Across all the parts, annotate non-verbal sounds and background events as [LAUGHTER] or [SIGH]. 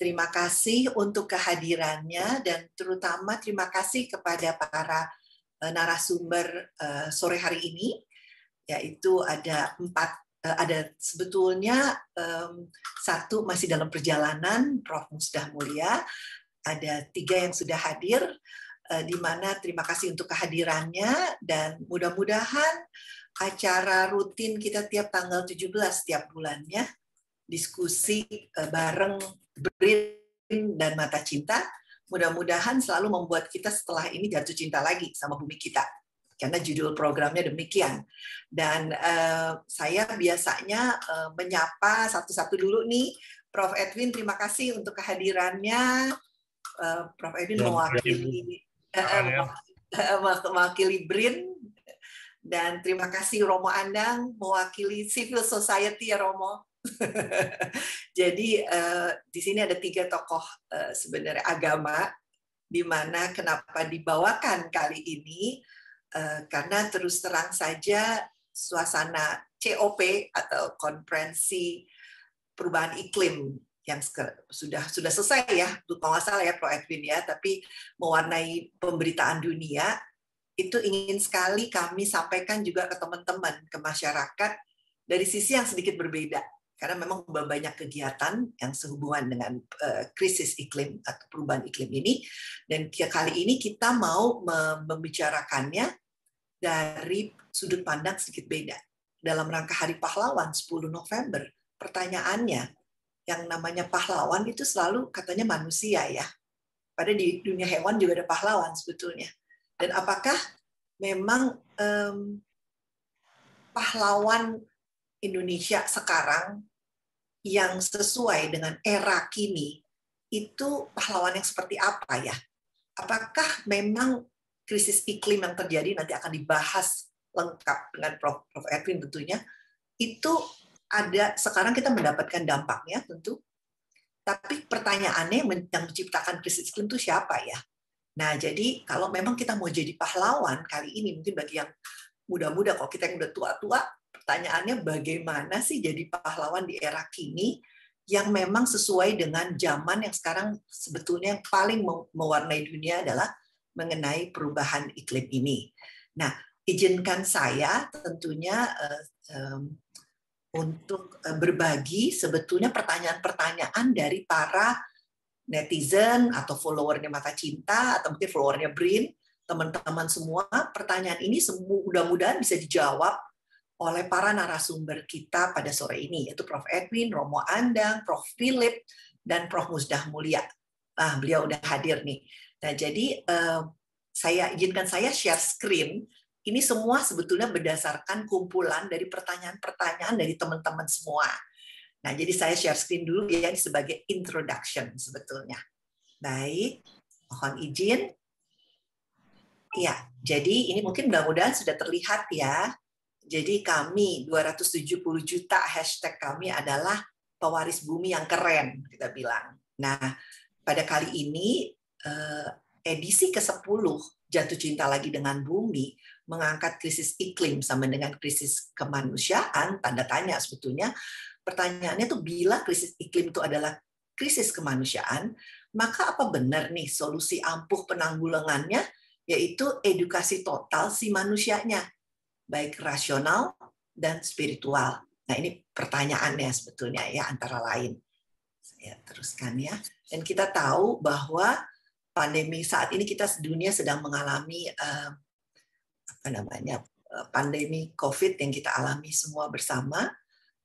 Terima kasih untuk kehadirannya dan terutama terima kasih kepada para eh, narasumber eh, sore hari ini, yaitu ada empat eh, ada sebetulnya satu masih dalam perjalanan Prof Musdah Mulia, ada tiga yang sudah hadir, di mana terima kasih untuk kehadirannya dan mudah-mudahan acara rutin kita tiap tanggal 17 tiap bulannya diskusi eh, bareng Brin dan Mata Cinta. Mudah-mudahan selalu membuat kita setelah ini jatuh cinta lagi sama bumi kita. Karena judul programnya demikian. Dan uh, saya biasanya uh, menyapa satu-satu dulu nih. Prof. Edwin, terima kasih untuk kehadirannya. Uh, Prof. Edwin ya, mewakili, mewakili BRIN dan terima kasih Romo Andang mewakili civil society ya Romo [LAUGHS] Jadi uh, di sini ada tiga tokoh uh, sebenarnya agama di mana kenapa dibawakan kali ini uh, karena terus terang saja suasana COP atau konferensi perubahan iklim yang sudah sudah selesai ya, kalau nggak salah ya Pro Edwin ya, tapi mewarnai pemberitaan dunia itu ingin sekali kami sampaikan juga ke teman-teman, ke masyarakat dari sisi yang sedikit berbeda karena memang banyak kegiatan yang sehubungan dengan eh, krisis iklim atau perubahan iklim ini dan kali ini kita mau membicarakannya dari sudut pandang sedikit beda dalam rangka Hari Pahlawan 10 November pertanyaannya yang namanya pahlawan itu selalu katanya manusia ya pada di dunia hewan juga ada pahlawan sebetulnya dan apakah memang um, pahlawan Indonesia sekarang yang sesuai dengan era kini itu pahlawan yang seperti apa ya? Apakah memang krisis iklim yang terjadi nanti akan dibahas lengkap dengan Prof. Prof. Edwin tentunya itu ada sekarang kita mendapatkan dampaknya tentu tapi pertanyaannya yang menciptakan krisis iklim itu siapa ya? Nah, jadi kalau memang kita mau jadi pahlawan kali ini mungkin bagi yang muda-muda kalau kita yang udah tua-tua pertanyaannya bagaimana sih jadi pahlawan di era kini yang memang sesuai dengan zaman yang sekarang sebetulnya yang paling mewarnai dunia adalah mengenai perubahan iklim ini. Nah, izinkan saya tentunya uh, um, untuk eh, berbagi sebetulnya pertanyaan-pertanyaan dari para netizen atau followernya Mata Cinta atau mungkin followernya Brin, teman-teman semua, pertanyaan ini mudah-mudahan bisa dijawab oleh para narasumber kita pada sore ini, yaitu Prof. Edwin, Romo Andang, Prof. Philip, dan Prof. Musdah Mulia. Ah, beliau udah hadir nih. Nah, jadi eh, saya izinkan saya share screen. Ini semua sebetulnya berdasarkan kumpulan dari pertanyaan-pertanyaan dari teman-teman semua. Nah, jadi saya share screen dulu ya sebagai introduction sebetulnya. Baik, mohon izin. Ya, jadi ini mungkin mudah-mudahan sudah terlihat ya jadi kami 270 juta hashtag kami adalah pewaris bumi yang keren, kita bilang. Nah, pada kali ini eh, edisi ke-10 Jatuh Cinta Lagi Dengan Bumi mengangkat krisis iklim sama dengan krisis kemanusiaan, tanda tanya sebetulnya. Pertanyaannya tuh bila krisis iklim itu adalah krisis kemanusiaan, maka apa benar nih solusi ampuh penanggulangannya yaitu edukasi total si manusianya baik rasional dan spiritual. Nah, ini pertanyaannya sebetulnya ya antara lain. Saya teruskan ya. Dan kita tahu bahwa pandemi saat ini kita dunia sedang mengalami eh, apa namanya? Eh, pandemi Covid yang kita alami semua bersama,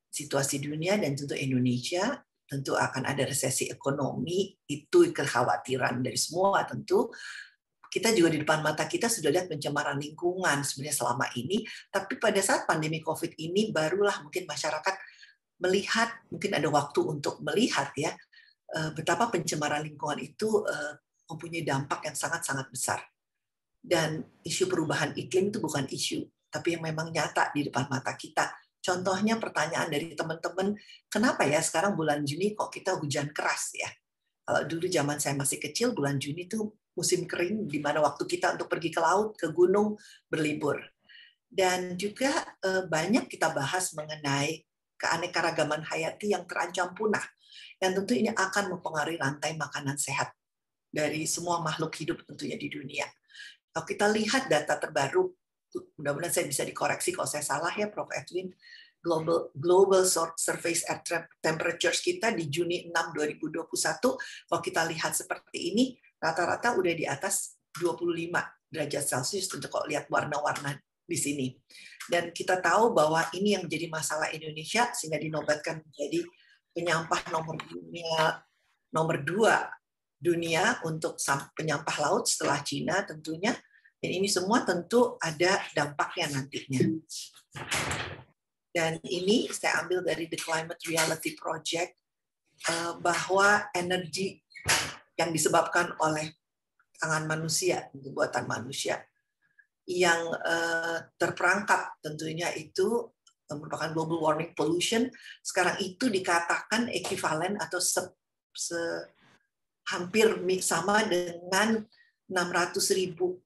situasi dunia dan tentu Indonesia tentu akan ada resesi ekonomi, itu kekhawatiran dari semua tentu kita juga di depan mata kita sudah lihat pencemaran lingkungan sebenarnya selama ini, tapi pada saat pandemi COVID ini barulah mungkin masyarakat melihat, mungkin ada waktu untuk melihat ya, eh, betapa pencemaran lingkungan itu eh, mempunyai dampak yang sangat-sangat besar. Dan isu perubahan iklim itu bukan isu, tapi yang memang nyata di depan mata kita. Contohnya pertanyaan dari teman-teman, kenapa ya sekarang bulan Juni kok kita hujan keras ya? Kalau dulu zaman saya masih kecil, bulan Juni itu musim kering di mana waktu kita untuk pergi ke laut, ke gunung, berlibur. Dan juga eh, banyak kita bahas mengenai keanekaragaman hayati yang terancam punah. Dan tentu ini akan mempengaruhi rantai makanan sehat dari semua makhluk hidup tentunya di dunia. Kalau kita lihat data terbaru, mudah-mudahan saya bisa dikoreksi kalau saya salah ya Prof. Edwin, global global surface air temperatures kita di Juni 6 2021 kalau kita lihat seperti ini rata-rata udah di atas 25 derajat Celcius untuk kok lihat warna-warna di sini. Dan kita tahu bahwa ini yang jadi masalah Indonesia sehingga dinobatkan menjadi penyampah nomor dunia nomor dua dunia untuk penyampah laut setelah Cina tentunya. Dan ini semua tentu ada dampaknya nantinya. Dan ini saya ambil dari The Climate Reality Project eh, bahwa energi yang disebabkan oleh tangan manusia, buatan manusia. Yang eh, terperangkap tentunya itu merupakan global warming pollution. Sekarang itu dikatakan ekivalen atau se, se, hampir sama dengan 600 ribu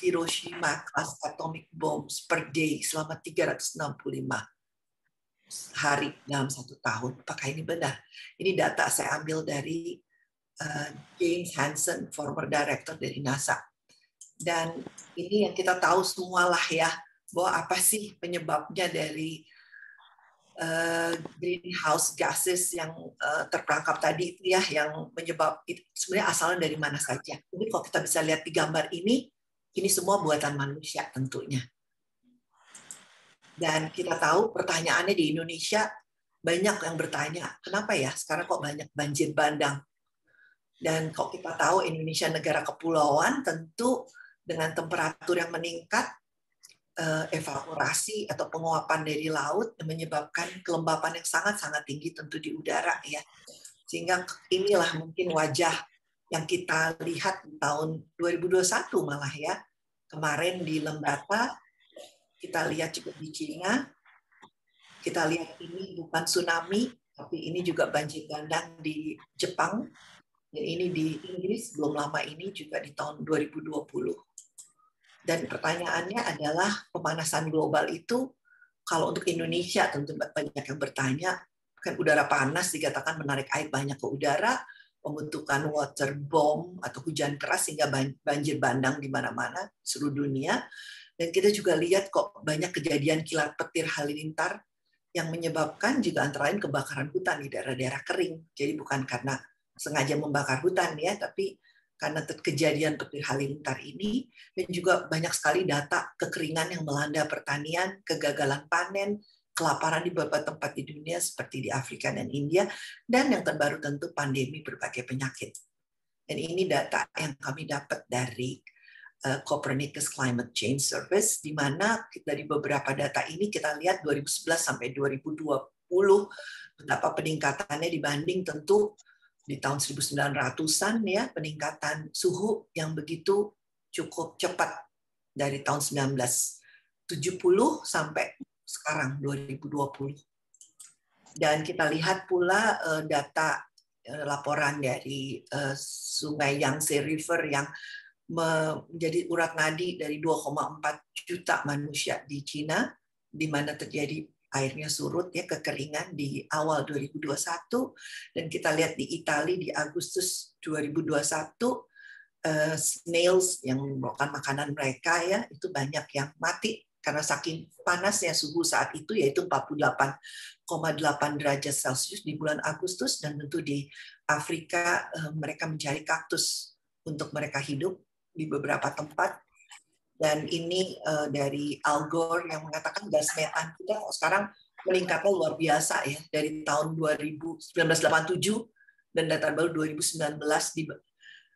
Hiroshima class atomic bombs per day selama 365 hari dalam satu tahun. Apakah ini benar? Ini data saya ambil dari Uh, James Hansen, former director dari NASA. Dan ini yang kita tahu semualah ya, bahwa apa sih penyebabnya dari uh, greenhouse gases yang uh, terperangkap tadi itu ya, yang menyebab itu sebenarnya asalnya dari mana saja. Jadi kalau kita bisa lihat di gambar ini, ini semua buatan manusia tentunya. Dan kita tahu pertanyaannya di Indonesia banyak yang bertanya, kenapa ya sekarang kok banyak banjir bandang? Dan kalau kita tahu Indonesia negara kepulauan, tentu dengan temperatur yang meningkat, eh, evaporasi atau penguapan dari laut menyebabkan kelembapan yang sangat-sangat tinggi tentu di udara ya. Sehingga inilah mungkin wajah yang kita lihat di tahun 2021 malah ya. Kemarin di Lembata kita lihat cukup di Cina kita lihat ini bukan tsunami tapi ini juga banjir bandang di Jepang Iya. ini di Inggris belum lama ini juga di tahun 2020. Dan pertanyaannya adalah pemanasan global itu kalau untuk Indonesia tentu banyak yang bertanya kan udara panas dikatakan menarik air banyak ke udara, pembentukan water bomb atau hujan keras sehingga banjir bandang di mana-mana seluruh dunia. Dan kita juga lihat kok banyak kejadian kilat petir halilintar yang menyebabkan juga antara lain kebakaran hutan di daerah-daerah kering. Jadi bukan karena sengaja membakar hutan ya, tapi karena kejadian seperti Halilintar ini dan juga banyak sekali data kekeringan yang melanda pertanian, kegagalan panen, kelaparan di beberapa tempat di dunia seperti di Afrika dan India dan yang terbaru tentu pandemi berbagai penyakit. Dan ini data yang kami dapat dari eh, Copernicus Climate Change Service di mana dari beberapa data ini kita lihat 2011 sampai 2020 betapa peningkatannya dibanding tentu di tahun 1900-an ya peningkatan suhu yang begitu cukup cepat dari tahun 1970 sampai sekarang 2020. Dan kita lihat pula eh, data eh, laporan dari eh, Sungai Yangtze River yang menjadi urat nadi dari 2,4 juta manusia di Cina di mana terjadi airnya surut ya kekeringan di awal 2021 dan kita lihat di Italia di Agustus 2021 uh, eh, snails yang merupakan makanan mereka ya itu banyak yang mati karena saking panasnya suhu saat itu yaitu 48,8 derajat Celcius di bulan Agustus dan tentu di Afrika eh, mereka mencari kaktus untuk mereka hidup di beberapa tempat dan ini uh, dari Al Gore yang mengatakan gas metan kita kok sekarang meningkatnya luar biasa ya dari tahun 1987 dan data baru 2019 di,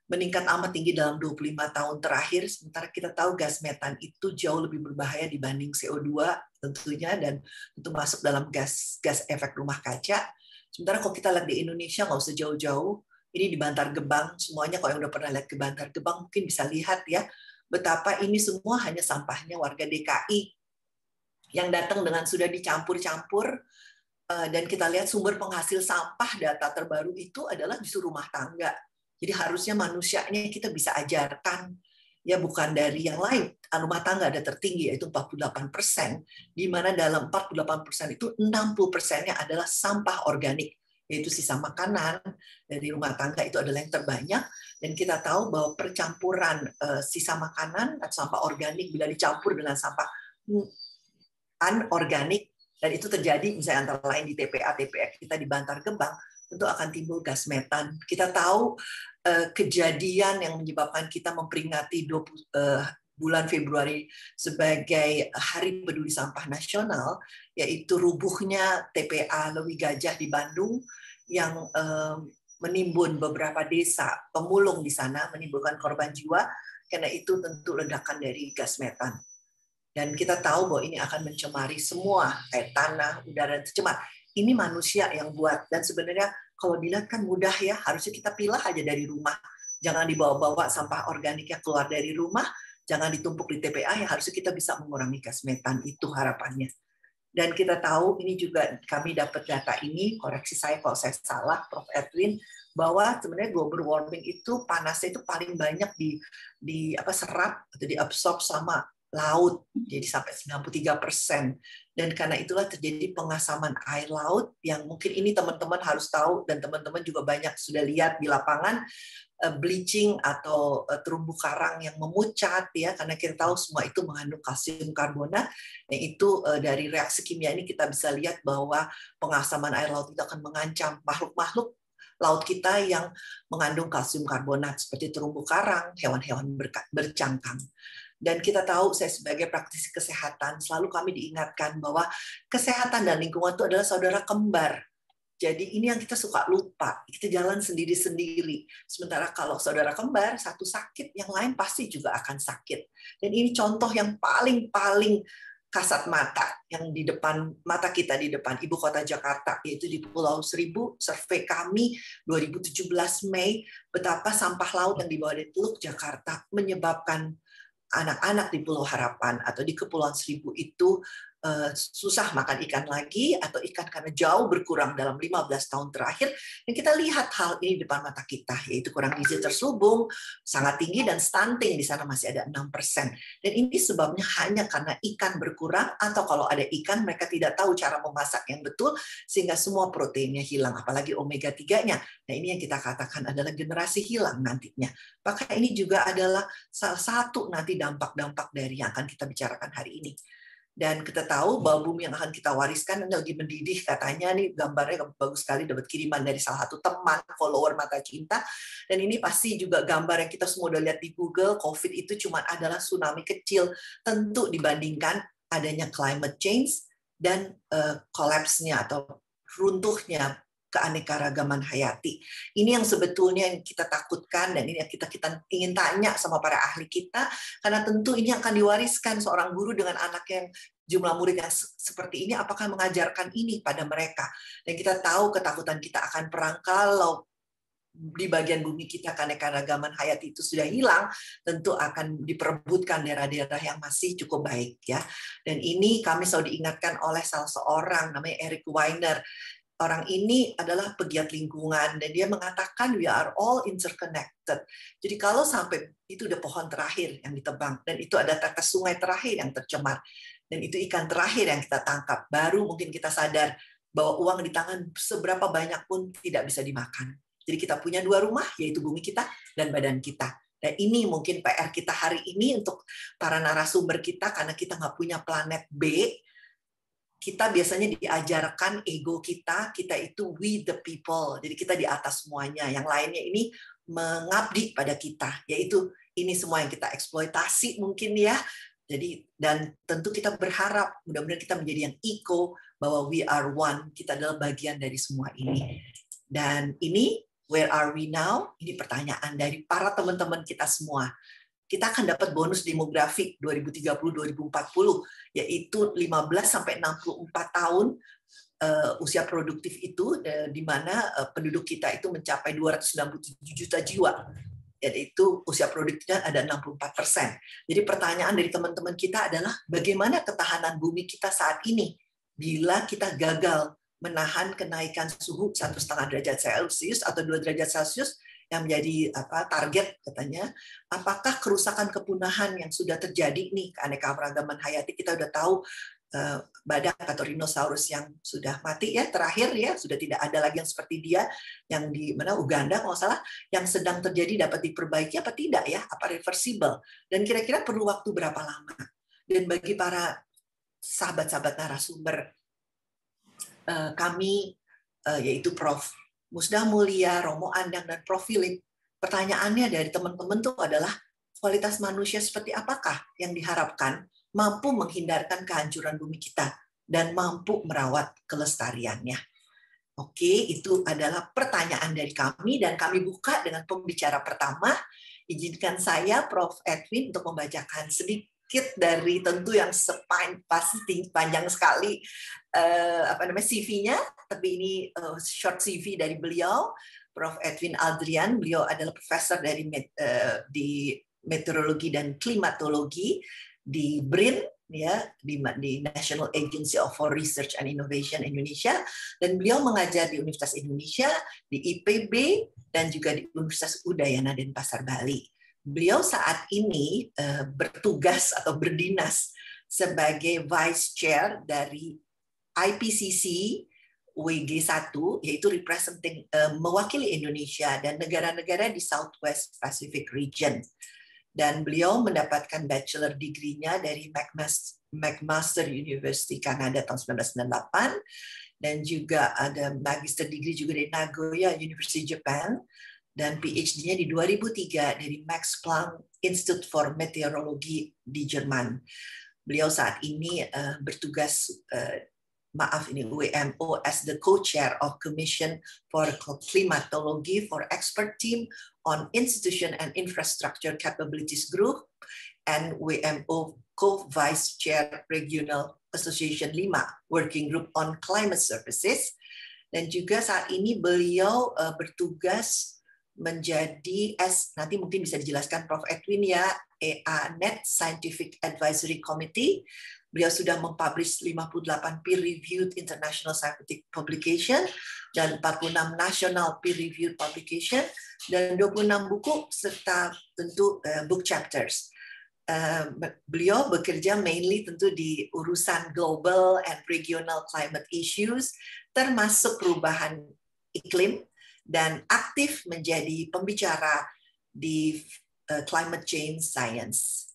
meningkat amat tinggi dalam 25 tahun terakhir sementara kita tahu gas metan itu jauh lebih berbahaya dibanding CO2 tentunya dan itu masuk dalam gas gas efek rumah kaca sementara kalau kita lihat di Indonesia nggak usah jauh-jauh ini di Bantar Gebang semuanya kalau yang udah pernah lihat ke Bantar Gebang mungkin bisa lihat ya betapa ini semua hanya sampahnya warga DKI yang datang dengan sudah dicampur-campur eh, dan kita lihat sumber penghasil sampah data terbaru itu adalah di rumah tangga. Jadi harusnya manusianya kita bisa ajarkan ya bukan dari yang lain. Ah, rumah tangga ada tertinggi yaitu 48 persen, di mana dalam 48 persen itu 60 persennya adalah sampah organik yaitu sisa makanan dari rumah tangga itu adalah yang terbanyak dan kita tahu bahwa percampuran eh, sisa makanan atau sampah organik bila dicampur dengan sampah anorganik dan itu terjadi misalnya antara lain di TPA TPA kita di Bantar Gebang tentu akan timbul gas metan. Kita tahu eh, kejadian yang menyebabkan kita memperingati 20, eh, bulan Februari sebagai Hari Peduli Sampah Nasional, yaitu rubuhnya TPA Lewi Gajah di Bandung yang menimbun beberapa desa, pemulung di sana menimbulkan korban jiwa karena itu tentu ledakan dari gas metan. Dan kita tahu bahwa ini akan mencemari semua kayak tanah, udara, tercemar. Ini manusia yang buat dan sebenarnya kalau dilihat kan mudah ya, harusnya kita pilah aja dari rumah. Jangan dibawa-bawa sampah organiknya keluar dari rumah, jangan ditumpuk di TPA ya harusnya kita bisa mengurangi gas metan itu harapannya dan kita tahu ini juga kami dapat data ini koreksi saya kalau saya salah Prof Edwin bahwa sebenarnya global warming itu panasnya itu paling banyak di di apa serap atau diabsorb sama laut jadi sampai 93 persen dan karena itulah terjadi pengasaman air laut yang mungkin ini teman-teman harus tahu dan teman-teman juga banyak sudah lihat di lapangan Eh, bleaching atau eh, terumbu karang yang memucat ya karena kita tahu semua itu mengandung kalsium karbonat nah, itu eh, dari reaksi kimia ini kita bisa lihat bahwa pengasaman air laut itu akan mengancam makhluk-makhluk laut kita yang mengandung kalsium karbonat seperti terumbu karang, hewan-hewan bercangkang. Dan kita tahu saya sebagai praktisi kesehatan selalu kami diingatkan bahwa kesehatan dan lingkungan itu adalah saudara kembar jadi ini yang kita suka lupa, kita jalan sendiri-sendiri. Sementara kalau saudara kembar, satu sakit, yang lain pasti juga akan sakit. Dan ini contoh yang paling-paling kasat mata yang di depan mata kita di depan ibu kota Jakarta yaitu di Pulau Seribu survei kami 2017 Mei betapa sampah laut yang dibawa dari Teluk Jakarta menyebabkan anak-anak di Pulau Harapan atau di Kepulauan Seribu itu Eh, susah makan ikan lagi atau ikan karena jauh berkurang dalam 15 tahun terakhir dan kita lihat hal ini di depan mata kita yaitu kurang gizi terselubung sangat tinggi dan stunting di sana masih ada 6% dan ini sebabnya hanya karena ikan berkurang atau kalau ada ikan mereka tidak tahu cara memasak yang betul sehingga semua proteinnya hilang apalagi omega 3-nya nah ini yang kita katakan adalah generasi hilang nantinya maka ini juga adalah salah satu nanti dampak-dampak dari yang akan kita bicarakan hari ini dan kita tahu bahwa bumi yang akan kita wariskan lagi mendidih katanya nih gambarnya bagus sekali dapat kiriman dari salah satu teman follower mata cinta dan ini pasti juga gambar yang kita semua udah lihat di Google COVID itu cuma adalah tsunami kecil tentu dibandingkan adanya climate change dan uh, collapse-nya atau runtuhnya keanekaragaman hayati. Ini yang sebetulnya yang kita takutkan dan ini yang kita kita ingin tanya sama para ahli kita karena tentu ini akan diwariskan seorang guru dengan anak yang jumlah murid yang seperti ini apakah mengajarkan ini pada mereka. Dan kita tahu ketakutan kita akan perang kalau di bagian bumi kita keanekaragaman hayati itu sudah hilang, tentu akan diperebutkan daerah-daerah yang masih cukup baik ya. Dan ini kami selalu diingatkan oleh salah seorang namanya Eric Weiner orang ini adalah pegiat lingkungan dan dia mengatakan we are all interconnected. Jadi kalau sampai itu udah pohon terakhir yang ditebang dan itu ada tetes sungai terakhir yang tercemar dan itu ikan terakhir yang kita tangkap, baru mungkin kita sadar bahwa uang di tangan seberapa banyak pun tidak bisa dimakan. Jadi kita punya dua rumah yaitu bumi kita dan badan kita. Dan ini mungkin PR kita hari ini untuk para narasumber kita karena kita nggak punya planet B, kita biasanya diajarkan ego kita, kita itu we the people. Jadi kita di atas semuanya. Yang lainnya ini mengabdi pada kita, yaitu ini semua yang kita eksploitasi mungkin ya. Jadi dan tentu kita berharap mudah-mudahan kita menjadi yang eco bahwa we are one, kita adalah bagian dari semua ini. Dan ini where are we now? Ini pertanyaan dari para teman-teman kita semua kita akan dapat bonus demografi 2030-2040 yaitu 15 64 tahun uh, usia produktif itu uh, di mana uh, penduduk kita itu mencapai 297 juta jiwa yaitu usia produktifnya ada 64 persen. Jadi pertanyaan dari teman-teman kita adalah bagaimana ketahanan bumi kita saat ini bila kita gagal menahan kenaikan suhu satu setengah derajat Celcius atau 2 derajat Celcius yang menjadi apa target katanya apakah kerusakan kepunahan yang sudah terjadi nih keanekaragaman hayati kita sudah tahu eh, badak atau dinosaurus yang sudah mati ya terakhir ya sudah tidak ada lagi yang seperti dia yang di mana Uganda kalau salah yang sedang terjadi dapat diperbaiki apa tidak ya apa reversible dan kira-kira perlu waktu berapa lama dan bagi para sahabat-sahabat narasumber eh, kami eh, yaitu Prof Musdah Mulia, Romo Andang, dan Prof. Philip, pertanyaannya dari teman-teman itu adalah kualitas manusia seperti apakah yang diharapkan mampu menghindarkan kehancuran bumi kita dan mampu merawat kelestariannya. Oke, itu adalah pertanyaan dari kami dan kami buka dengan pembicara pertama. Izinkan saya, Prof. Edwin, untuk membacakan sedikit dari tentu yang sepanjang panjang sekali uh, apa namanya CV-nya, tapi ini uh, short CV dari beliau, Prof. Edwin Aldrian. Beliau adalah profesor dari met, uh, di meteorologi dan klimatologi di BRIN ya di, di National Agency for Research and Innovation Indonesia dan beliau mengajar di Universitas Indonesia di IPB dan juga di Universitas Udayana Pasar Bali. Beliau saat ini uh, bertugas atau berdinas sebagai vice chair dari IPCC WG1 yaitu representing uh, mewakili Indonesia dan negara-negara di Southwest Pacific Region. Dan beliau mendapatkan bachelor degree-nya dari McMaster University Kanada tahun 1998 dan juga ada magister degree juga dari Nagoya University Japan dan PhD-nya di 2003 dari Max Planck Institute for Meteorology di Jerman. Beliau saat ini uh, bertugas uh, maaf ini WMO as the co-chair of Commission for Climatology for Expert Team on Institution and Infrastructure Capabilities Group and WMO co-vice chair Regional Association Lima Working Group on Climate Services dan juga saat ini beliau uh, bertugas menjadi as nanti mungkin bisa dijelaskan Prof Edwin ya EA Net Scientific Advisory Committee Beliau sudah mempublish 58 peer-reviewed international scientific publication dan 46 national peer-reviewed publication dan 26 buku serta tentu uh, book chapters. Uh, beliau bekerja mainly tentu di urusan global and regional climate issues termasuk perubahan iklim dan aktif menjadi pembicara di uh, climate change science.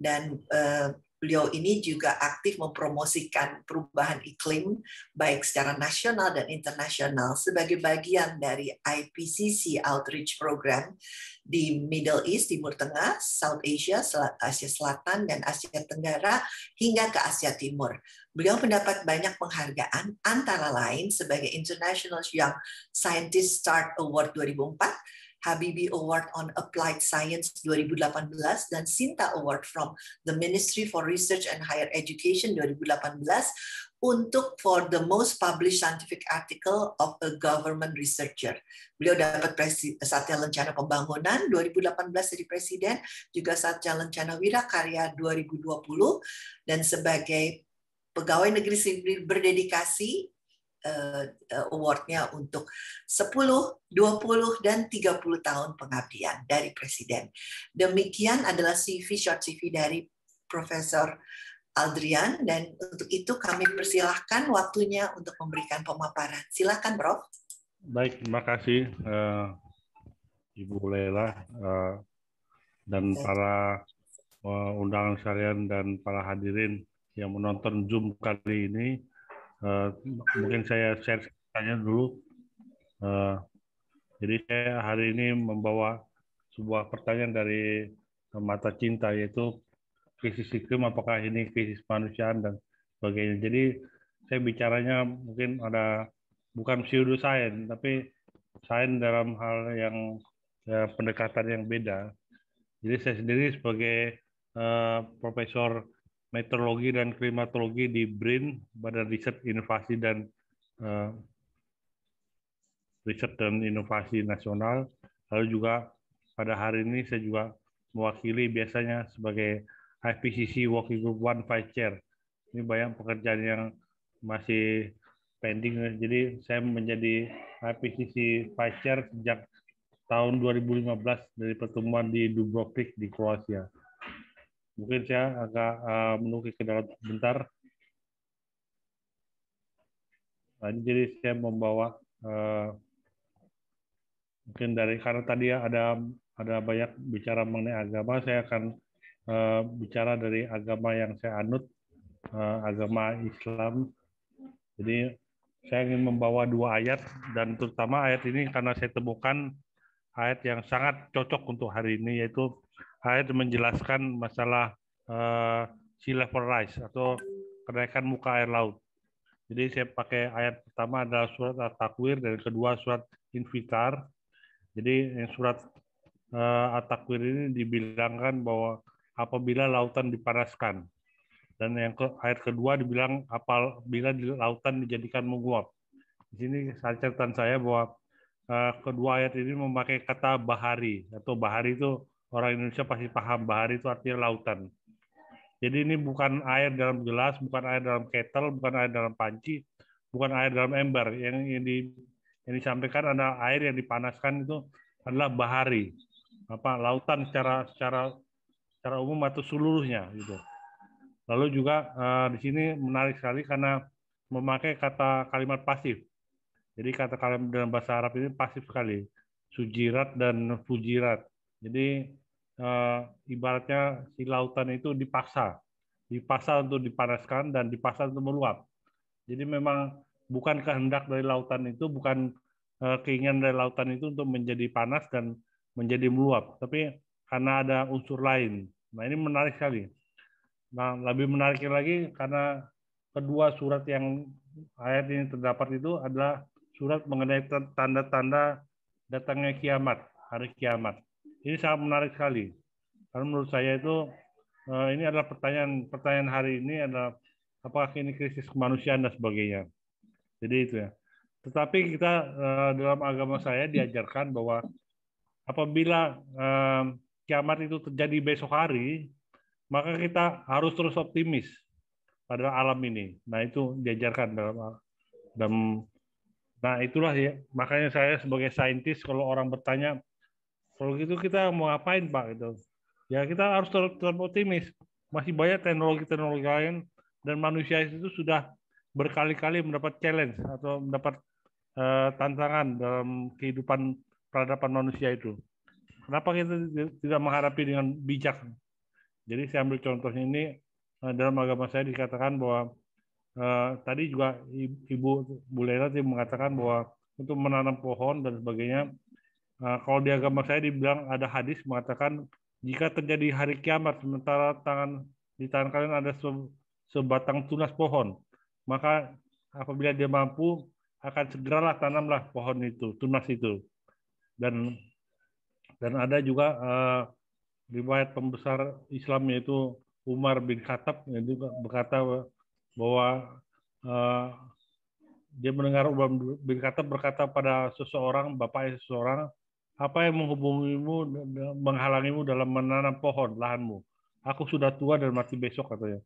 Dan uh, beliau ini juga aktif mempromosikan perubahan iklim baik secara nasional dan internasional sebagai bagian dari IPCC Outreach Program di Middle East, Timur Tengah, South Asia, Asia Selatan, dan Asia Tenggara hingga ke Asia Timur. Beliau mendapat banyak penghargaan antara lain sebagai International Young Scientist Start Award 2004, Habibi Award on Applied Science 2018 dan Sinta Award from the Ministry for Research and Higher Education 2018 untuk for the most published scientific article of a government researcher. Beliau dapat presi, Satya Lencana Pembangunan 2018 dari Presiden, juga Satya Lencana Wirakarya 2020, dan sebagai pegawai negeri sipil berdedikasi Eh, eh, awardnya untuk 10, 20, dan 30 tahun pengabdian dari Presiden. Demikian adalah CV, short CV dari Profesor Aldrian, dan untuk itu kami persilahkan waktunya untuk memberikan pemaparan. Silakan, Bro. Baik, terima kasih uh, Ibu Lela uh, dan iya. para uh, undangan sekalian dan para hadirin yang menonton Zoom kali ini uh, mungkin saya share sekitarnya dulu. Uh, jadi saya hari ini membawa sebuah pertanyaan dari mata cinta yaitu krisis iklim apakah ini krisis kemanusiaan dan sebagainya. Jadi saya bicaranya mungkin ada bukan pseudo sains tapi sains dalam hal yang ya, pendekatan yang beda. Jadi saya sendiri sebagai uh, profesor meteorologi dan klimatologi di BRIN, Badan Riset Inovasi dan uh, Riset dan Inovasi Nasional. Lalu juga pada hari ini saya juga mewakili biasanya sebagai IPCC Working Group One Vice Chair. Ini banyak pekerjaan yang masih pending. Jadi saya menjadi IPCC Vice Chair sejak tahun 2015 dari pertemuan di Dubrovnik di Kroasia. Mungkin saya agak uh, menunggu ke dalam bentar. Nah, jadi saya membawa uh, mungkin dari karena tadi ya ada ada banyak bicara mengenai agama, saya akan uh, bicara dari agama yang saya anut, uh, agama Islam. Jadi saya ingin membawa dua ayat dan terutama ayat ini karena saya temukan ayat yang sangat cocok untuk hari ini yaitu Haid menjelaskan masalah uh, sea level rise atau kenaikan muka air laut. Jadi saya pakai ayat pertama adalah surat At-Takwir dan kedua surat invitar. Jadi yang surat uh, At-Takwir ini dibilangkan bahwa apabila lautan dipanaskan dan yang ke, ayat kedua dibilang apabila di lautan dijadikan menguap. Di sini catatan saya bahwa uh, kedua ayat ini memakai kata bahari atau bahari itu orang Indonesia pasti paham bahari itu artinya lautan. Jadi ini bukan air dalam gelas, bukan air dalam kettle, bukan air dalam panci, bukan air dalam ember. Yang, yang, yang disampaikan adalah air yang dipanaskan itu adalah bahari, apa lautan secara secara secara umum atau seluruhnya gitu. Lalu juga uh, di sini menarik sekali karena memakai kata kalimat pasif. Jadi kata kalimat dalam bahasa Arab ini pasif sekali, sujirat dan fujirat. Jadi uh, ibaratnya si lautan itu dipaksa, dipaksa untuk dipanaskan dan dipaksa untuk meluap. Jadi memang bukan kehendak dari lautan itu, bukan uh, keinginan dari lautan itu untuk menjadi panas dan menjadi meluap, tapi karena ada unsur lain. Nah ini menarik sekali. Nah lebih menarik lagi karena kedua surat yang ayat ini terdapat itu adalah surat mengenai tanda-tanda datangnya kiamat, hari kiamat. Ini sangat menarik sekali. Karena menurut saya itu eh, ini adalah pertanyaan pertanyaan hari ini adalah apakah ini krisis kemanusiaan dan sebagainya. Jadi itu ya. Tetapi kita eh, dalam agama saya diajarkan bahwa apabila eh, kiamat itu terjadi besok hari, maka kita harus terus optimis pada alam ini. Nah itu diajarkan dalam dalam Nah, itulah ya. Makanya saya sebagai saintis kalau orang bertanya kalau gitu kita mau ngapain Pak gitu? Ya kita harus tetap, tetap optimis. Masih banyak teknologi-teknologi lain dan manusia itu sudah berkali-kali mendapat challenge atau mendapat uh, tantangan dalam kehidupan peradaban manusia itu. Kenapa kita tidak menghadapi dengan bijak? Jadi saya ambil contoh ini uh, dalam agama saya dikatakan bahwa uh, tadi juga Ibu Bu Lena mengatakan bahwa untuk menanam pohon dan sebagainya Eh, kalau di agama saya dibilang ada hadis mengatakan jika terjadi hari kiamat sementara tangan di tangan kalian ada se, sebatang tunas pohon, maka apabila dia mampu akan segeralah tanamlah pohon itu, tunas itu. Dan dan ada juga uh, riwayat pembesar Islam yaitu Umar bin Khattab yang juga berkata bahwa uh, dia mendengar Umar bin Khattab berkata pada seseorang, bapaknya seseorang, apa yang menghubungimu, menghalangimu dalam menanam pohon lahanmu? Aku sudah tua dan mati besok katanya.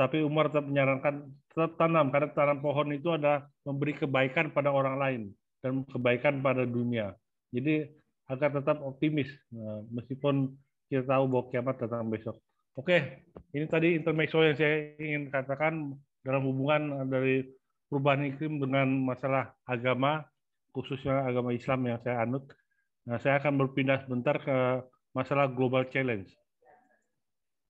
Tapi Umar tetap menyarankan tetap tanam karena tanam pohon itu ada memberi kebaikan pada orang lain dan kebaikan pada dunia. Jadi agar tetap optimis nah, meskipun kita tahu bahwa kiamat datang besok. Oke, ini tadi intermezzo yang saya ingin katakan dalam hubungan dari perubahan iklim dengan masalah agama, khususnya agama Islam yang saya anut. Nah, saya akan berpindah sebentar ke masalah global challenge.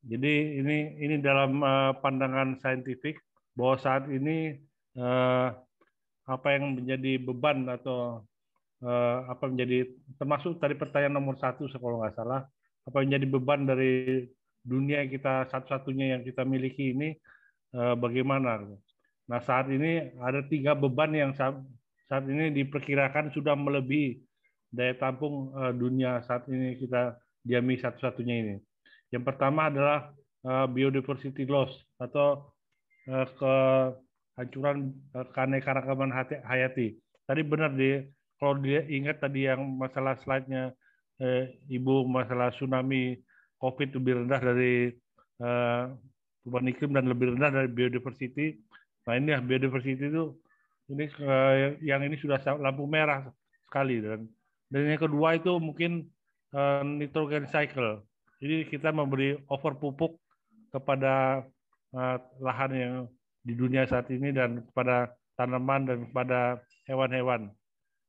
Jadi ini ini dalam eh, pandangan saintifik bahwa saat ini eh, apa yang menjadi beban atau eh, apa menjadi termasuk tadi pertanyaan nomor satu kalau nggak salah apa yang menjadi beban dari dunia kita satu-satunya yang kita miliki ini bagaimana? Nah saat ini ada tiga beban yang saat ini diperkirakan sudah melebihi daya tampung eh, dunia saat ini kita diami satu-satunya ini. Yang pertama adalah eh, biodiversity loss atau eh, kehancuran keanekaragaman hayati. Tadi benar di kalau dia ingat tadi yang masalah slide-nya Ibu masalah tsunami COVID lebih rendah dari eh, perubahan iklim dan lebih rendah dari biodiversity. Nah ini ya biodiversity itu ini yang ini sudah lampu merah sekali dan dan yang kedua itu mungkin eh, nitrogen cycle. Jadi kita memberi over pupuk kepada eh, lahan yang di dunia saat ini dan kepada tanaman dan kepada hewan-hewan.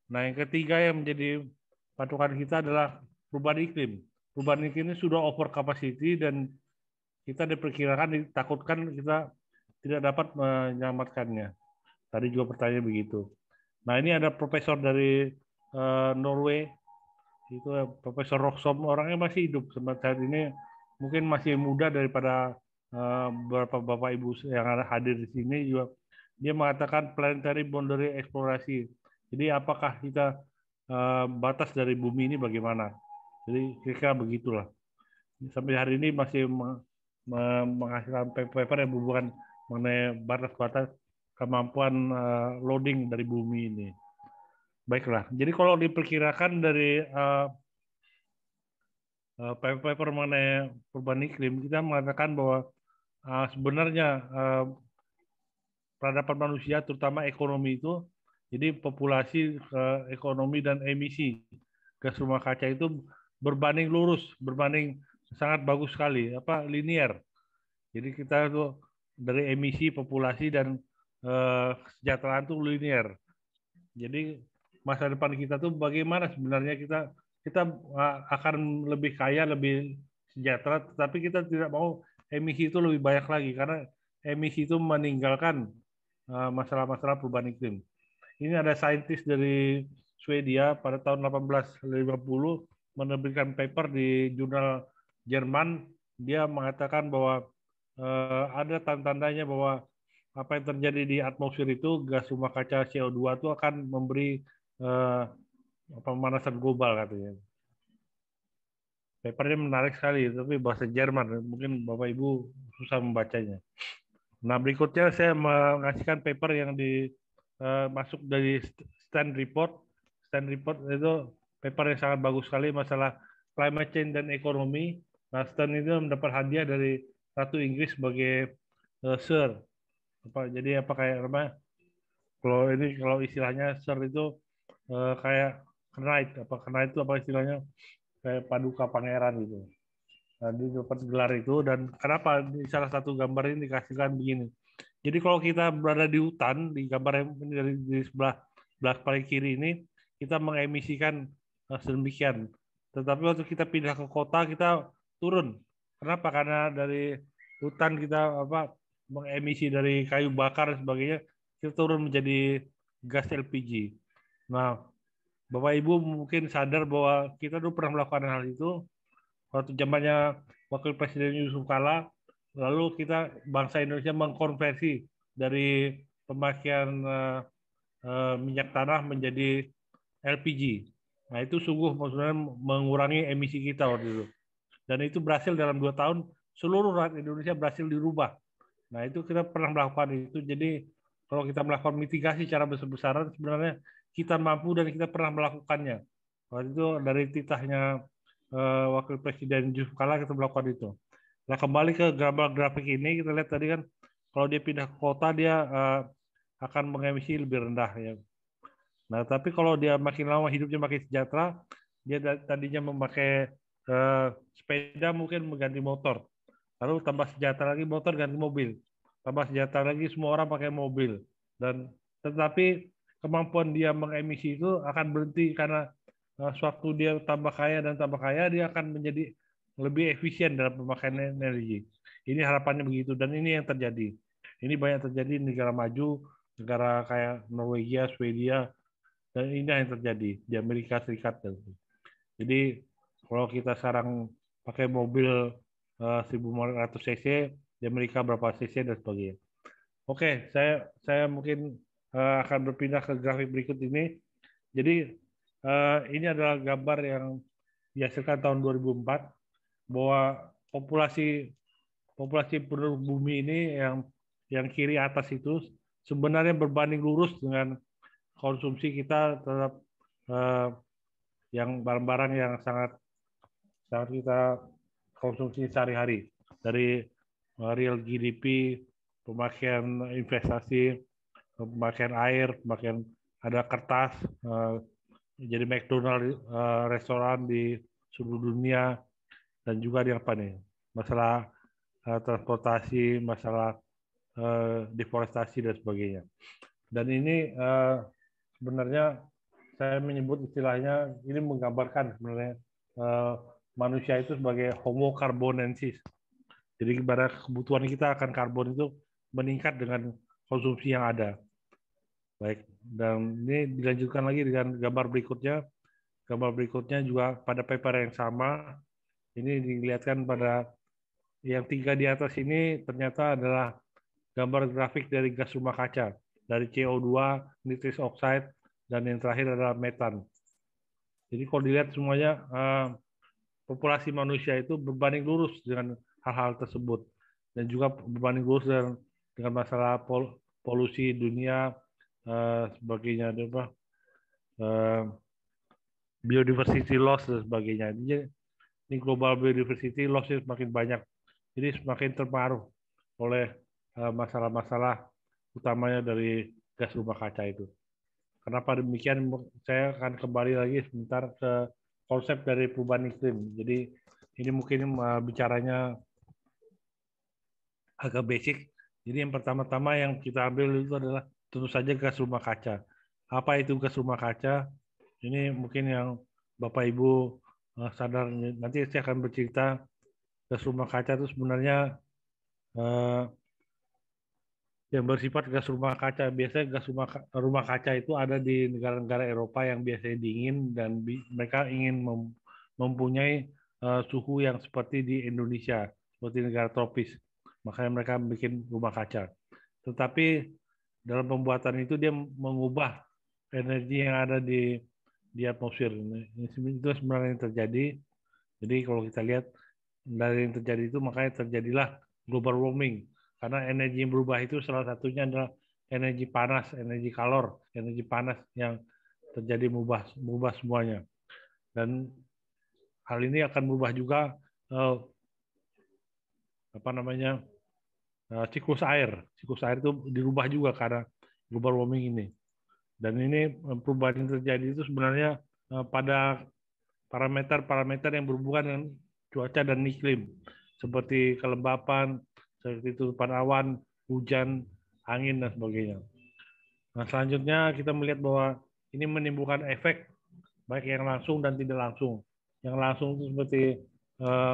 Nah, yang ketiga yang menjadi patokan kita adalah perubahan iklim. Perubahan iklim ini sudah over capacity dan kita diperkirakan ditakutkan kita tidak dapat menyelamatkannya. Tadi juga pertanyaan begitu. Nah, ini ada profesor dari Eh, Norway itu eh, Profesor Roxom orangnya masih hidup sampai saat ini mungkin masih muda daripada uh, beberapa bapak ibu yang ada hadir di sini juga dia mengatakan planetary boundary eksplorasi jadi apakah kita batas dari bumi ini bagaimana jadi kira-kira begitulah sampai hari ini masih menghasilkan paper yang bukan mengenai batas-batas kemampuan loading dari bumi ini. Baiklah. Jadi kalau diperkirakan dari uh, eh, uh, eh, paper mengenai perubahan iklim, kita mengatakan bahwa uh, sebenarnya uh, peradaban manusia, terutama ekonomi itu, jadi populasi uh, ekonomi dan emisi gas rumah kaca itu berbanding lurus, berbanding sangat bagus sekali, apa linier. Jadi kita itu dari emisi, populasi dan uh, kesejahteraan itu linier. Jadi masa depan kita tuh bagaimana sebenarnya kita kita eh, akan lebih kaya, lebih sejahtera, tapi kita tidak mau emisi itu lebih banyak lagi karena emisi itu meninggalkan eh, masalah-masalah perubahan iklim. Ini ada saintis dari Swedia pada tahun 1850 menerbitkan paper di jurnal Jerman. Dia mengatakan bahwa eh, ada tanda-tandanya bahwa apa yang terjadi di atmosfer itu gas rumah kaca CO2 itu akan memberi uh, pemanasan global katanya. Papernya menarik sekali, tapi bahasa Jerman mungkin Bapak Ibu susah membacanya. Nah berikutnya saya mengasihkan paper yang di uh, masuk dari Stand Report. Stand Report itu paper yang sangat bagus sekali masalah climate change dan ekonomi. Nah Stand itu mendapat hadiah dari Ratu Inggris sebagai uh, Sir. Apa, jadi apa kayak apa? Kalau ini kalau istilahnya Sir itu uh, kayak knight apa knight itu apa istilahnya kayak paduka pangeran gitu. Nah, dapat gelar itu dan kenapa di salah satu gambar ini dikasihkan begini. Jadi kalau kita berada di hutan di gambar yang dari di sebelah sebelah paling kiri ini kita mengemisikan eh, sedemikian. Tetapi waktu kita pindah ke kota kita turun. Kenapa? Karena dari hutan kita apa mengemisi dari kayu bakar dan sebagainya kita turun menjadi gas LPG. Nah, Bapak Ibu mungkin sadar bahwa kita dulu pernah melakukan hal itu waktu zamannya Wakil Presiden Yusuf Kala, lalu kita bangsa Indonesia mengkonversi dari pemakaian uh, uh, minyak tanah menjadi LPG. Nah itu sungguh maksudnya mengurangi emisi kita waktu itu. Dan itu berhasil dalam dua tahun seluruh rakyat Indonesia berhasil dirubah. Nah itu kita pernah melakukan itu. Jadi kalau kita melakukan mitigasi secara besar-besaran sebenarnya kita mampu dan kita pernah melakukannya. Waktu itu dari titahnya uh, Wakil Presiden Yusuf Kala kita melakukan itu. Nah kembali ke gambar grafik ini kita lihat tadi kan kalau dia pindah ke kota dia uh, akan mengemisi lebih rendah ya. Nah tapi kalau dia makin lama hidupnya makin sejahtera dia tadinya memakai uh, sepeda mungkin mengganti motor. Lalu tambah sejahtera lagi motor ganti mobil. Tambah sejahtera lagi semua orang pakai mobil. Dan tetapi kemampuan dia mengemisi itu akan berhenti karena eh, suatu dia tambah kaya dan tambah kaya dia akan menjadi lebih efisien dalam pemakaian energi. Ini harapannya begitu dan ini yang terjadi. Ini banyak terjadi di negara maju, negara kayak Norwegia, Swedia, dan ini yang terjadi di Amerika Serikat. Jadi kalau kita sekarang pakai mobil uh, eh, 1500 cc, di Amerika berapa cc dan sebagainya. Oke, saya saya mungkin Eh, akan berpindah ke grafik berikut ini. Jadi eh, ini adalah gambar yang dihasilkan tahun 2004 bahwa populasi populasi penduduk bumi ini yang yang kiri atas itu sebenarnya berbanding lurus dengan konsumsi kita terhadap eh, yang barang-barang yang sangat sangat kita konsumsi sehari-hari dari real GDP, pemakaian investasi, pemakaian air, pemakaian ada kertas, eh, jadi McDonald eh, restoran di seluruh dunia dan juga di apa nih masalah eh, transportasi, masalah deforestasi dan sebagainya. Dan ini sebenarnya saya menyebut istilahnya ini menggambarkan sebenarnya manusia itu sebagai homo carbonensis. Jadi pada kebutuhan kita akan karbon itu meningkat dengan konsumsi yang ada. Baik, dan ini dilanjutkan lagi dengan gambar berikutnya. Gambar berikutnya juga pada paper yang sama. Ini dilihatkan pada yang tiga di atas ini ternyata adalah gambar grafik dari gas rumah kaca, dari CO2, nitris oxide, dan yang terakhir adalah metan. Jadi kalau dilihat semuanya, eh, populasi manusia itu berbanding lurus dengan hal-hal tersebut. Dan juga berbanding lurus dengan, masalah polusi dunia, uh, sebagainya ada apa uh, biodiversity loss dan sebagainya ini, ini global biodiversity loss semakin banyak jadi semakin terpengaruh oleh eh, masalah-masalah uh, utamanya dari gas rumah kaca itu kenapa demikian saya akan kembali lagi sebentar ke konsep dari perubahan iklim jadi ini mungkin uh, bicaranya agak basic jadi yang pertama-tama yang kita ambil itu adalah tentu saja gas rumah kaca. Apa itu gas rumah kaca? Ini mungkin yang Bapak Ibu eh, sadar nanti saya akan bercerita gas rumah kaca itu sebenarnya eh, yang bersifat gas rumah kaca. Biasanya gas rumah rumah kaca itu ada di negara-negara Eropa yang biasanya dingin dan bi mereka ingin mem mempunyai eh, suhu yang seperti di Indonesia, seperti negara tropis. Makanya mereka bikin rumah kaca. Tetapi dalam pembuatan itu dia mengubah energi yang ada di di atmosfer. ini Itu sebenarnya yang terjadi. Jadi kalau kita lihat dari yang terjadi itu makanya terjadilah global warming karena energi yang berubah itu salah satunya adalah energi panas, energi kalor, energi panas yang terjadi mengubah mengubah semuanya. Dan hal ini akan berubah juga eh, apa namanya Eh, siklus air. Siklus air itu dirubah juga karena global warming ini. Dan ini eh, perubahan yang terjadi itu sebenarnya eh, pada parameter-parameter yang berhubungan dengan cuaca dan iklim seperti kelembapan, seperti tutupan awan, hujan, angin dan sebagainya. Nah, selanjutnya kita melihat bahwa ini menimbulkan efek baik yang langsung dan tidak langsung. Yang langsung itu seperti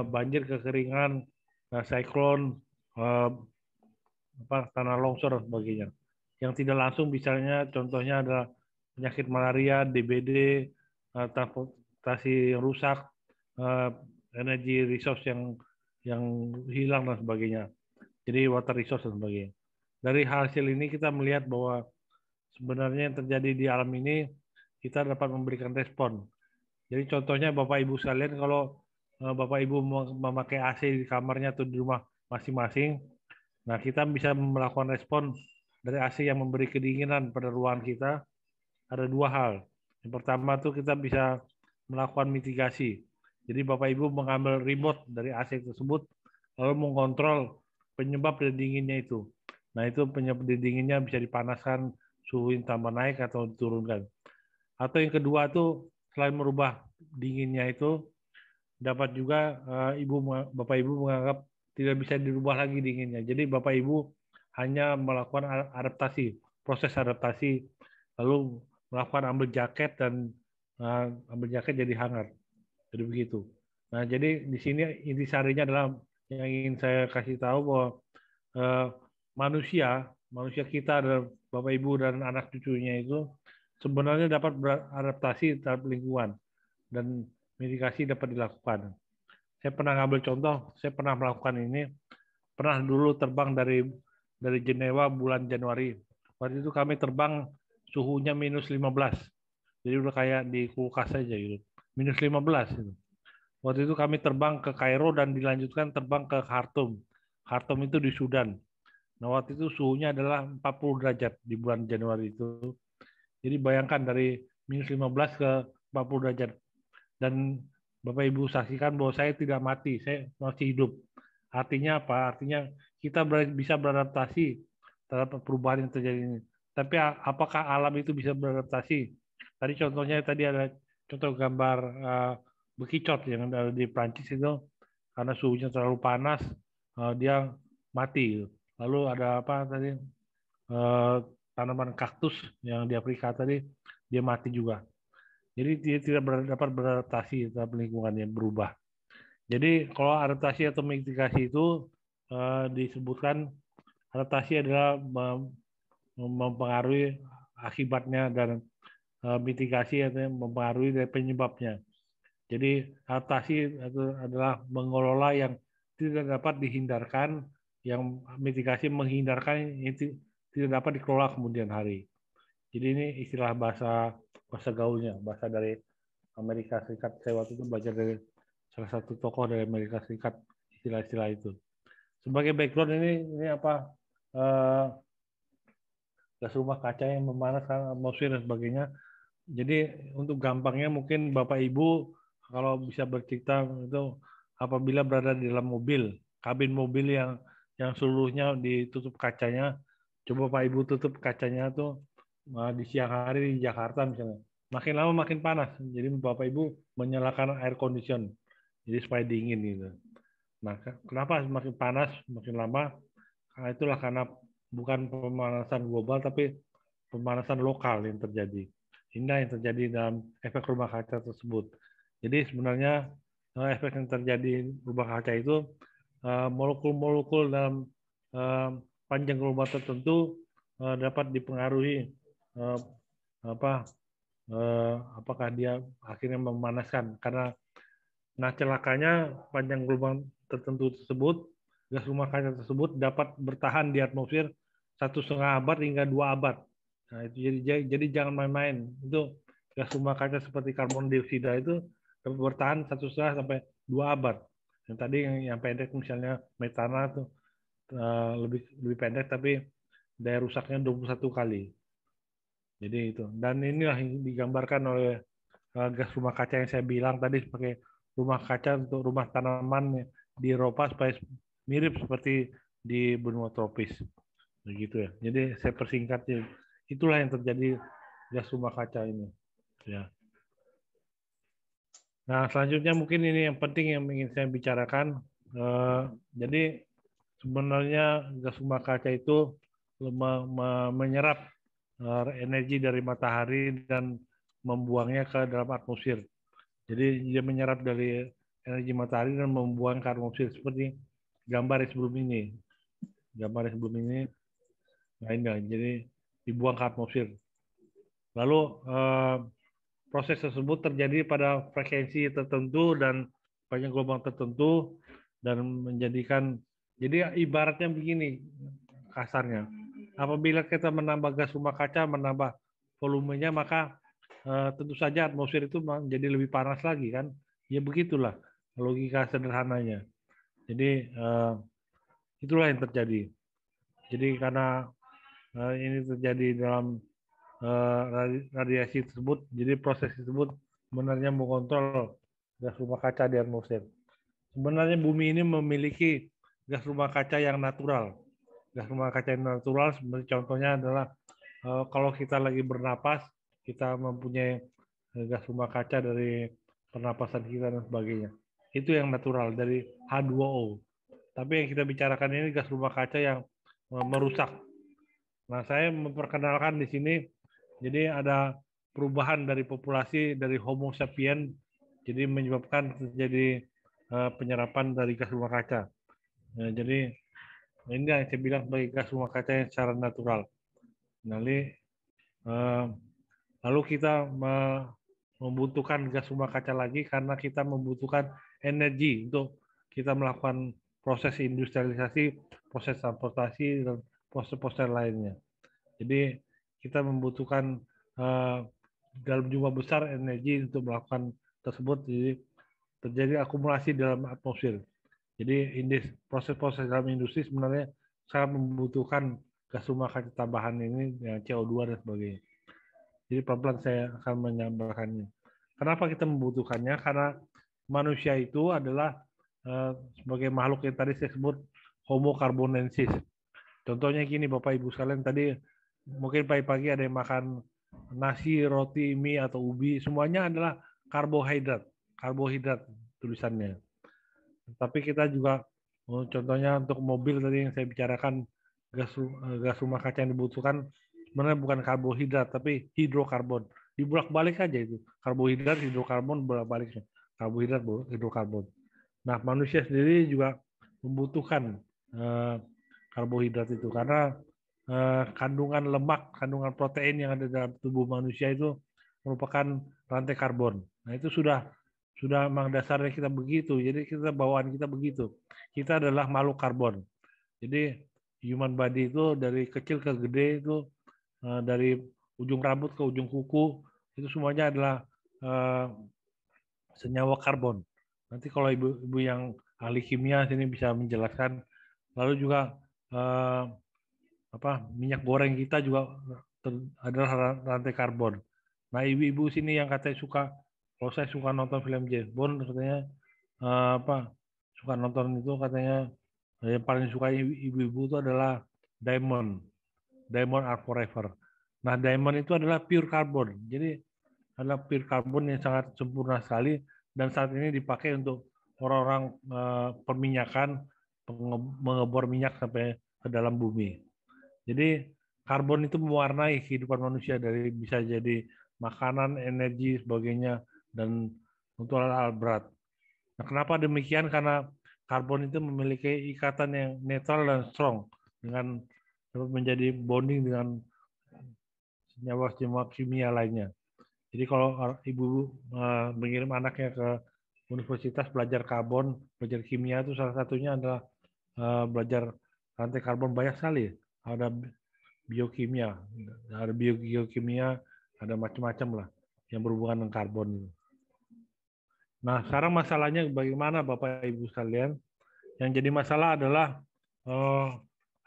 banjir kekeringan, siklon, apa tanah longsor dan sebagainya. Yang tidak langsung misalnya contohnya ada penyakit malaria, DBD, eh, transportasi yang rusak, eh, energi resource yang yang hilang dan sebagainya. Jadi water resource dan sebagainya. Dari hasil ini kita melihat bahwa sebenarnya yang terjadi di alam ini kita dapat memberikan respon. Jadi contohnya Bapak Ibu sekalian kalau eh, Bapak Ibu memakai AC di kamarnya atau di rumah masing-masing, Nah, kita bisa melakukan respon dari AC yang memberi kedinginan pada ruangan kita. Ada dua hal. Yang pertama tuh kita bisa melakukan mitigasi. Jadi Bapak Ibu mengambil remote dari AC tersebut lalu mengontrol penyebab dari dinginnya itu. Nah, itu penyebab dari dinginnya bisa dipanaskan, suhu tambah naik atau diturunkan. Atau yang kedua tuh selain merubah dinginnya itu dapat juga uh, ibu bapak ibu menganggap tidak bisa dirubah lagi dinginnya. Jadi Bapak Ibu hanya melakukan adaptasi, proses adaptasi, lalu melakukan ambil jaket dan uh, ambil jaket jadi hangat. Jadi begitu. Nah, jadi di sini sarinya adalah yang ingin saya kasih tahu bahwa uh, manusia, manusia kita adalah Bapak Ibu dan anak cucunya itu sebenarnya dapat beradaptasi terhadap lingkungan dan mitigasi dapat dilakukan saya pernah ngambil contoh, saya pernah melakukan ini, pernah dulu terbang dari dari Jenewa bulan Januari. Waktu itu kami terbang suhunya minus 15. Jadi udah kayak di kulkas aja gitu. Minus 15. Gitu. Waktu itu kami terbang ke Kairo dan dilanjutkan terbang ke Khartoum. Khartoum itu di Sudan. Nah waktu itu suhunya adalah 40 derajat di bulan Januari itu. Jadi bayangkan dari minus 15 ke 40 derajat. Dan Bapak Ibu saksikan bahwa saya tidak mati, saya masih hidup. Artinya apa? Artinya kita bisa beradaptasi terhadap perubahan yang terjadi ini. Tapi apakah alam itu bisa beradaptasi? Tadi contohnya tadi ada contoh gambar uh, bekicot yang ada di Prancis itu karena suhunya terlalu panas uh, dia mati. Lalu ada apa tadi uh, tanaman kaktus yang di Afrika tadi dia mati juga. Jadi dia tidak dapat beradaptasi terhadap lingkungan yang berubah. Jadi kalau adaptasi atau mitigasi itu eh, disebutkan adaptasi adalah mempengaruhi akibatnya dan eh, mitigasi atau mempengaruhi dari penyebabnya. Jadi adaptasi itu adalah mengelola yang tidak dapat dihindarkan, yang mitigasi menghindarkan yang tidak dapat dikelola kemudian hari. Jadi ini istilah bahasa bahasa gaulnya bahasa dari Amerika Serikat saya waktu itu belajar dari salah satu tokoh dari Amerika Serikat istilah-istilah itu sebagai background ini ini apa eh, gas rumah kaca yang memanas atmosfer dan sebagainya jadi untuk gampangnya mungkin bapak ibu kalau bisa bercerita itu apabila berada di dalam mobil kabin mobil yang yang seluruhnya ditutup kacanya coba pak ibu tutup kacanya tuh di siang hari di Jakarta misalnya. Makin lama makin panas. Jadi Bapak Ibu menyalakan air condition. Jadi supaya dingin gitu. Nah, kenapa semakin panas, makin lama? Karena itulah karena bukan pemanasan global tapi pemanasan lokal yang terjadi. Inilah yang terjadi dalam efek rumah kaca tersebut. Jadi sebenarnya eh, efek yang terjadi rumah kaca itu eh, molekul-molekul dalam eh, panjang gelombang tertentu dapat dipengaruhi eh, apa eh, apakah dia akhirnya memanaskan karena nah celakanya panjang gelombang tertentu tersebut gas rumah kaca tersebut dapat bertahan di atmosfer satu setengah abad hingga dua abad nah itu jadi jadi jangan main-main itu gas rumah kaca seperti karbon dioksida itu dapat bertahan satu setengah sampai dua abad yang tadi yang, yang pendek misalnya metana tuh eh, lebih lebih pendek tapi daya rusaknya 21 kali. Jadi itu. Dan inilah yang digambarkan oleh eh, gas rumah kaca yang saya bilang tadi sebagai rumah kaca untuk rumah tanaman ya, di Eropa supaya mirip seperti di benua tropis. Begitu ya. Jadi saya persingkatnya itulah yang terjadi gas rumah kaca ini. Ya. Nah, selanjutnya mungkin ini yang penting yang ingin saya bicarakan. Eh, jadi sebenarnya gas rumah kaca itu menyerap energi dari matahari dan membuangnya ke dalam atmosfer. Jadi dia menyerap dari energi matahari dan membuang ke atmosfer seperti gambar sebelum ini. Gambar sebelum ini nah ini, Jadi dibuang ke atmosfer. Lalu eh, proses tersebut terjadi pada frekuensi tertentu dan banyak gelombang tertentu dan menjadikan jadi ibaratnya begini kasarnya Apabila kita menambah gas rumah kaca, menambah volumenya, maka eh, tentu saja atmosfer itu menjadi lebih panas lagi kan. Ya begitulah logika sederhananya. Jadi eh, itulah yang terjadi. Jadi karena eh, ini terjadi dalam eh, radiasi tersebut, jadi proses tersebut sebenarnya mengontrol gas rumah kaca di atmosfer. Sebenarnya bumi ini memiliki gas rumah kaca yang natural gas nah, rumah kaca yang natural sebenarnya contohnya adalah eh, kalau kita lagi bernapas kita mempunyai eh, gas rumah kaca dari pernapasan kita dan sebagainya itu yang natural dari H2O tapi yang kita bicarakan ini gas rumah kaca yang eh, merusak nah saya memperkenalkan di sini jadi ada perubahan dari populasi dari Homo sapiens jadi menyebabkan terjadi penyerapan dari gas rumah kaca nah, jadi ini yang saya bilang sebagai gas rumah kaca yang secara natural. Lalu, eh, lalu kita membutuhkan gas rumah kaca lagi karena kita membutuhkan energi untuk kita melakukan proses industrialisasi, proses transportasi, dan proses-proses lainnya. Jadi kita membutuhkan eh, dalam jumlah besar energi untuk melakukan tersebut. Jadi terjadi akumulasi dalam atmosfer. Jadi ini proses-proses dalam industri sebenarnya sangat membutuhkan gas rumah kaca tambahan ini yang CO2 dan sebagainya. Jadi pelan-pelan saya akan menyampaikannya. Kenapa kita membutuhkannya? Karena manusia itu adalah eh, sebagai makhluk yang tadi saya sebut homo carbonensis. Contohnya gini Bapak Ibu sekalian tadi mungkin pagi-pagi ada yang makan nasi, roti, mie atau ubi, semuanya adalah karbohidrat, karbohidrat tulisannya. Tapi kita juga oh, contohnya untuk mobil tadi yang saya bicarakan gas eh, gas rumah kaca yang dibutuhkan sebenarnya bukan karbohidrat tapi hidrokarbon. Dibulak balik aja itu. Karbohidrat, hidrokarbon, bolak baliknya. Karbohidrat, hidrokarbon. Nah, manusia sendiri juga membutuhkan eh, karbohidrat itu karena eh, kandungan lemak, kandungan protein yang ada dalam tubuh manusia itu merupakan rantai karbon. Nah, itu sudah sudah memang dasarnya kita begitu. Jadi kita bawaan kita begitu. Kita adalah makhluk karbon. Jadi human body itu dari kecil ke gede itu eh, dari ujung rambut ke ujung kuku itu semuanya adalah eh, senyawa karbon. Nanti kalau ibu-ibu yang ahli kimia sini bisa menjelaskan. Lalu juga eh, apa minyak goreng kita juga adalah rantai karbon. Nah ibu-ibu sini yang katanya suka kalau saya suka nonton film James Bond katanya uh, apa suka nonton itu katanya eh, yang paling suka ibu-ibu itu adalah diamond diamond are forever nah diamond itu adalah pure carbon jadi adalah pure carbon yang sangat sempurna sekali dan saat ini dipakai untuk orang-orang uh, perminyakan mengebor minyak sampai ke dalam bumi jadi karbon itu mewarnai kehidupan manusia dari bisa jadi makanan energi sebagainya dan untuk alat-alat berat. Nah, kenapa demikian? Karena karbon itu memiliki ikatan yang netral dan strong dengan dapat menjadi bonding dengan senyawa-senyawa kimia lainnya. Jadi kalau ibu e, mengirim anaknya ke universitas belajar karbon, belajar kimia itu salah satunya adalah e, belajar rantai karbon banyak sekali. Ada biokimia, ada biokimia, ada macam-macam lah yang berhubungan dengan karbon. Nah, sekarang masalahnya bagaimana Bapak Ibu sekalian? Yang jadi masalah adalah eh,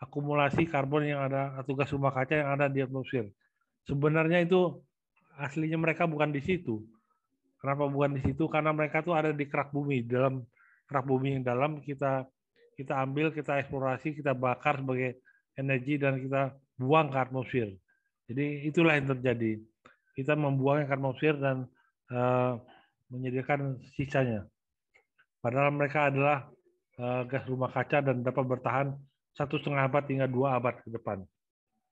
akumulasi karbon yang ada atau gas rumah kaca yang ada di atmosfer. Sebenarnya itu aslinya mereka bukan di situ. Kenapa bukan di situ? Karena mereka tuh ada di kerak bumi, dalam kerak bumi yang dalam kita kita ambil, kita eksplorasi, kita bakar sebagai energi dan kita buang ke atmosfer. Jadi itulah yang terjadi. Kita membuang ke atmosfer dan eh, menyediakan sisanya. Padahal mereka adalah eh, gas rumah kaca dan dapat bertahan satu setengah abad hingga dua abad ke depan.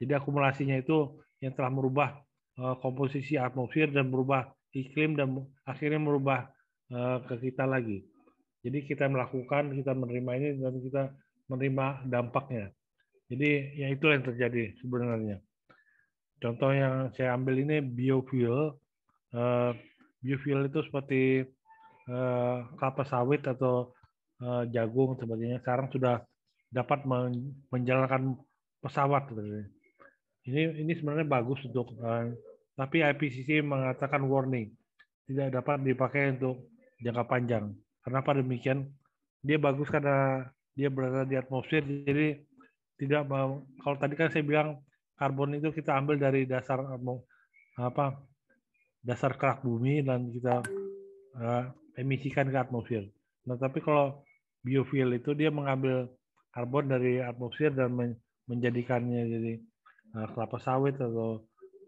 Jadi akumulasinya itu yang telah merubah eh, komposisi atmosfer dan merubah iklim dan akhirnya merubah eh, ke kita lagi. Jadi kita melakukan, kita menerima ini dan kita menerima dampaknya. Jadi ya itu yang terjadi sebenarnya. Contoh yang saya ambil ini biofuel, biofuel itu seperti eh, kelapa sawit atau eh, jagung sebagainya sekarang sudah dapat menjalankan pesawat ini ini sebenarnya bagus untuk eh, tapi IPCC mengatakan warning tidak dapat dipakai untuk jangka panjang kenapa demikian dia bagus karena dia berada di atmosfer jadi tidak kalau tadi kan saya bilang karbon itu kita ambil dari dasar apa dasar kerak bumi dan kita uh, emisikan ke atmosfer. Nah, tapi kalau biofuel itu dia mengambil karbon dari atmosfer dan menjadikannya jadi uh, kelapa sawit atau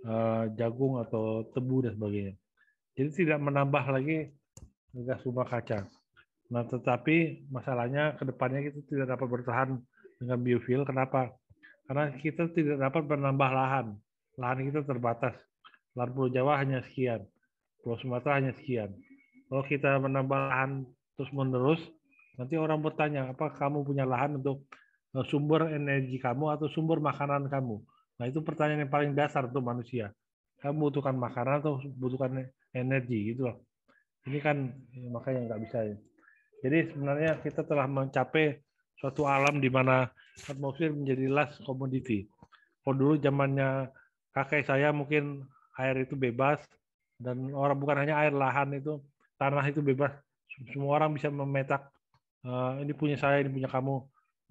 uh, jagung atau tebu dan sebagainya. Jadi tidak menambah lagi gas rumah kaca. Nah, tetapi masalahnya kedepannya kita tidak dapat bertahan dengan biofuel. Kenapa? Karena kita tidak dapat menambah lahan. Lahan kita terbatas lahan Pulau Jawa hanya sekian, Pulau Sumatera hanya sekian. Kalau kita menambah lahan terus-menerus, nanti orang bertanya, apa kamu punya lahan untuk e, sumber energi kamu atau sumber makanan kamu? Nah, itu pertanyaan yang paling dasar tuh manusia. Kamu butuhkan makanan atau butuhkan energi gitu loh. Ini kan ya, makanya nggak bisa. Ya. Jadi sebenarnya kita telah mencapai suatu alam di mana atmosfer menjadi last commodity. Kalau dulu zamannya kakek saya mungkin air itu bebas dan orang bukan hanya air lahan itu tanah itu bebas semua orang bisa memetak eh, ini punya saya ini punya kamu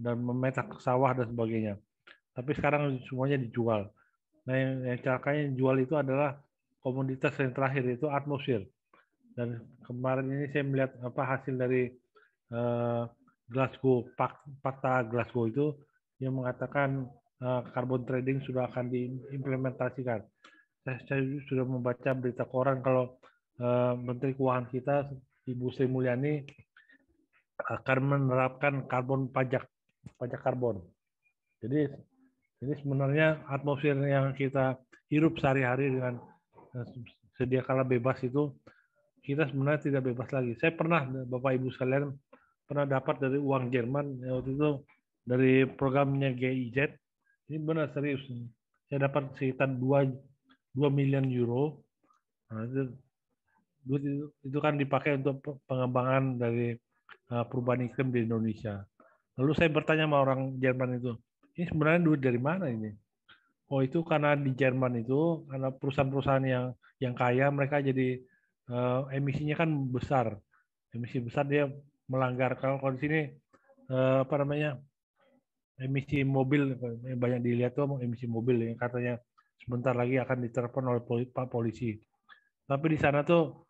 dan memetak sawah dan sebagainya tapi sekarang semuanya dijual nah yang, yang caranya jual itu adalah komoditas yang terakhir itu atmosfer dan kemarin ini saya melihat apa hasil dari uh, Glasgow fakta Glasgow itu yang mengatakan uh, carbon trading sudah akan diimplementasikan saya, saya sudah membaca berita koran kalau uh, Menteri Keuangan kita Ibu Sri Mulyani akan menerapkan karbon pajak pajak karbon. Jadi ini sebenarnya atmosfer yang kita hirup sehari-hari dengan eh, sedia kala bebas itu kita sebenarnya tidak bebas lagi. Saya pernah Bapak Ibu sekalian pernah dapat dari uang Jerman ya, waktu itu dari programnya GIZ. Ini benar serius. Saya dapat sekitar 2 2 million euro. Nah, itu duit itu, itu kan dipakai untuk pengembangan dari uh, perubahan iklim di Indonesia. Lalu saya bertanya sama orang Jerman itu, ini sebenarnya duit dari mana ini? Oh itu karena di Jerman itu karena perusahaan-perusahaan yang yang kaya mereka jadi uh, emisinya kan besar, emisi besar dia melanggar kalau, kalau di sini uh, apa namanya emisi mobil banyak dilihat tuh emisi mobil yang katanya sebentar lagi akan diterapkan oleh Pak polisi. Tapi di sana tuh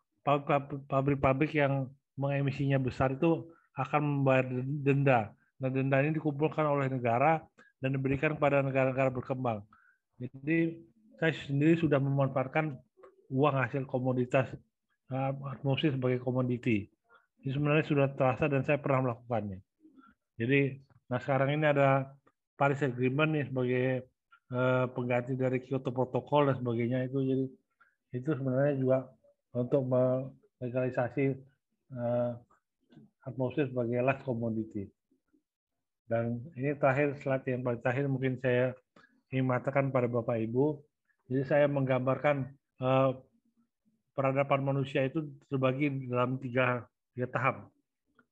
pabrik-pabrik yang mengemisinya besar itu akan membayar denda. Nah, denda ini dikumpulkan oleh negara dan diberikan kepada negara-negara berkembang. Jadi saya sendiri sudah memanfaatkan uang hasil komoditas eh, atmosfer sebagai komoditi. Ini sebenarnya sudah terasa dan saya pernah melakukannya. Jadi, nah sekarang ini ada Paris Agreement nih sebagai Eh, pengganti dari Kyoto Protocol dan sebagainya itu jadi itu sebenarnya juga untuk melegalisasi eh, atmosfer sebagai last commodity. Dan ini terakhir slide yang paling terakhir mungkin saya ingin mengatakan pada Bapak Ibu, jadi saya menggambarkan eh, peradaban manusia itu terbagi dalam tiga, tiga tahap.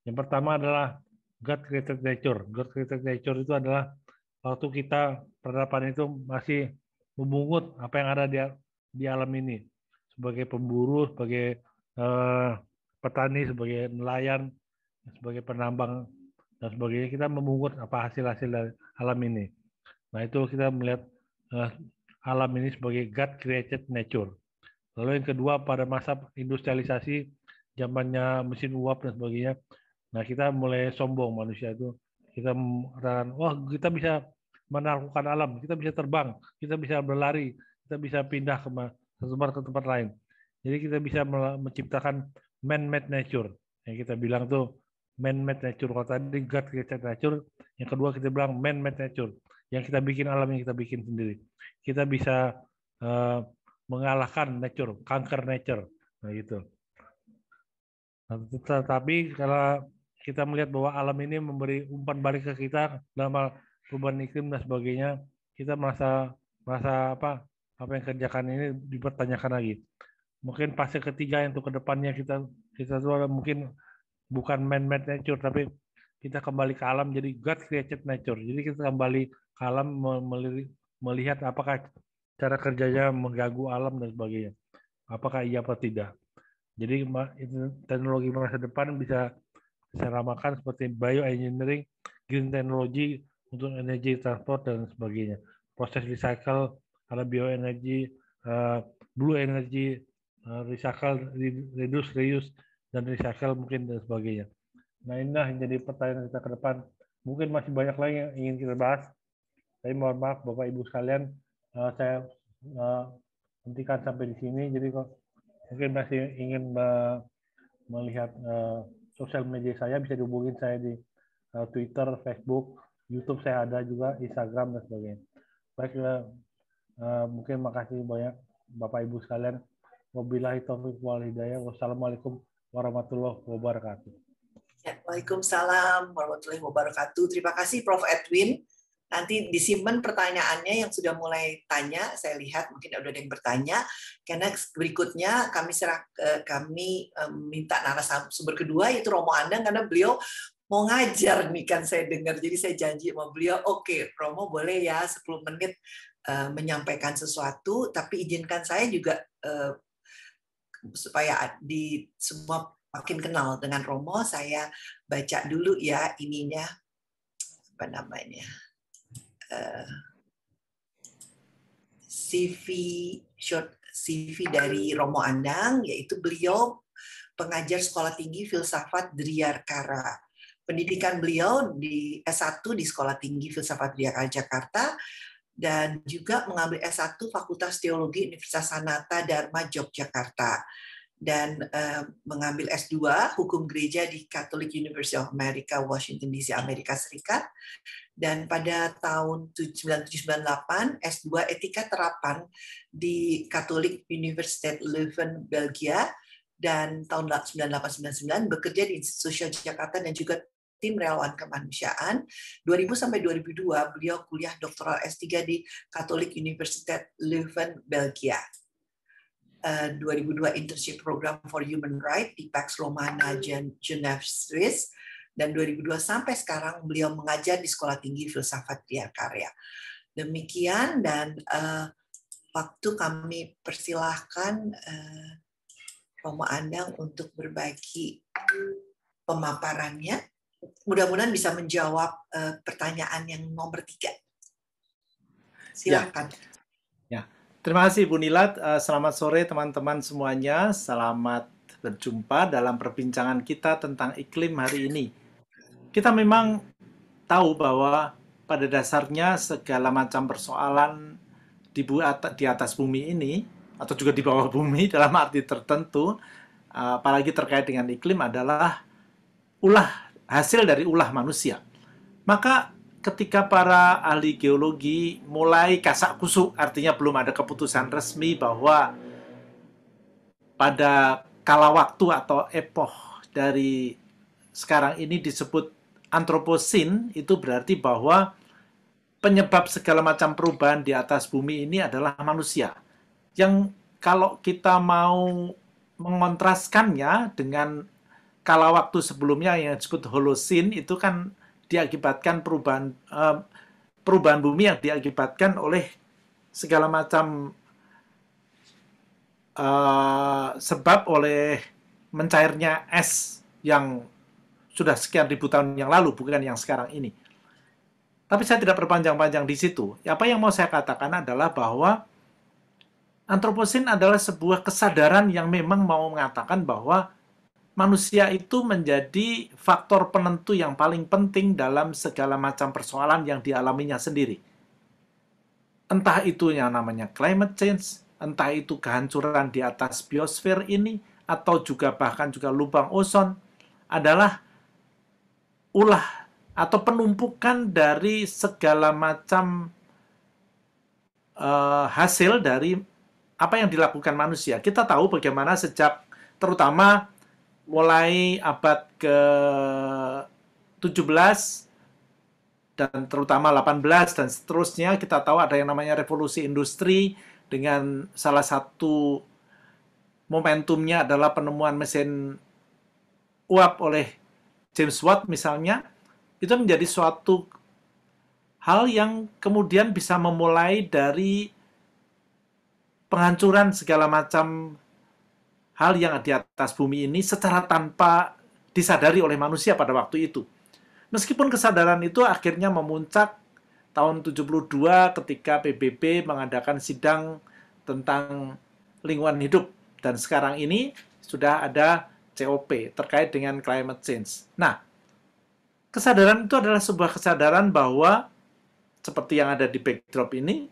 Yang pertama adalah God created nature. God created nature itu adalah waktu kita peradaban itu masih memungut apa yang ada di, di alam ini sebagai pemburu, sebagai eh, petani, sebagai nelayan, sebagai penambang dan sebagainya kita memungut apa hasil-hasil dari alam ini. Nah itu kita melihat eh, alam ini sebagai God created nature. Lalu yang kedua pada masa industrialisasi zamannya mesin uap dan sebagainya, nah kita mulai sombong manusia itu kita mengatakan wah kita bisa menaklukkan alam, kita bisa terbang, kita bisa berlari, kita bisa pindah ke tempat ke tempat lain. Jadi kita bisa menciptakan man-made nature. Yang kita bilang tuh man-made nature. Kalau tadi God created nature, yang kedua kita bilang man-made nature. Yang kita bikin alam yang kita bikin sendiri. Kita bisa uh, mengalahkan nature, kanker nature. Nah gitu. Nah, tetapi kalau kita melihat bahwa alam ini memberi umpan balik ke kita dalam perubahan iklim dan sebagainya, kita merasa merasa apa apa yang kerjakan ini dipertanyakan lagi. Mungkin fase ketiga yang untuk kedepannya kita kita tuh mungkin bukan man-made nature tapi kita kembali ke alam jadi God created nature. Jadi kita kembali ke alam melihat apakah cara kerjanya mengganggu alam dan sebagainya. Apakah iya atau tidak. Jadi teknologi masa depan bisa saya ramakan seperti bioengineering, green technology untuk energi transport dan sebagainya. Proses recycle ada bioenergi, uh, eh, blue energy, uh, recycle, reduce, reuse dan recycle mungkin dan sebagainya. Nah inilah yang jadi pertanyaan kita ke depan. Mungkin masih banyak lagi yang ingin kita bahas. Tapi mohon maaf Bapak Ibu sekalian, uh, saya uh, hentikan sampai di sini. Jadi kok mungkin masih ingin melihat uh, sosial media saya bisa dihubungin saya di uh, Twitter, Facebook, YouTube saya ada juga, Instagram dan sebagainya. Baik, uh, mungkin makasih banyak Bapak Ibu sekalian. Wabillahi taufik wal hidayah. Wassalamualaikum warahmatullahi wabarakatuh. Ya, Waalaikumsalam warahmatullahi wabarakatuh. Terima kasih Prof. Edwin nanti disimpan pertanyaannya yang sudah mulai tanya saya lihat mungkin ada yang bertanya karena berikutnya kami serah kami minta narasumber kedua yaitu Romo Andang karena beliau mau ngajar nih kan saya dengar jadi saya janji sama beliau oke okay, Romo boleh ya 10 menit eh, menyampaikan sesuatu tapi izinkan saya juga eh, supaya di semua makin kenal dengan Romo saya baca dulu ya ininya apa namanya CV short CV dari Romo Andang yaitu beliau pengajar sekolah tinggi filsafat Driyarkara. Pendidikan beliau di S1 di Sekolah Tinggi Filsafat Driyarkara Jakarta dan juga mengambil S1 Fakultas Teologi Universitas Sanata Dharma Yogyakarta dan uh, mengambil S2 Hukum Gereja di Catholic University of America Washington DC Amerika Serikat dan pada tahun 1998 S2 Etika Terapan di Catholic University Leuven Belgia dan tahun 1998 bekerja di Institut Sosial Jakarta dan juga tim relawan kemanusiaan. 2000 sampai 2002 beliau kuliah doktoral S3 di Catholic University Leuven Belgia. 2002 eh, internship program for human rights di Pax Romana Geneva Swiss dan 2002 sampai sekarang beliau mengajar di Sekolah Tinggi Filsafat Karya. Demikian dan uh, waktu kami persilahkan uh, Romo Andang untuk berbagi pemaparannya. Mudah-mudahan bisa menjawab uh, pertanyaan yang nomor tiga. Ya. Silakan. Ya. ya. Terima kasih Bu Nilat. Eh, selamat sore teman-teman semuanya. Selamat berjumpa dalam perbincangan kita tentang iklim hari ini. Kita memang tahu bahwa pada dasarnya segala macam persoalan di, di atas bumi ini atau juga di bawah bumi [LAUGHS] dalam arti tertentu, eh, apalagi terkait dengan iklim adalah ulah hasil dari ulah manusia. Maka ketika para ahli geologi mulai kasak kusuk, artinya belum ada keputusan resmi bahwa pada kala waktu atau epoch dari sekarang ini disebut antroposin, itu berarti bahwa penyebab segala macam perubahan di atas bumi ini adalah manusia. Yang kalau kita mau mengontraskannya dengan kala waktu sebelumnya yang disebut holosin itu kan diakibatkan perubahan eh, perubahan bumi yang diakibatkan oleh segala macam uh, sebab oleh mencairnya es yang sudah sekian ribu tahun yang lalu bukan yang sekarang ini. Tapi saya tidak berpanjang-panjang di situ. Apa yang mau saya katakan adalah bahwa antroposin adalah sebuah kesadaran yang memang mau mengatakan bahwa manusia itu menjadi faktor penentu yang paling penting dalam segala macam persoalan yang dialaminya sendiri. Entah itu yang namanya climate change, entah itu kehancuran di atas biosfer ini, atau juga bahkan juga lubang ozon, adalah ulah atau penumpukan dari segala macam uh, hasil dari apa yang dilakukan manusia. Kita tahu bagaimana sejak terutama mulai abad ke 17 dan terutama 18 dan seterusnya kita tahu ada yang namanya revolusi industri dengan salah satu momentumnya adalah penemuan mesin uap oleh James Watt misalnya itu menjadi suatu hal yang kemudian bisa memulai dari penghancuran segala macam hal yang di atas bumi ini secara tanpa disadari oleh manusia pada waktu itu. Meskipun kesadaran itu akhirnya memuncak tahun 72 ketika PBB mengadakan sidang tentang lingkungan hidup dan sekarang ini sudah ada COP terkait dengan climate change. Nah, kesadaran itu adalah sebuah kesadaran bahwa seperti yang ada di backdrop ini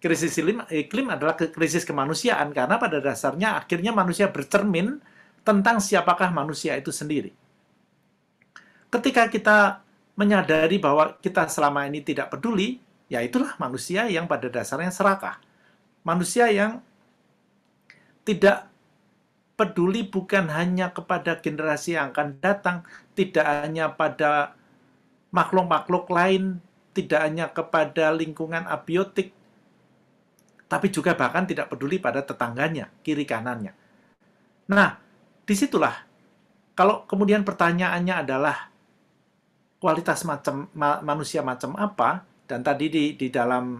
krisis iklim, iklim adalah krisis kemanusiaan karena pada dasarnya akhirnya manusia bercermin tentang siapakah manusia itu sendiri. Ketika kita menyadari bahwa kita selama ini tidak peduli, ya itulah manusia yang pada dasarnya serakah. Manusia yang tidak peduli bukan hanya kepada generasi yang akan datang, tidak hanya pada makhluk-makhluk lain, tidak hanya kepada lingkungan abiotik, tapi juga bahkan tidak peduli pada tetangganya, kiri kanannya. Nah, disitulah kalau kemudian pertanyaannya adalah kualitas macam ma, manusia macam apa dan tadi di di dalam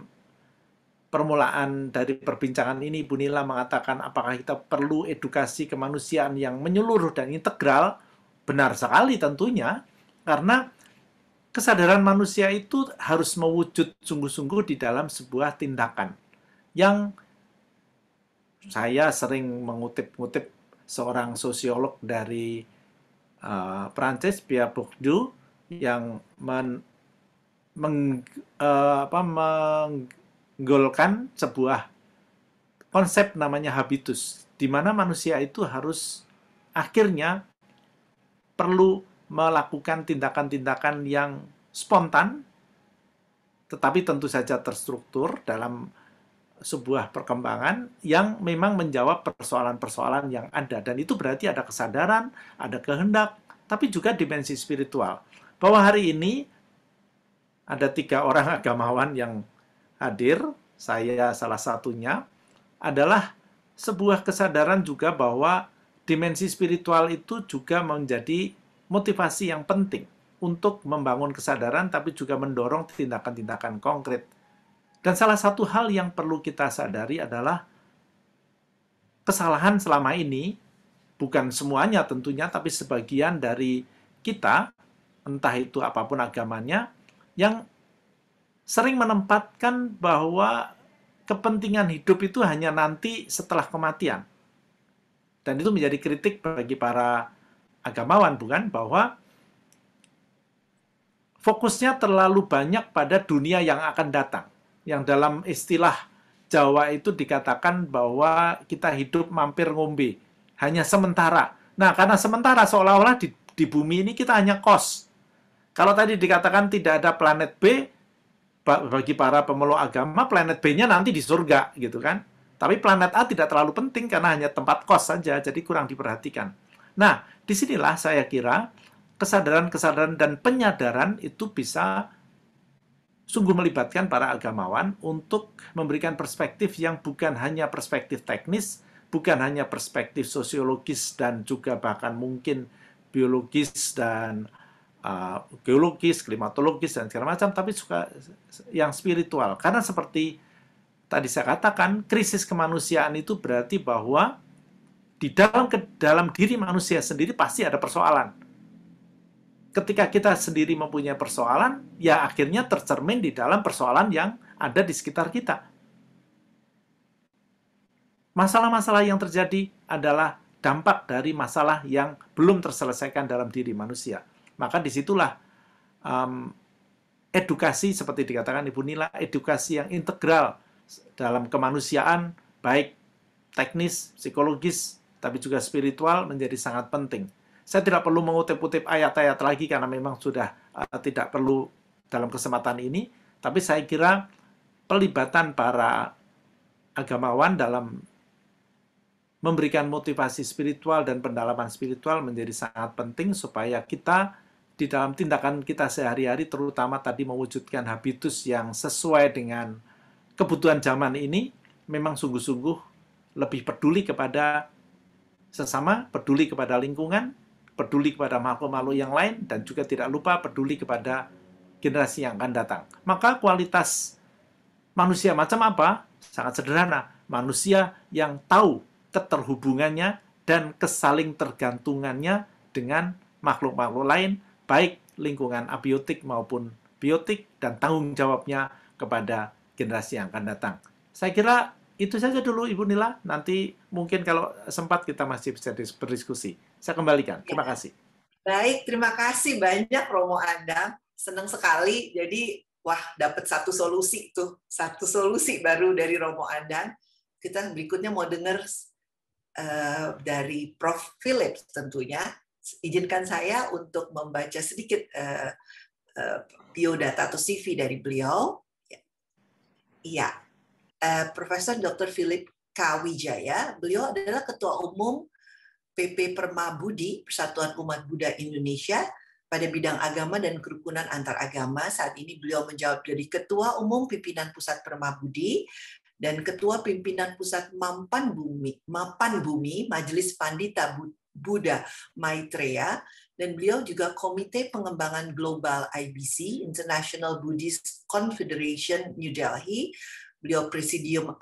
permulaan dari perbincangan ini Bu Nila mengatakan apakah kita perlu edukasi kemanusiaan yang menyeluruh dan integral? Benar sekali tentunya karena kesadaran manusia itu harus mewujud sungguh-sungguh di dalam sebuah tindakan yang saya sering mengutip-ngutip seorang sosiolog dari uh, eh, Prancis Pierre Bourdieu yang men, meng, uh, apa, menggolkan sebuah konsep namanya habitus di mana manusia itu harus akhirnya perlu melakukan tindakan-tindakan yang spontan tetapi tentu saja terstruktur dalam sebuah perkembangan yang memang menjawab persoalan-persoalan yang ada dan itu berarti ada kesadaran, ada kehendak, tapi juga dimensi spiritual. Bahwa hari ini ada tiga orang agamawan yang hadir, saya salah satunya, adalah sebuah kesadaran juga bahwa dimensi spiritual itu juga menjadi motivasi yang penting untuk membangun kesadaran tapi juga mendorong tindakan-tindakan konkret dan salah satu hal yang perlu kita sadari adalah kesalahan selama ini, bukan semuanya tentunya, tapi sebagian dari kita, entah itu apapun agamanya, yang sering menempatkan bahwa kepentingan hidup itu hanya nanti setelah kematian. Dan itu menjadi kritik bagi para agamawan, bukan? Bahwa fokusnya terlalu banyak pada dunia yang akan datang yang dalam istilah Jawa itu dikatakan bahwa kita hidup mampir ngombe, hanya sementara. Nah, karena sementara seolah-olah di, di bumi ini kita hanya kos. Kalau tadi dikatakan tidak ada planet B, bagi para pemeluk agama, planet B-nya nanti di surga, gitu kan. Tapi planet A tidak terlalu penting karena hanya tempat kos saja, jadi kurang diperhatikan. Nah, disinilah saya kira kesadaran-kesadaran dan penyadaran itu bisa sungguh melibatkan para agamawan untuk memberikan perspektif yang bukan hanya perspektif teknis, bukan hanya perspektif sosiologis dan juga bahkan mungkin biologis dan uh, geologis, klimatologis dan segala macam, tapi suka yang spiritual. Karena seperti tadi saya katakan, krisis kemanusiaan itu berarti bahwa di dalam ke dalam diri manusia sendiri pasti ada persoalan ketika kita sendiri mempunyai persoalan, ya akhirnya tercermin di dalam persoalan yang ada di sekitar kita. Masalah-masalah yang terjadi adalah dampak dari masalah yang belum terselesaikan dalam diri manusia. Maka disitulah um, edukasi, seperti dikatakan Ibu Nila, edukasi yang integral dalam kemanusiaan, baik teknis, psikologis, tapi juga spiritual menjadi sangat penting. Saya tidak perlu mengutip-utip ayat-ayat lagi karena memang sudah uh, tidak perlu dalam kesempatan ini, tapi saya kira pelibatan para agamawan dalam memberikan motivasi spiritual dan pendalaman spiritual menjadi sangat penting supaya kita di dalam tindakan kita sehari-hari terutama tadi mewujudkan habitus yang sesuai dengan kebutuhan zaman ini memang sungguh-sungguh lebih peduli kepada sesama, peduli kepada lingkungan, peduli kepada makhluk-makhluk yang lain, dan juga tidak lupa peduli kepada generasi yang akan datang. Maka kualitas manusia macam apa? Sangat sederhana. Manusia yang tahu keterhubungannya dan kesaling tergantungannya dengan makhluk-makhluk lain, baik lingkungan abiotik maupun biotik, dan tanggung jawabnya kepada generasi yang akan datang. Saya kira itu saja dulu Ibu Nila, nanti mungkin kalau sempat kita masih bisa berdiskusi. Saya kembalikan. Terima ya. kasih. Baik, terima kasih banyak Romo Anda. Senang sekali. Jadi, wah dapat satu solusi tuh. Satu solusi baru dari Romo Anda. Kita berikutnya mau dengar uh, dari Prof. Philip tentunya. Izinkan saya untuk membaca sedikit uh, uh, biodata atau CV dari beliau. Ya. Iya, uh, Profesor Dr. Philip Kawijaya. Beliau adalah Ketua Umum PP Permabudi Persatuan Umat Buddha Indonesia pada bidang agama dan kerukunan antar agama. Saat ini beliau menjawab dari Ketua Umum Pimpinan Pusat Permabudi dan Ketua Pimpinan Pusat Mampan Bumi, Mapan Bumi Majelis Pandita Buddha Maitreya dan beliau juga Komite Pengembangan Global IBC International Buddhist Confederation New Delhi. Beliau Presidium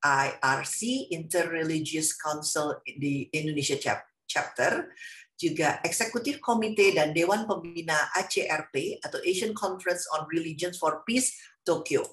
IRC Interreligious Council di Indonesia chapter, juga eksekutif komite dan dewan pembina ACRP atau Asian Conference on Religions for Peace Tokyo.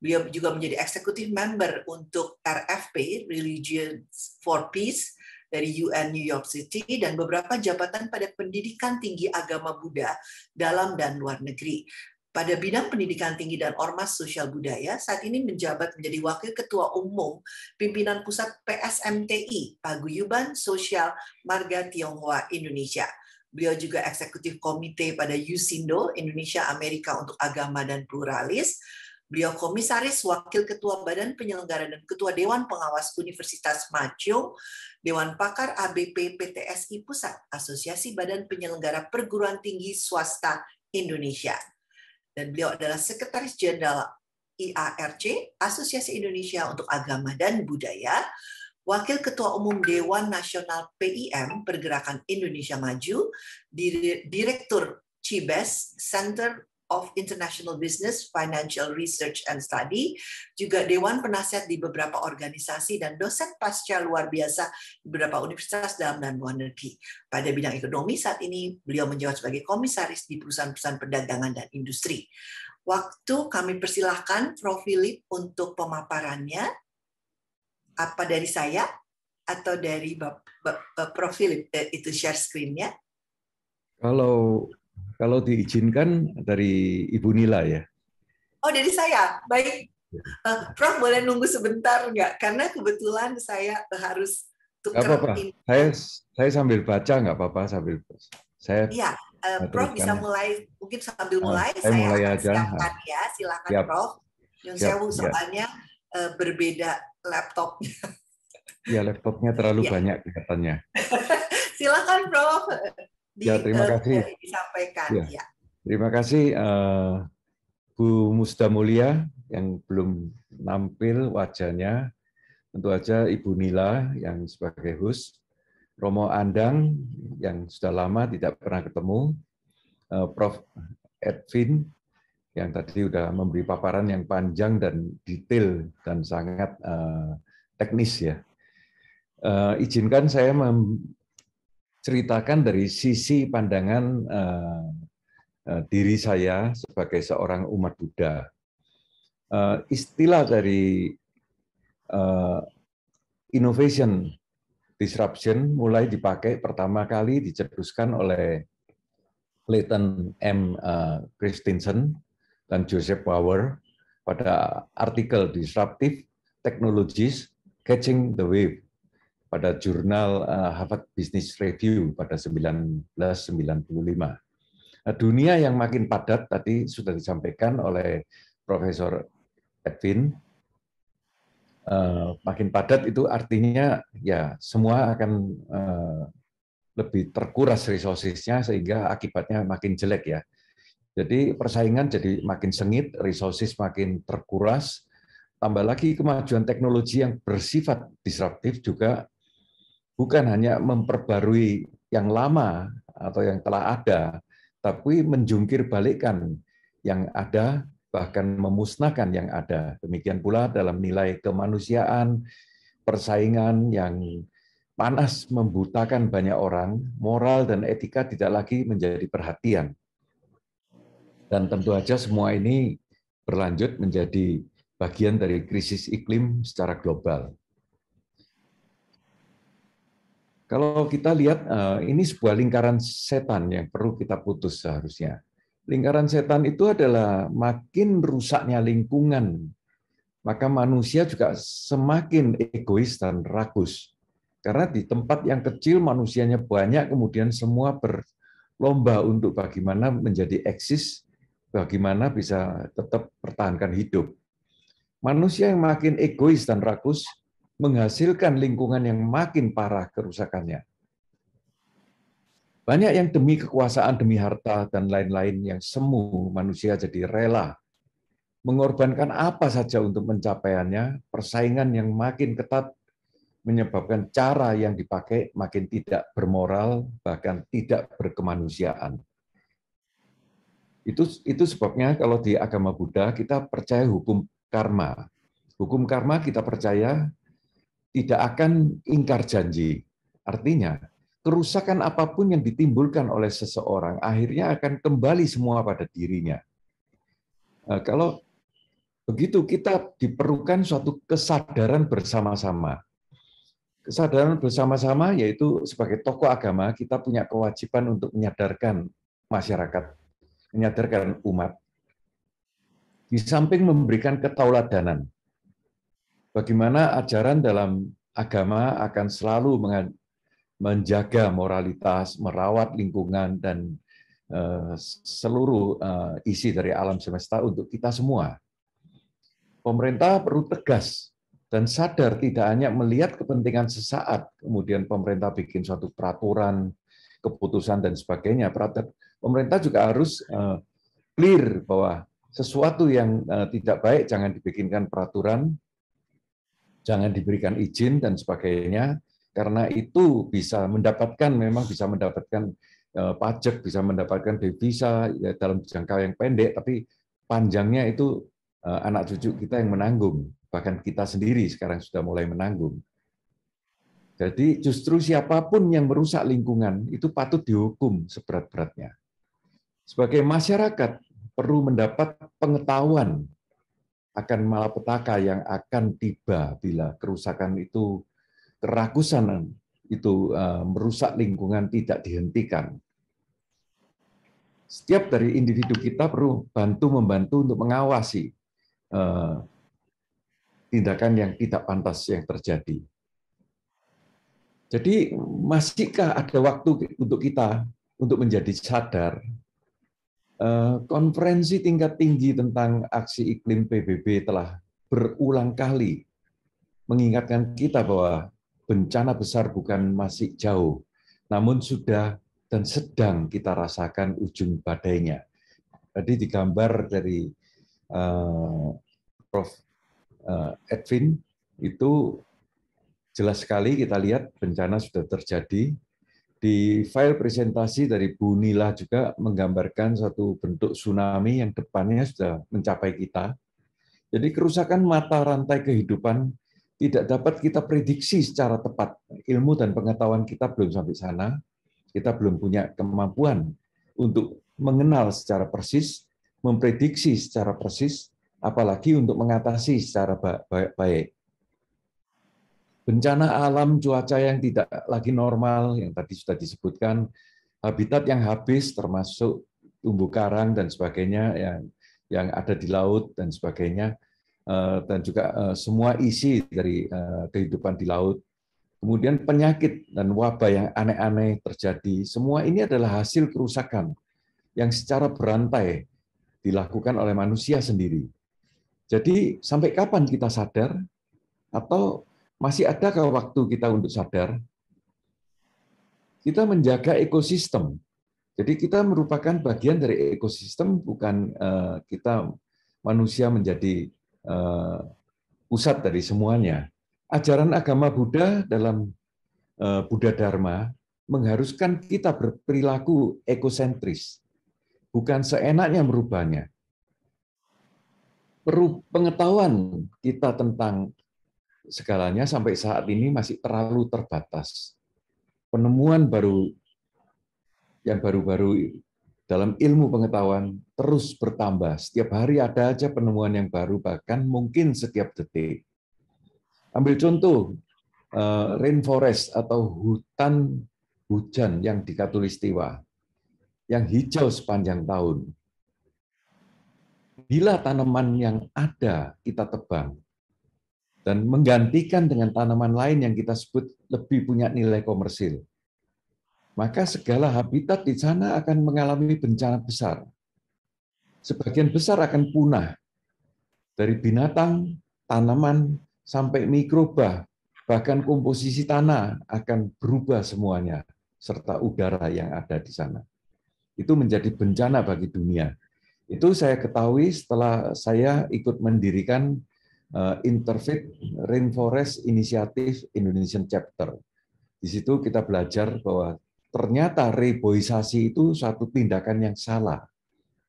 Beliau juga menjadi eksekutif member untuk RFP Religions for Peace dari UN New York City dan beberapa jabatan pada pendidikan tinggi agama Buddha dalam dan luar negeri pada bidang pendidikan tinggi dan ormas sosial budaya, saat ini menjabat menjadi Wakil Ketua Umum Pimpinan Pusat PSMTI, Paguyuban Sosial Marga Tionghoa Indonesia. Beliau juga eksekutif komite pada Yusindo Indonesia Amerika untuk Agama dan Pluralis. Beliau komisaris wakil ketua Badan Penyelenggara dan ketua Dewan Pengawas Universitas Macio, Dewan Pakar ABP PTSI Pusat, Asosiasi Badan Penyelenggara Perguruan Tinggi Swasta Indonesia dan beliau adalah Sekretaris Jenderal IARC, Asosiasi Indonesia untuk Agama dan Budaya, Wakil Ketua Umum Dewan Nasional PIM Pergerakan Indonesia Maju, Direktur CIBES Center of International Business, Financial Research and Study, juga Dewan Penasihat di beberapa organisasi dan dosen pasca luar biasa di beberapa universitas dalam dan luar negeri. Pada bidang ekonomi saat ini beliau menjawab sebagai komisaris di perusahaan-perusahaan perdagangan dan industri. Waktu kami persilahkan Prof. Philip untuk pemaparannya. Apa dari saya atau dari Prof. Philip eh, itu share screen-nya? Kalau kalau diizinkan dari Ibu Nila ya. Oh, dari saya. Baik. Uh, Prof boleh nunggu sebentar nggak? Karena kebetulan saya harus tukar apa-apa. Saya saya sambil baca nggak apa-apa sambil saya. Ya, uh, Prof bisa mulai mungkin sambil ah, mulai saya, saya mulai aja. silakan ya, silakan Siap. Prof. Yang saya soalnya uh, berbeda laptopnya. Ya laptopnya terlalu iya. banyak kelihatannya. [LAUGHS] silakan Prof di, ya, eh, terima kasih. disampaikan. Ya. Ya. Terima kasih uh, Bu Musda Mulia yang belum nampil wajahnya. Tentu saja Ibu Nila yang sebagai host, Romo Andang yang sudah lama tidak pernah ketemu, uh, Prof. Edwin yang tadi sudah memberi paparan yang panjang dan detail dan sangat uh, teknis ya. Uh, izinkan saya ceritakan dari sisi pandangan uh, uh, diri saya sebagai seorang umat Buddha. Uh, istilah dari uh, innovation disruption mulai dipakai pertama kali dicetuskan oleh Clayton M. Christensen dan Joseph Power pada artikel Disruptive Technologies Catching the Wave pada jurnal eh, Harvard Business Review pada 1995. Nah, dunia yang makin padat tadi sudah disampaikan oleh Profesor Edwin. Eh, makin padat itu artinya ya semua akan eh, lebih terkuras resourcesnya sehingga akibatnya makin jelek ya. Jadi persaingan jadi makin sengit, resources makin terkuras, tambah lagi kemajuan teknologi yang bersifat disruptif juga bukan hanya memperbarui yang lama atau yang telah ada, tapi menjungkir balikkan yang ada, bahkan memusnahkan yang ada. Demikian pula dalam nilai kemanusiaan, persaingan yang panas membutakan banyak orang, moral dan etika tidak lagi menjadi perhatian. Dan tentu saja semua ini berlanjut menjadi bagian dari krisis iklim secara global. Kalau kita lihat eh, ini sebuah lingkaran setan yang perlu kita putus seharusnya. Lingkaran setan itu adalah makin rusaknya lingkungan, maka manusia juga semakin egois dan rakus. Karena di tempat yang kecil manusianya banyak, kemudian semua berlomba untuk bagaimana menjadi eksis, bagaimana bisa tetap pertahankan hidup. Manusia yang makin egois dan rakus menghasilkan lingkungan yang makin parah kerusakannya. Banyak yang demi kekuasaan, demi harta, dan lain-lain yang semu manusia jadi rela mengorbankan apa saja untuk pencapaiannya, persaingan yang makin ketat menyebabkan cara yang dipakai makin tidak bermoral, bahkan tidak berkemanusiaan. Itu, itu sebabnya kalau di agama Buddha kita percaya hukum karma. Hukum karma kita percaya tidak akan ingkar janji. Artinya, kerusakan apapun yang ditimbulkan oleh seseorang akhirnya akan kembali semua pada dirinya. Nah, kalau begitu kita diperlukan suatu kesadaran bersama-sama. Kesadaran bersama-sama yaitu sebagai tokoh agama kita punya kewajiban untuk menyadarkan masyarakat, menyadarkan umat. Di samping memberikan ketauladanan, bagaimana ajaran dalam agama akan selalu menjaga moralitas, merawat lingkungan dan eh, seluruh eh, isi dari alam semesta untuk kita semua. Pemerintah perlu tegas dan sadar tidak hanya melihat kepentingan sesaat, kemudian pemerintah bikin suatu peraturan, keputusan dan sebagainya. Pemerintah juga harus eh, clear bahwa sesuatu yang tidak baik jangan dibikinkan peraturan, jangan diberikan izin dan sebagainya karena itu bisa mendapatkan memang bisa mendapatkan eh, pajak bisa mendapatkan devisa ya, dalam jangka yang pendek tapi panjangnya itu eh, anak cucu kita yang menanggung bahkan kita sendiri sekarang sudah mulai menanggung jadi justru siapapun yang merusak lingkungan itu patut dihukum seberat-beratnya sebagai masyarakat perlu mendapat pengetahuan akan malapetaka yang akan tiba bila kerusakan itu kerakusan itu eh, merusak lingkungan tidak dihentikan. Setiap dari individu kita perlu bantu membantu untuk mengawasi eh, tindakan yang tidak pantas yang terjadi. Jadi masihkah ada waktu untuk kita untuk menjadi sadar Eh, konferensi tingkat tinggi tentang aksi iklim PBB telah berulang kali mengingatkan kita bahwa bencana besar bukan masih jauh, namun sudah dan sedang kita rasakan ujung badainya. Tadi digambar dari uh, Prof. Eh, Edwin itu jelas sekali kita lihat bencana sudah terjadi, di file presentasi dari Bu Nila juga menggambarkan satu bentuk tsunami yang depannya sudah mencapai kita. Jadi kerusakan mata rantai kehidupan tidak dapat kita prediksi secara tepat. Ilmu dan pengetahuan kita belum sampai sana. Kita belum punya kemampuan untuk mengenal secara persis, memprediksi secara persis, apalagi untuk mengatasi secara baik bencana alam cuaca yang tidak lagi normal yang tadi sudah disebutkan habitat yang habis termasuk tumbuh karang dan sebagainya yang yang ada di laut dan sebagainya eh, dan juga eh, semua isi dari eh, kehidupan di laut kemudian penyakit dan wabah yang aneh-aneh terjadi semua ini adalah hasil kerusakan yang secara berantai dilakukan oleh manusia sendiri jadi sampai kapan kita sadar atau masih adakah waktu kita untuk sadar? Kita menjaga ekosistem. Jadi kita merupakan bagian dari ekosistem, bukan eh, kita manusia menjadi eh, pusat dari semuanya. Ajaran agama Buddha dalam eh, Buddha Dharma mengharuskan kita berperilaku ekosentris, bukan seenaknya merubahnya perlu pengetahuan kita tentang segalanya sampai saat ini masih terlalu terbatas. Penemuan baru yang baru-baru dalam ilmu pengetahuan terus bertambah. Setiap hari ada aja penemuan yang baru, bahkan mungkin setiap detik. Ambil contoh, eh, rainforest atau hutan hujan yang di Katulistiwa, yang hijau sepanjang tahun. Bila tanaman yang ada kita tebang, dan menggantikan dengan tanaman lain yang kita sebut lebih punya nilai komersil. Maka segala habitat di sana akan mengalami bencana besar. Sebagian besar akan punah dari binatang, tanaman, sampai mikroba, bahkan komposisi tanah akan berubah semuanya, serta udara yang ada di sana. Itu menjadi bencana bagi dunia. Itu saya ketahui setelah saya ikut mendirikan Eh, Interfaith Rainforest Initiative Indonesian Chapter. Di situ kita belajar bahwa ternyata reboisasi itu satu tindakan yang salah,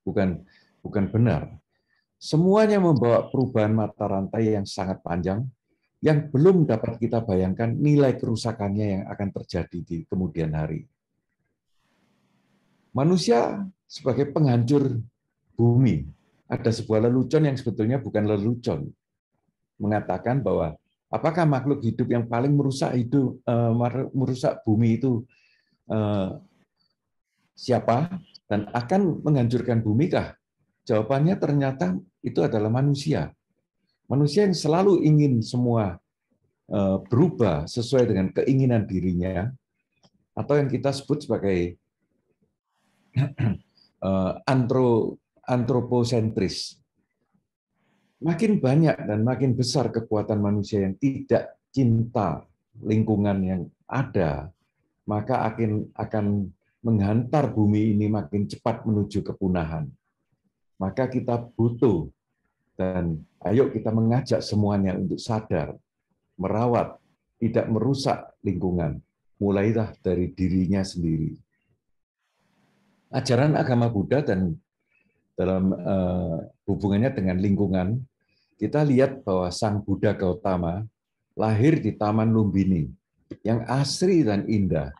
bukan bukan benar. Semuanya membawa perubahan mata rantai yang sangat panjang, yang belum dapat kita bayangkan nilai kerusakannya yang akan terjadi di kemudian hari. Manusia sebagai penghancur bumi, ada sebuah lelucon yang sebetulnya bukan lelucon mengatakan bahwa apakah makhluk hidup yang paling merusak hidup eh, merusak bumi itu eh, siapa dan akan menghancurkan bumi kah? Jawabannya ternyata itu adalah manusia. Manusia yang selalu ingin semua eh, berubah sesuai dengan keinginan dirinya atau yang kita sebut sebagai [CLEARS THROAT] antro antroposentris makin banyak dan makin besar kekuatan manusia yang tidak cinta lingkungan yang ada, maka akan akan menghantar bumi ini makin cepat menuju kepunahan. Maka kita butuh dan ayo kita mengajak semuanya untuk sadar, merawat, tidak merusak lingkungan. Mulailah dari dirinya sendiri. Ajaran agama Buddha dan dalam eh, hubungannya dengan lingkungan kita lihat bahwa Sang Buddha Gautama lahir di Taman Lumbini yang asri dan indah.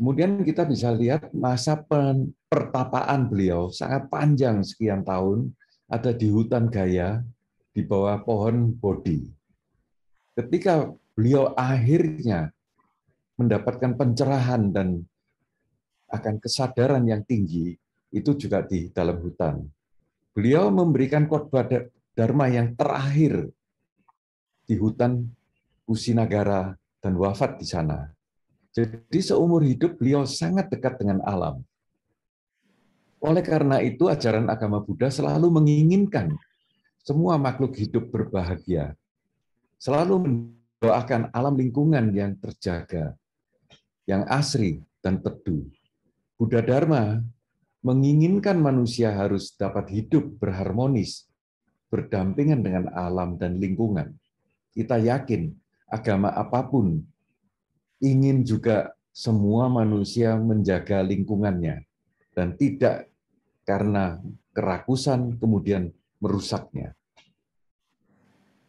Kemudian kita bisa lihat masa pertapaan beliau sangat panjang sekian tahun, ada di hutan Gaya di bawah pohon Bodhi. Ketika beliau akhirnya mendapatkan pencerahan dan akan kesadaran yang tinggi, itu juga di dalam hutan. Beliau memberikan Dharma yang terakhir di hutan Kusinagara dan wafat di sana. Jadi seumur hidup beliau sangat dekat dengan alam. Oleh karena itu ajaran agama Buddha selalu menginginkan semua makhluk hidup berbahagia. Selalu mendoakan alam lingkungan yang terjaga, yang asri dan teduh. Buddha Dharma menginginkan manusia harus dapat hidup berharmonis berdampingan dengan alam dan lingkungan. Kita yakin agama apapun ingin juga semua manusia menjaga lingkungannya dan tidak karena kerakusan kemudian merusaknya.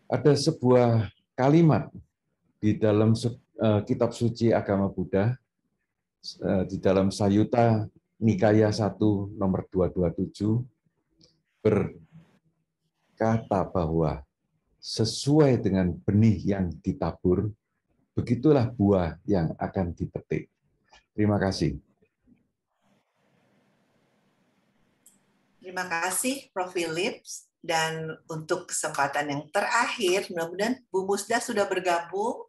Ada sebuah kalimat di dalam eh, kitab suci agama Buddha eh, di dalam Sayuta Nikaya 1 nomor 227 ber kata bahwa sesuai dengan benih yang ditabur, begitulah buah yang akan dipetik. Terima kasih. Terima kasih Prof. Philips dan untuk kesempatan yang terakhir, mudah-mudahan Bu Musda sudah bergabung.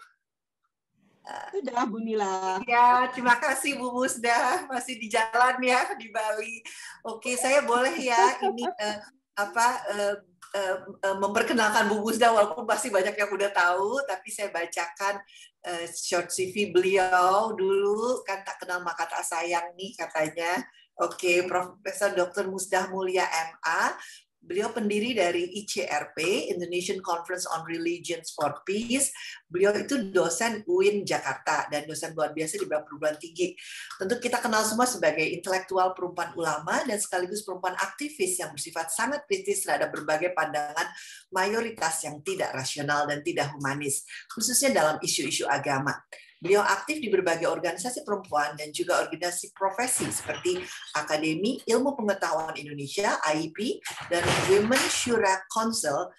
Sudah, Bu Nila. Ya, terima kasih Bu Musda. Masih di jalan ya di Bali. Oke, saya boleh ya ini uh, apa uh, uh, uh, memperkenalkan Bu Musda walaupun pasti banyak yang udah tahu tapi saya bacakan uh, short CV beliau dulu kan tak kenal maka tak sayang nih katanya Oke, okay, Profesor Dr. Musdah Mulia MA Beliau pendiri dari ICRP, Indonesian Conference on Religions for Peace. Beliau itu dosen UIN Jakarta dan dosen luar biasa di beberapa perguruan tinggi. Tentu kita kenal semua sebagai intelektual perempuan ulama dan sekaligus perempuan aktivis yang bersifat sangat kritis terhadap berbagai pandangan mayoritas yang tidak rasional dan tidak humanis, khususnya dalam isu-isu agama. Beliau aktif di berbagai organisasi perempuan dan juga organisasi profesi seperti Akademi Ilmu Pengetahuan Indonesia (AIP) dan Women Shura Council,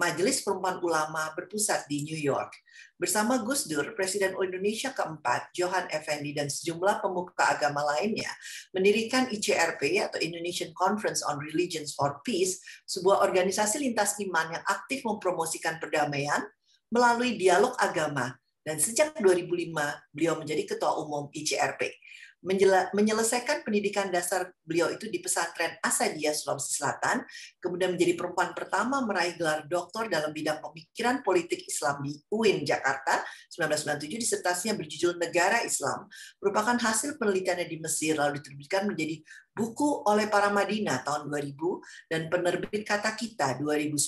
Majelis Perempuan Ulama berpusat di New York. Bersama Gus Dur, Presiden Indonesia keempat, Johan Effendi, dan sejumlah pemuka agama lainnya, mendirikan ICRP atau Indonesian Conference on Religions for Peace, sebuah organisasi lintas iman yang aktif mempromosikan perdamaian melalui dialog agama dan sejak 2005, beliau menjadi Ketua Umum ICRP. Menjela, menyelesaikan pendidikan dasar beliau itu di pesantren Asadia, Sulawesi Selatan, kemudian menjadi perempuan pertama meraih gelar doktor dalam bidang pemikiran politik Islam di UIN, Jakarta, 1997, disertasinya berjudul Negara Islam, merupakan hasil penelitiannya di Mesir, lalu diterbitkan menjadi buku oleh para Madinah tahun 2000 dan penerbit Kata Kita 2010.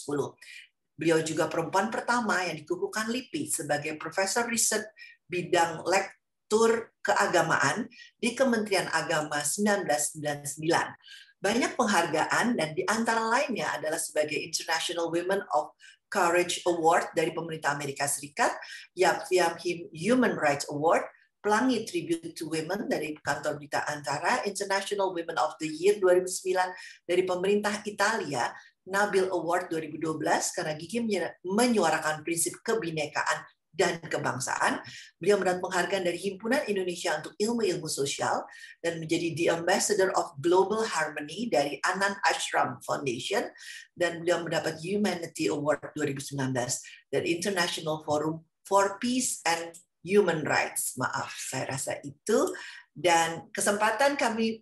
Beliau juga perempuan pertama yang dikukuhkan LIPI sebagai profesor riset bidang lektur keagamaan di Kementerian Agama 1999. Banyak penghargaan dan di antara lainnya adalah sebagai International Women of Courage Award dari pemerintah Amerika Serikat, Yap Human Rights Award, Pelangi Tribute to Women dari Kantor Berita Antara, International Women of the Year 2009 dari pemerintah Italia, Nabil Award 2012 karena Gigi menyuarakan prinsip kebinekaan dan kebangsaan. Beliau mendapat penghargaan dari Himpunan Indonesia untuk Ilmu-Ilmu Sosial dan menjadi The Ambassador of Global Harmony dari Anand Ashram Foundation dan beliau mendapat Humanity Award 2019 dan International Forum for Peace and Human Rights. Maaf, saya rasa itu. Dan kesempatan kami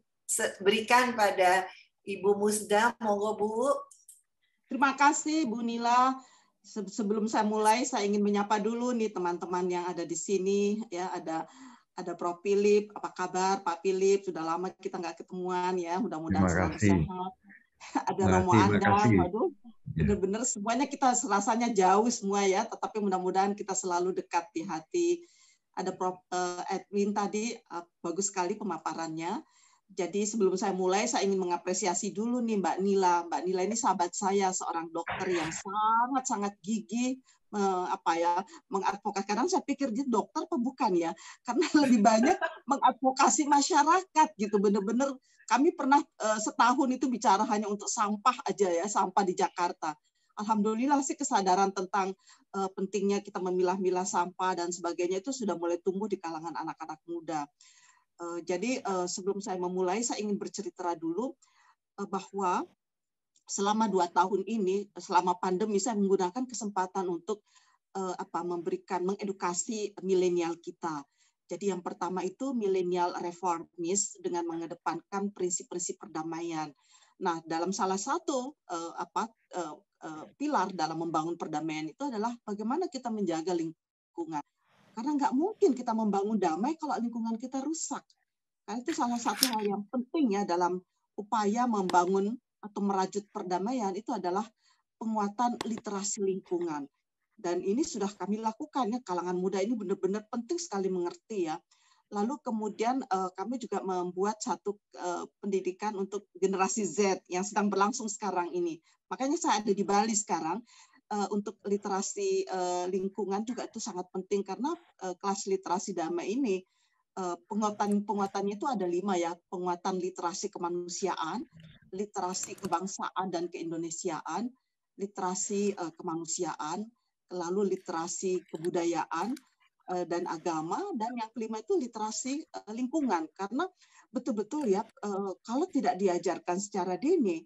berikan pada Ibu Musda, monggo Bu. Terima kasih Bu Nila. Sebelum saya mulai, saya ingin menyapa dulu nih teman-teman yang ada di sini. Ya, ada ada Prof. Philip. Apa kabar Pak Philip? Sudah lama kita nggak ketemuan ya. Mudah-mudahan selalu sehat. [LAUGHS] Ada Romo Anda. Waduh, ya. benar-benar semuanya kita rasanya jauh semua ya. Tetapi mudah-mudahan kita selalu dekat di hati. Ada Prof. Eh, Edwin tadi, eh, bagus sekali pemaparannya. Jadi sebelum saya mulai, saya ingin mengapresiasi dulu nih Mbak Nila. Mbak Nila ini sahabat saya, seorang dokter yang sangat-sangat gigih apa ya mengadvokasi karena saya pikir dia dokter apa bukan ya karena [LAUGHS] lebih banyak mengadvokasi masyarakat gitu bener-bener kami pernah e, setahun itu bicara hanya untuk sampah aja ya sampah di Jakarta alhamdulillah sih kesadaran tentang e, pentingnya kita memilah-milah sampah dan sebagainya itu sudah mulai tumbuh di kalangan anak-anak muda Eh, jadi eh, sebelum saya memulai, saya ingin bercerita dulu eh, bahwa selama dua tahun ini, selama pandemi, saya menggunakan kesempatan untuk apa memberikan mengedukasi milenial kita. Jadi yang pertama itu milenial reformis dengan mengedepankan prinsip-prinsip perdamaian. Nah, dalam salah satu uh, apa uh, uh, pilar dalam membangun perdamaian itu adalah bagaimana kita menjaga lingkungan. Karena nggak mungkin kita membangun damai kalau lingkungan kita rusak. Karena itu salah satu hal yang penting ya dalam upaya membangun atau merajut perdamaian itu adalah penguatan literasi lingkungan. Dan ini sudah kami lakukan ya kalangan muda ini benar-benar penting sekali mengerti ya. Lalu kemudian eh, kami juga membuat satu eh, pendidikan untuk generasi Z yang sedang berlangsung sekarang ini. Makanya saya ada di Bali sekarang uh, untuk literasi uh, lingkungan juga itu sangat penting karena uh, kelas literasi damai ini uh, penguatan penguatannya itu ada lima ya penguatan literasi kemanusiaan, literasi kebangsaan dan keindonesiaan, literasi uh, kemanusiaan, lalu literasi kebudayaan dan agama dan yang kelima itu literasi lingkungan karena betul-betul ya kalau tidak diajarkan secara dini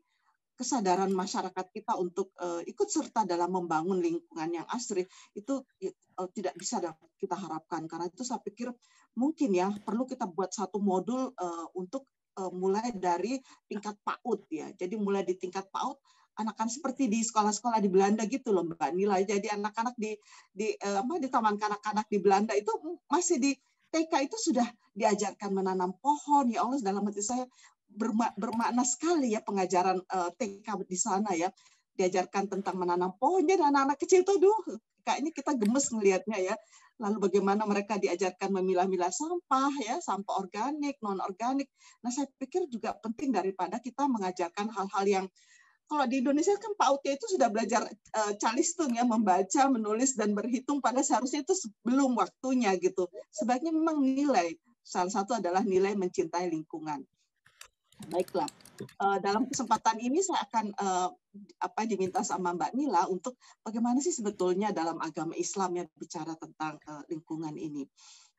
kesadaran masyarakat kita untuk uh, ikut serta dalam membangun lingkungan yang asri itu uh, tidak bisa kita harapkan karena itu saya pikir mungkin ya perlu kita buat satu modul uh, untuk uh, mulai dari tingkat PAUD ya jadi mulai di tingkat PAUD anak-anak seperti di sekolah-sekolah di Belanda gitu loh Mbak Nila. Jadi anak-anak di di apa di taman kanak-kanak di Belanda itu masih di TK itu sudah diajarkan menanam pohon. Ya Allah dalam hati saya bermakna sekali ya pengajaran eh, TK di sana ya diajarkan tentang menanam pohonnya dan anak-anak kecil tuh duh kayaknya kita gemes ngelihatnya ya lalu bagaimana mereka diajarkan memilah-milah sampah ya sampah organik non organik nah saya pikir juga penting daripada kita mengajarkan hal-hal yang kalau di Indonesia kan Pak Uti itu sudah belajar uh, eh, calistung ya membaca, menulis dan berhitung pada seharusnya itu sebelum waktunya gitu. Sebaiknya memang nilai salah satu adalah nilai mencintai lingkungan. Baiklah. Uh, dalam kesempatan ini saya akan uh, apa diminta sama Mbak Nila untuk bagaimana sih sebetulnya dalam agama Islam yang bicara tentang uh, lingkungan ini.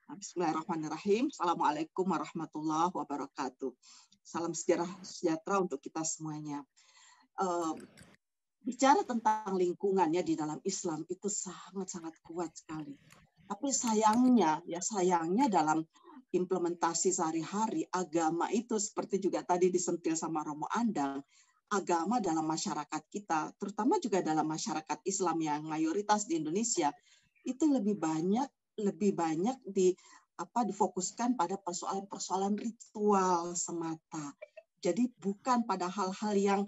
Nah, bismillahirrahmanirrahim. Assalamualaikum warahmatullahi wabarakatuh. Salam sejarah sejahtera untuk kita semuanya. Uh, bicara tentang lingkungannya di dalam Islam itu sangat-sangat kuat sekali. Tapi sayangnya ya sayangnya dalam implementasi sehari-hari agama itu seperti juga tadi disentil sama Romo Andang agama dalam masyarakat kita terutama juga dalam masyarakat Islam yang mayoritas di Indonesia itu lebih banyak lebih banyak di apa difokuskan pada persoalan-persoalan ritual semata jadi bukan pada hal-hal yang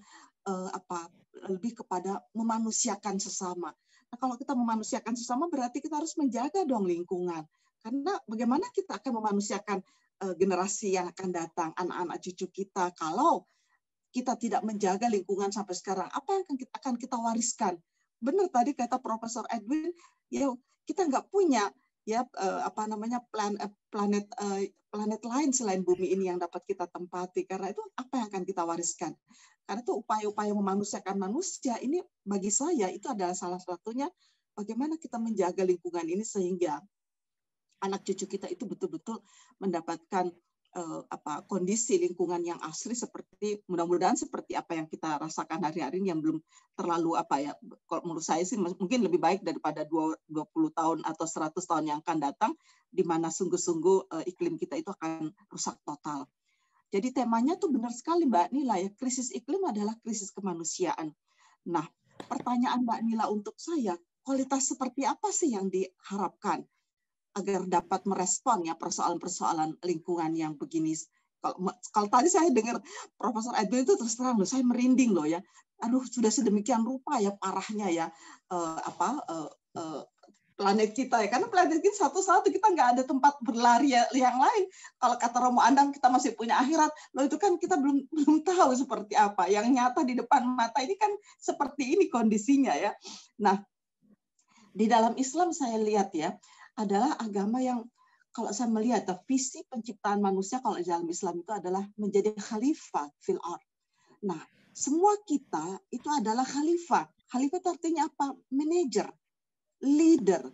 eh, apa lebih kepada memanusiakan sesama nah kalau kita memanusiakan sesama berarti kita harus menjaga dong lingkungan karena bagaimana kita akan memanusiakan uh, generasi yang akan datang, anak-anak cucu kita kalau kita tidak menjaga lingkungan sampai sekarang, apa yang akan kita, akan kita wariskan? Benar tadi kata Profesor Edwin, ya kita nggak punya ya uh, apa namanya plan, uh, planet uh, planet lain selain bumi ini yang dapat kita tempati karena itu apa yang akan kita wariskan karena itu upaya-upaya memanusiakan manusia ini bagi saya itu adalah salah satunya bagaimana kita menjaga lingkungan ini sehingga anak cucu kita itu betul-betul mendapatkan uh, apa kondisi lingkungan yang asri seperti mudah-mudahan seperti apa yang kita rasakan hari-hari ini yang belum terlalu apa ya kalau menurut saya sih mungkin lebih baik daripada 20 tahun atau 100 tahun yang akan datang di mana sungguh-sungguh uh, iklim kita itu akan rusak total. Jadi temanya tuh benar sekali Mbak Nila ya, krisis iklim adalah krisis kemanusiaan. Nah, pertanyaan Mbak Nila untuk saya, kualitas seperti apa sih yang diharapkan? agar dapat merespon ya persoalan-persoalan lingkungan yang begini. Kalau, kalau tadi saya dengar Profesor Edwin itu terus terang loh, saya merinding loh ya. Aduh sudah sedemikian rupa ya parahnya ya uh, apa uh, uh, planet kita ya karena planet kita satu-satu kita nggak ada tempat berlari ya yang lain kalau kata Romo Andang kita masih punya akhirat loh itu kan kita belum belum tahu seperti apa yang nyata di depan mata ini kan seperti ini kondisinya ya nah di dalam Islam saya lihat ya adalah agama yang kalau saya melihat visi penciptaan manusia kalau dalam Islam itu adalah menjadi khalifah fil Nah, semua kita itu adalah khalifah. Khalifah artinya apa? Manager, leader,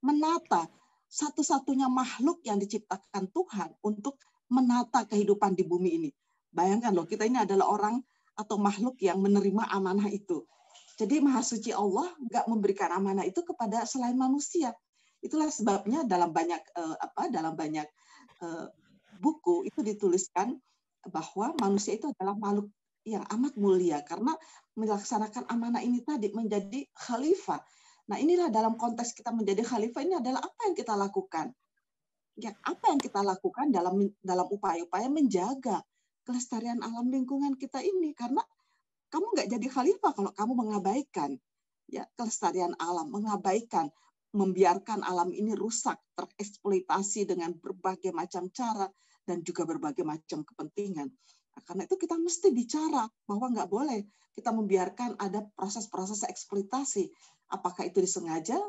menata. Satu-satunya makhluk yang diciptakan Tuhan untuk menata kehidupan di bumi ini. Bayangkan loh, kita ini adalah orang atau makhluk yang menerima amanah itu. Jadi Maha Suci Allah nggak memberikan amanah itu kepada selain manusia. Itulah sebabnya dalam banyak uh, apa dalam banyak uh, buku itu dituliskan bahwa manusia itu adalah makhluk yang amat mulia karena melaksanakan amanah ini tadi menjadi khalifah. Nah, inilah dalam konteks kita menjadi khalifah ini adalah apa yang kita lakukan? Ya, apa yang kita lakukan dalam dalam upaya-upaya menjaga kelestarian alam lingkungan kita ini karena kamu nggak jadi khalifah kalau kamu mengabaikan ya kelestarian alam, mengabaikan membiarkan alam ini rusak, tereksploitasi dengan berbagai macam cara dan juga berbagai macam kepentingan. Nah, karena itu kita mesti bicara bahwa nggak boleh kita membiarkan ada proses-proses eksploitasi, apakah itu disengaja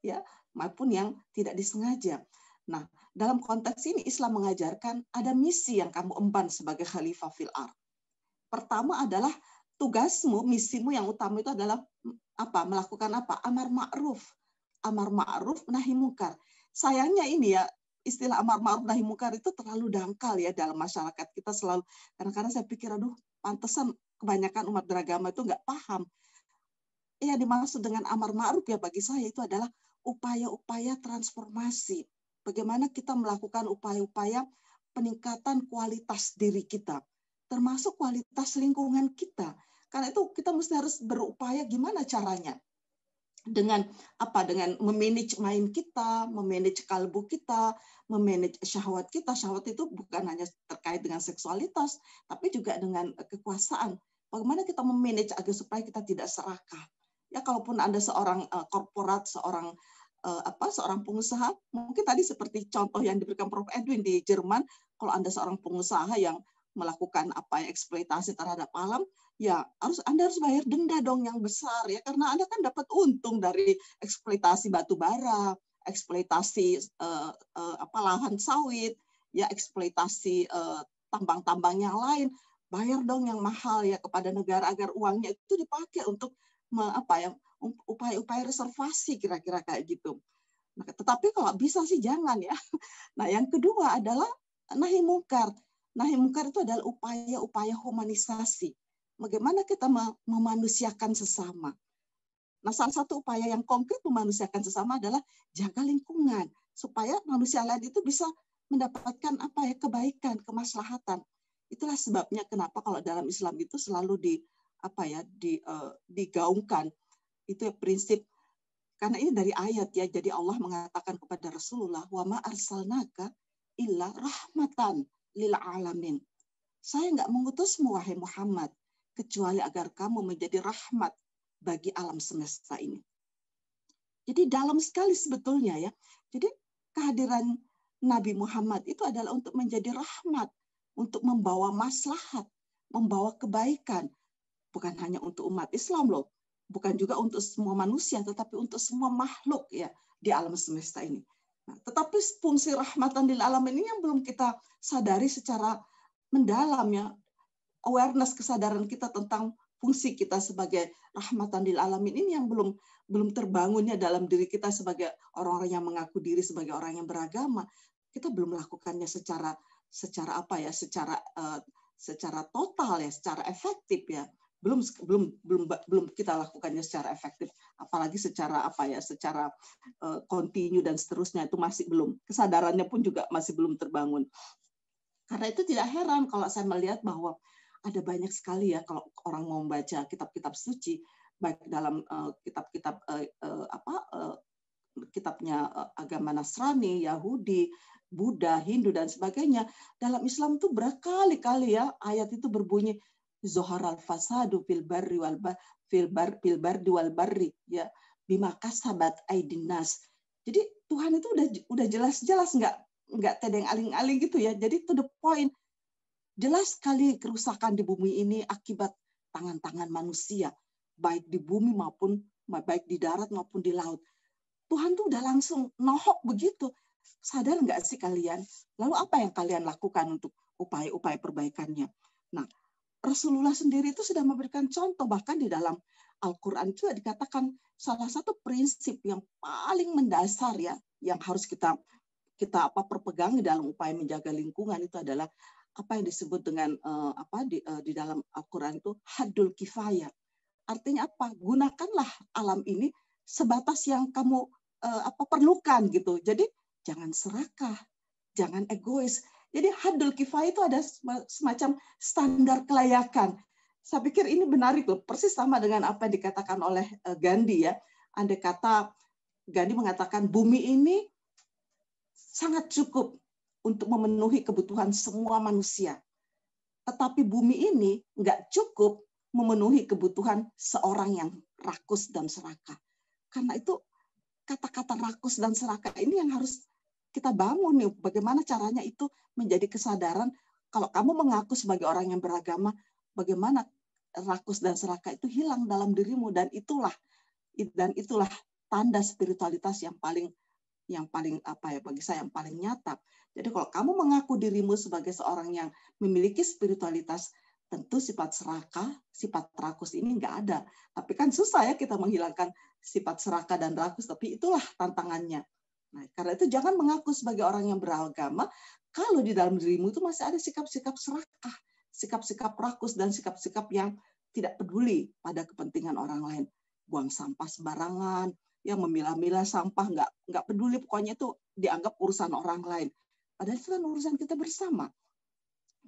ya maupun yang tidak disengaja. Nah, dalam konteks ini Islam mengajarkan ada misi yang kamu emban sebagai khalifah fil ar. Pertama adalah tugasmu, misimu yang utama itu adalah apa? Melakukan apa? Amar ma'ruf, amar ma'ruf nahi mungkar. Sayangnya ini ya istilah amar ma'ruf nahi mungkar itu terlalu dangkal ya dalam masyarakat kita selalu Karena karena saya pikir aduh pantesan kebanyakan umat beragama itu nggak paham. Ya dimaksud dengan amar ma'ruf ya bagi saya itu adalah upaya-upaya transformasi. Bagaimana kita melakukan upaya-upaya peningkatan kualitas diri kita, termasuk kualitas lingkungan kita. Karena itu kita mesti harus berupaya gimana caranya dengan apa dengan memanage main kita, memanage kalbu kita, memanage syahwat kita. Syahwat itu bukan hanya terkait dengan seksualitas, tapi juga dengan eh, kekuasaan. Bagaimana kita memanage agar supaya kita tidak serakah. Ya kalaupun Anda seorang uh, korporat, seorang uh, apa seorang pengusaha, mungkin tadi seperti contoh yang diberikan Prof Edwin di Jerman, kalau Anda seorang pengusaha yang melakukan apa eksploitasi terhadap alam, ya harus Anda harus bayar denda dong yang besar ya karena Anda kan dapat untung dari eksploitasi batu bara, eksploitasi uh, uh, apa lahan sawit, ya eksploitasi uh, tambang-tambang yang lain. Bayar dong yang mahal ya kepada negara agar uangnya itu dipakai untuk apa ya um, upaya-upaya reservasi kira-kira kayak gitu. Nah, tetapi kalau bisa sih jangan ya. [LAUGHS] Nah, yang kedua adalah nahi mungkar. Nahi mungkar itu adalah upaya-upaya humanisasi bagaimana kita memanusiakan sesama. Nah, salah satu upaya yang konkret memanusiakan sesama adalah jaga lingkungan supaya manusia lain itu bisa mendapatkan apa ya kebaikan, kemaslahatan. Itulah sebabnya kenapa kalau dalam Islam itu selalu di apa ya di uh, digaungkan itu ya prinsip karena ini dari ayat ya. Jadi Allah mengatakan kepada Rasulullah, "Wa ma arsalnaka illa rahmatan lil alamin." Saya nggak mengutusmu wahai Muhammad kecuali agar kamu menjadi rahmat bagi alam semesta ini. Jadi dalam sekali sebetulnya ya. Jadi kehadiran Nabi Muhammad itu adalah untuk menjadi rahmat, untuk membawa maslahat, membawa kebaikan. Bukan hanya untuk umat Islam loh, bukan juga untuk semua manusia, tetapi untuk semua makhluk ya di alam semesta ini. Nah, tetapi fungsi rahmatan di alam ini yang belum kita sadari secara mendalam ya awareness kesadaran kita tentang fungsi kita sebagai rahmatan lil alamin ini yang belum belum terbangunnya dalam diri kita sebagai orang-orang yang mengaku diri sebagai orang yang beragama kita belum melakukannya secara secara apa ya secara uh, secara total ya secara efektif ya belum belum belum belum kita lakukannya secara efektif apalagi secara apa ya secara kontinu eh, uh, dan seterusnya itu masih belum kesadarannya pun juga masih belum terbangun karena itu tidak heran kalau saya melihat bahwa ada banyak sekali ya kalau orang mau membaca kitab-kitab suci baik dalam eh, kitab-kitab uh, uh, apa uh, kitabnya uh, agama Nasrani, Yahudi, Buddha, Hindu dan sebagainya. Dalam Islam tuh berkali-kali ya ayat itu berbunyi zohar al fasadu fil barri wal bar, fil bar fil di wal barri ya bima kasabat aidinas. Jadi Tuhan itu udah udah jelas-jelas nggak nggak tedeng aling-aling gitu ya. Jadi to the point Jelas sekali kerusakan di bumi ini akibat tangan-tangan manusia, baik di bumi maupun baik di darat maupun di laut. Tuhan tuh udah langsung nohok begitu. Sadar nggak sih kalian? Lalu apa yang kalian lakukan untuk upaya-upaya perbaikannya? Nah, Rasulullah sendiri itu sudah memberikan contoh bahkan di dalam Al-Qur'an juga dikatakan salah satu prinsip yang paling mendasar ya yang harus kita kita apa perpegang di dalam upaya menjaga lingkungan itu adalah apa yang disebut dengan uh, apa di, uh, di dalam Al-Qur'an itu hadul kifayah. Artinya apa? Gunakanlah alam ini sebatas yang kamu uh, apa perlukan gitu. Jadi jangan serakah, jangan egois. Jadi hadul kifayah itu ada semacam standar kelayakan. Saya pikir ini menarik loh, persis sama dengan apa yang dikatakan oleh Gandhi ya. Andai kata Gandhi mengatakan bumi ini sangat cukup untuk memenuhi kebutuhan semua manusia. Tetapi bumi ini nggak cukup memenuhi kebutuhan seorang yang rakus dan serakah. Karena itu kata-kata rakus dan serakah ini yang harus kita bangun nih. Bagaimana caranya itu menjadi kesadaran kalau kamu mengaku sebagai orang yang beragama, bagaimana rakus dan serakah itu hilang dalam dirimu dan itulah dan itulah tanda spiritualitas yang paling yang paling apa ya bagi saya yang paling nyata. Jadi kalau kamu mengaku dirimu sebagai seorang yang memiliki spiritualitas tentu sifat serakah, sifat rakus ini nggak ada. Tapi kan susah ya kita menghilangkan sifat serakah dan rakus, tapi itulah tantangannya. Nah, karena itu jangan mengaku sebagai orang yang beragama kalau di dalam dirimu itu masih ada sikap-sikap serakah, sikap-sikap rakus dan sikap-sikap yang tidak peduli pada kepentingan orang lain. Buang sampah sembarangan, yang memilah-milah sampah nggak nggak peduli pokoknya itu dianggap urusan orang lain padahal itu kan urusan kita bersama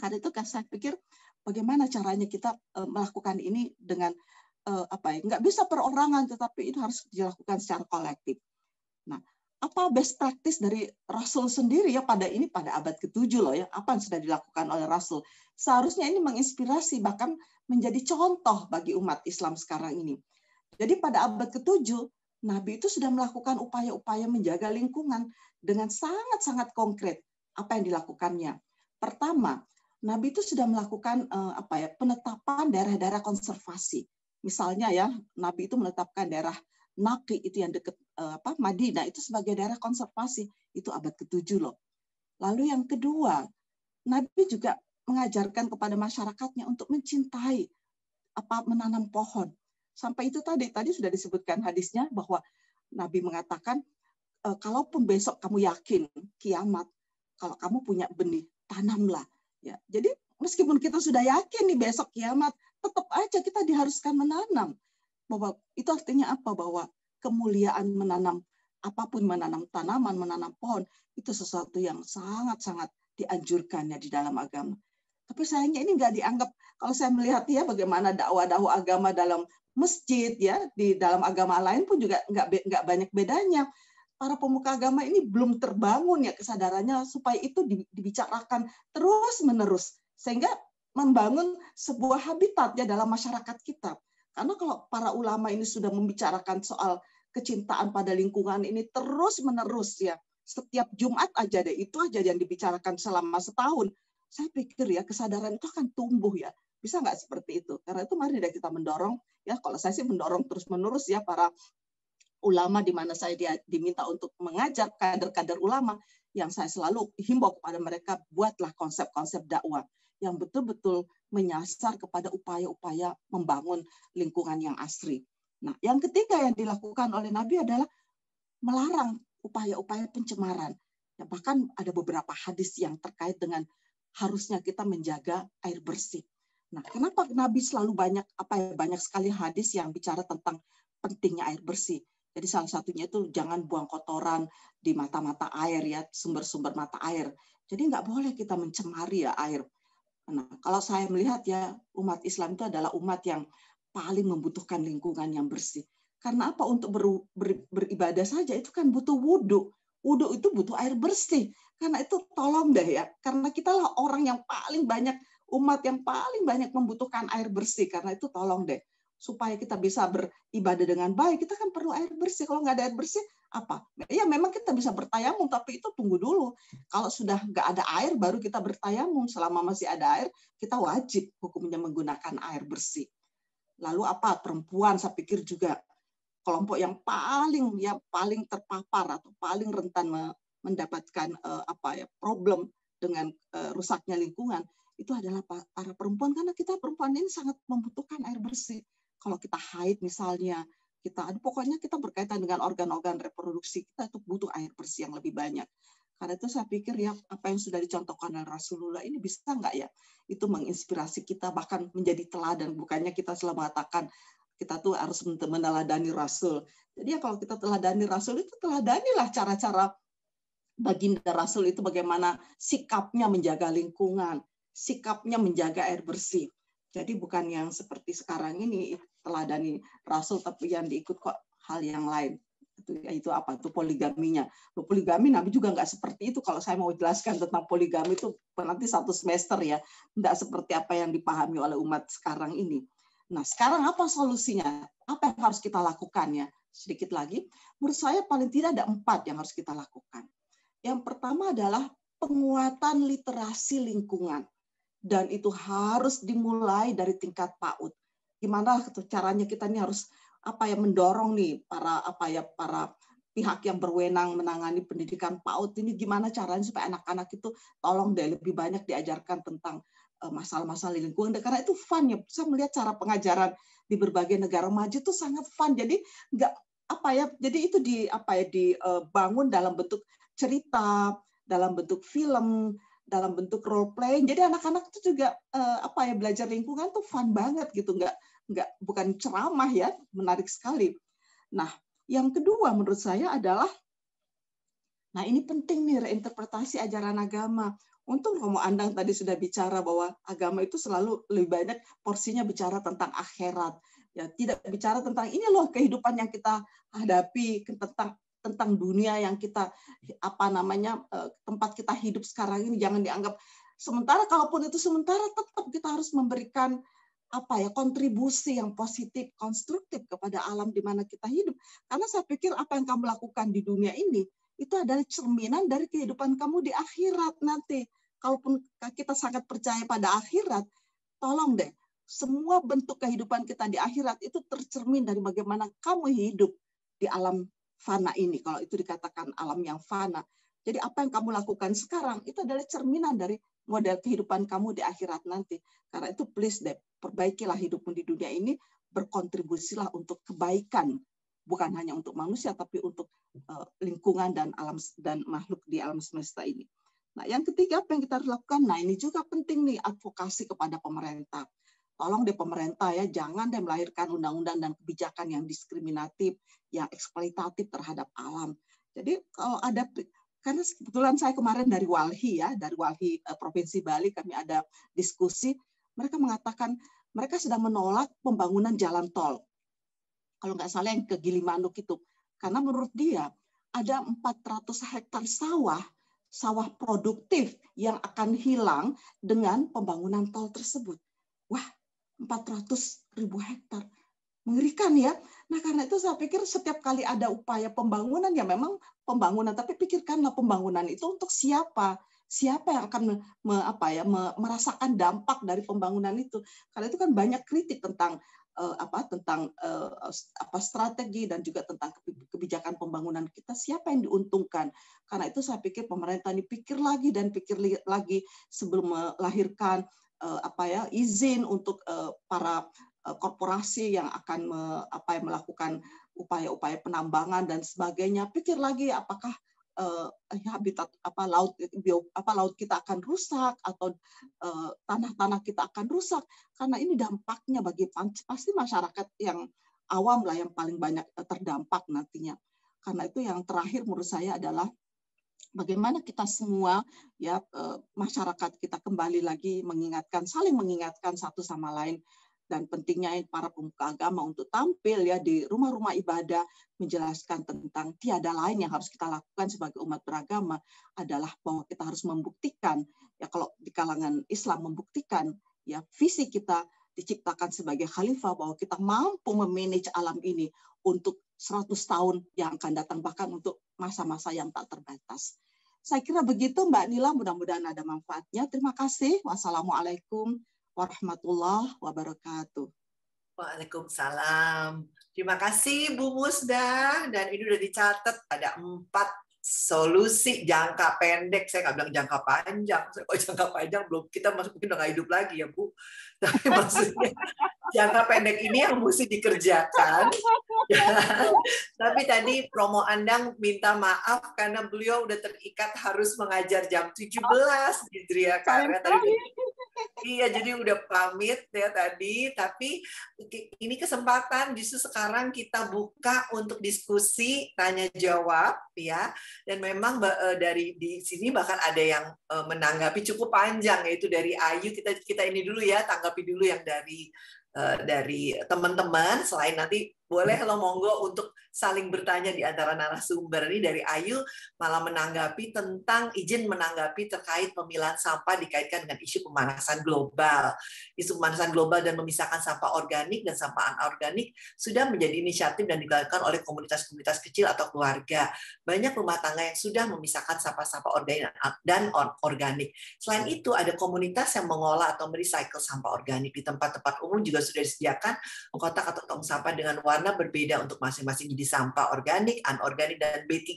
karena itu kan saya pikir bagaimana caranya kita eh, melakukan ini dengan eh, apa ya nggak bisa perorangan tetapi itu harus dilakukan secara kolektif nah apa best practice dari Rasul sendiri ya pada ini pada abad ke-7 loh ya apa yang sudah dilakukan oleh Rasul seharusnya ini menginspirasi bahkan menjadi contoh bagi umat Islam sekarang ini jadi pada abad ke-7 Nabi itu sudah melakukan upaya-upaya menjaga lingkungan dengan sangat-sangat konkret. Apa yang dilakukannya? Pertama, Nabi itu sudah melakukan uh, apa ya penetapan daerah-daerah konservasi. Misalnya ya, Nabi itu menetapkan daerah Naki itu yang dekat uh, eh, apa Madinah itu sebagai daerah konservasi. Itu abad ke-7 loh. Lalu yang kedua, Nabi juga mengajarkan kepada masyarakatnya untuk mencintai apa menanam pohon. Sampai itu tadi, tadi sudah disebutkan hadisnya bahwa Nabi mengatakan, e, kalaupun besok kamu yakin kiamat, kalau kamu punya benih, tanamlah. Ya, jadi meskipun kita sudah yakin nih besok kiamat, tetap aja kita diharuskan menanam. Bahwa itu artinya apa? Bahwa kemuliaan menanam apapun menanam tanaman, menanam pohon itu sesuatu yang sangat-sangat dianjurkannya di dalam agama. Tapi sayangnya ini nggak dianggap. Kalau saya melihat ya bagaimana dakwah-dakwah agama dalam masjid ya di dalam agama lain pun juga nggak nggak banyak bedanya para pemuka agama ini belum terbangun ya kesadarannya supaya itu dibicarakan terus menerus sehingga membangun sebuah habitat ya dalam masyarakat kita karena kalau para ulama ini sudah membicarakan soal kecintaan pada lingkungan ini terus menerus ya setiap Jumat aja deh itu aja yang dibicarakan selama setahun saya pikir ya kesadaran itu akan tumbuh ya bisa nggak seperti itu? Karena itu mari kita mendorong ya kalau saya sih mendorong terus-menerus ya para ulama di mana saya dia, diminta untuk mengajar kader-kader ulama yang saya selalu himbau kepada mereka buatlah konsep-konsep dakwah yang betul-betul menyasar kepada upaya-upaya membangun lingkungan yang asri. Nah, yang ketiga yang dilakukan oleh Nabi adalah melarang upaya-upaya pencemaran. Ya, bahkan ada beberapa hadis yang terkait dengan harusnya kita menjaga air bersih. Nah, kenapa Nabi selalu banyak apa ya banyak sekali hadis yang bicara tentang pentingnya air bersih. Jadi salah satunya itu jangan buang kotoran di mata-mata air ya, sumber-sumber mata air. Jadi nggak boleh kita mencemari ya air. Nah, kalau saya melihat ya umat Islam itu adalah umat yang paling membutuhkan lingkungan yang bersih. Karena apa? Untuk ber, ber, beribadah saja itu kan butuh wudhu. Wudhu itu butuh air bersih. Karena itu tolong deh ya. Karena kitalah orang yang paling banyak umat yang paling banyak membutuhkan air bersih karena itu tolong deh supaya kita bisa beribadah dengan baik kita kan perlu air bersih kalau nggak ada air bersih apa ya memang kita bisa bertayamum tapi itu tunggu dulu kalau sudah nggak ada air baru kita bertayamum selama masih ada air kita wajib hukumnya menggunakan air bersih lalu apa perempuan saya pikir juga kelompok yang paling ya paling terpapar atau paling rentan mendapatkan uh, apa ya problem dengan uh, rusaknya lingkungan itu adalah para perempuan karena kita perempuan ini sangat membutuhkan air bersih. Kalau kita haid misalnya, kita pokoknya kita berkaitan dengan organ-organ reproduksi kita itu butuh air bersih yang lebih banyak. Karena itu saya pikir ya apa yang sudah dicontohkan oleh Rasulullah ini bisa nggak ya? Itu menginspirasi kita bahkan menjadi teladan. Bukannya kita selalu mengatakan kita tuh harus meneladani Rasul. Jadi ya kalau kita teladani Rasul itu teladanilah cara-cara baginda Rasul itu bagaimana sikapnya menjaga lingkungan, sikapnya menjaga air bersih. Jadi bukan yang seperti sekarang ini teladani Rasul, tapi yang diikut kok hal yang lain. Itu, itu apa itu poligaminya? poligami Nabi juga nggak seperti itu. Kalau saya mau jelaskan tentang poligami itu nanti satu semester ya, nggak seperti apa yang dipahami oleh umat sekarang ini. Nah sekarang apa solusinya? Apa yang harus kita lakukan ya? Sedikit lagi, menurut saya paling tidak ada empat yang harus kita lakukan. Yang pertama adalah penguatan literasi lingkungan dan itu harus dimulai dari tingkat PAUD. Gimana gitu, caranya kita ini harus apa ya mendorong nih para apa ya para pihak yang berwenang menangani pendidikan PAUD ini gimana caranya supaya anak-anak itu tolong deh lebih banyak diajarkan tentang eh, masalah-masalah lingkungan karena itu fun ya saya melihat cara pengajaran di berbagai negara maju itu sangat fun jadi nggak apa ya jadi itu di apa ya dibangun eh, dalam bentuk cerita dalam bentuk film dalam bentuk role playing. Jadi anak-anak itu juga eh, apa ya belajar lingkungan tuh fun banget gitu, nggak nggak bukan ceramah ya, menarik sekali. Nah, yang kedua menurut saya adalah Nah, ini penting nih reinterpretasi ajaran agama. Untung Romo Andang tadi sudah bicara bahwa agama itu selalu lebih banyak porsinya bicara tentang akhirat. Ya, tidak bicara tentang ini loh kehidupan yang kita hadapi, tentang tentang dunia yang kita apa namanya eh, tempat kita hidup sekarang ini jangan dianggap sementara kalaupun itu sementara tetap kita harus memberikan apa ya kontribusi yang positif konstruktif kepada alam di mana kita hidup karena saya pikir apa yang kamu lakukan di dunia ini itu adalah cerminan dari kehidupan kamu di akhirat nanti kalaupun kita sangat percaya pada akhirat tolong deh semua bentuk kehidupan kita di akhirat itu tercermin dari bagaimana kamu hidup di alam fana ini, kalau itu dikatakan alam yang fana. Jadi apa yang kamu lakukan sekarang itu adalah cerminan dari model kehidupan kamu di akhirat nanti. Karena itu please deh, perbaikilah hidupmu di dunia ini, berkontribusilah untuk kebaikan bukan hanya untuk manusia tapi untuk eh, lingkungan dan alam dan makhluk di alam semesta ini. Nah, yang ketiga apa yang kita harus lakukan? Nah, ini juga penting nih advokasi kepada pemerintah tolong deh pemerintah ya jangan deh melahirkan undang-undang dan kebijakan yang diskriminatif, yang eksploitatif terhadap alam. Jadi kalau ada karena kebetulan saya kemarin dari Walhi ya, dari Walhi eh, Provinsi Bali kami ada diskusi, mereka mengatakan mereka sedang menolak pembangunan jalan tol. Kalau nggak salah yang ke Gilimanuk itu. Karena menurut dia ada 400 hektar sawah sawah produktif yang akan hilang dengan pembangunan tol tersebut. Wah, 400 ribu hektar. Mengerikan ya. Nah karena itu saya pikir setiap kali ada upaya pembangunan ya memang pembangunan, tapi pikirkanlah pembangunan itu untuk siapa siapa yang akan me, me, apa ya me, merasakan dampak dari pembangunan itu karena itu kan banyak kritik tentang uh, apa tentang uh, apa strategi dan juga tentang kebijakan pembangunan kita siapa yang diuntungkan karena itu saya pikir pemerintah ini pikir lagi dan pikir lagi sebelum melahirkan Eh, apa ya izin untuk eh, para eh, korporasi yang akan me, apa ya melakukan upaya-upaya penambangan dan sebagainya pikir lagi apakah uh, habitat apa laut bio, apa laut kita akan rusak atau tanah-tanah uh, -tanah kita akan rusak karena ini dampaknya bagi pasti masyarakat yang awam lah yang paling banyak terdampak nantinya karena itu yang terakhir menurut saya adalah bagaimana kita semua ya eh, masyarakat kita kembali lagi mengingatkan saling mengingatkan satu sama lain dan pentingnya para pemuka agama untuk tampil ya di rumah-rumah ibadah menjelaskan tentang tiada lain yang harus kita lakukan sebagai umat beragama adalah bahwa kita harus membuktikan ya kalau di kalangan Islam membuktikan ya visi kita diciptakan sebagai khalifah bahwa kita mampu memanage alam ini untuk 100 tahun yang akan datang bahkan untuk masa-masa yang tak terbatas. Saya kira begitu Mbak Nila, mudah-mudahan ada manfaatnya. Terima kasih. Wassalamualaikum warahmatullahi wabarakatuh. Waalaikumsalam. Terima kasih Bu Musda dan ini sudah dicatat ada empat solusi jangka pendek saya nggak bilang jangka panjang kalau jangka panjang belum kita masuk mungkin udah nggak hidup lagi ya bu [LAUGHS] tapi maksudnya jangka pendek ini yang mesti dikerjakan. [LAUGHS] Tapi tadi promo Andang minta maaf karena beliau udah terikat harus mengajar jam 17 di Dria karena tadi Iya, jadi udah pamit ya tadi, tapi ini kesempatan justru sekarang kita buka untuk diskusi tanya jawab ya. Dan memang eh, dari di sini bahkan ada yang eh, menanggapi cukup panjang yaitu dari Ayu kita kita ini dulu ya, tanggapi dulu yang dari Eh, dari teman-teman selain nanti boleh lo monggo untuk saling bertanya di antara narasumber ini dari Ayu malah menanggapi tentang izin menanggapi terkait pemilahan sampah dikaitkan dengan isu pemanasan global. Isu pemanasan global dan memisahkan sampah organik dan sampah anorganik sudah menjadi inisiatif dan digalakkan oleh komunitas-komunitas kecil atau keluarga. Banyak rumah tangga yang sudah memisahkan sampah-sampah organik dan organik. Selain itu ada komunitas yang mengolah atau merecycle sampah organik di tempat-tempat umum juga sudah disediakan kotak atau tong sampah dengan warna karena berbeda untuk masing-masing jadi sampah organik, anorganik, dan B3.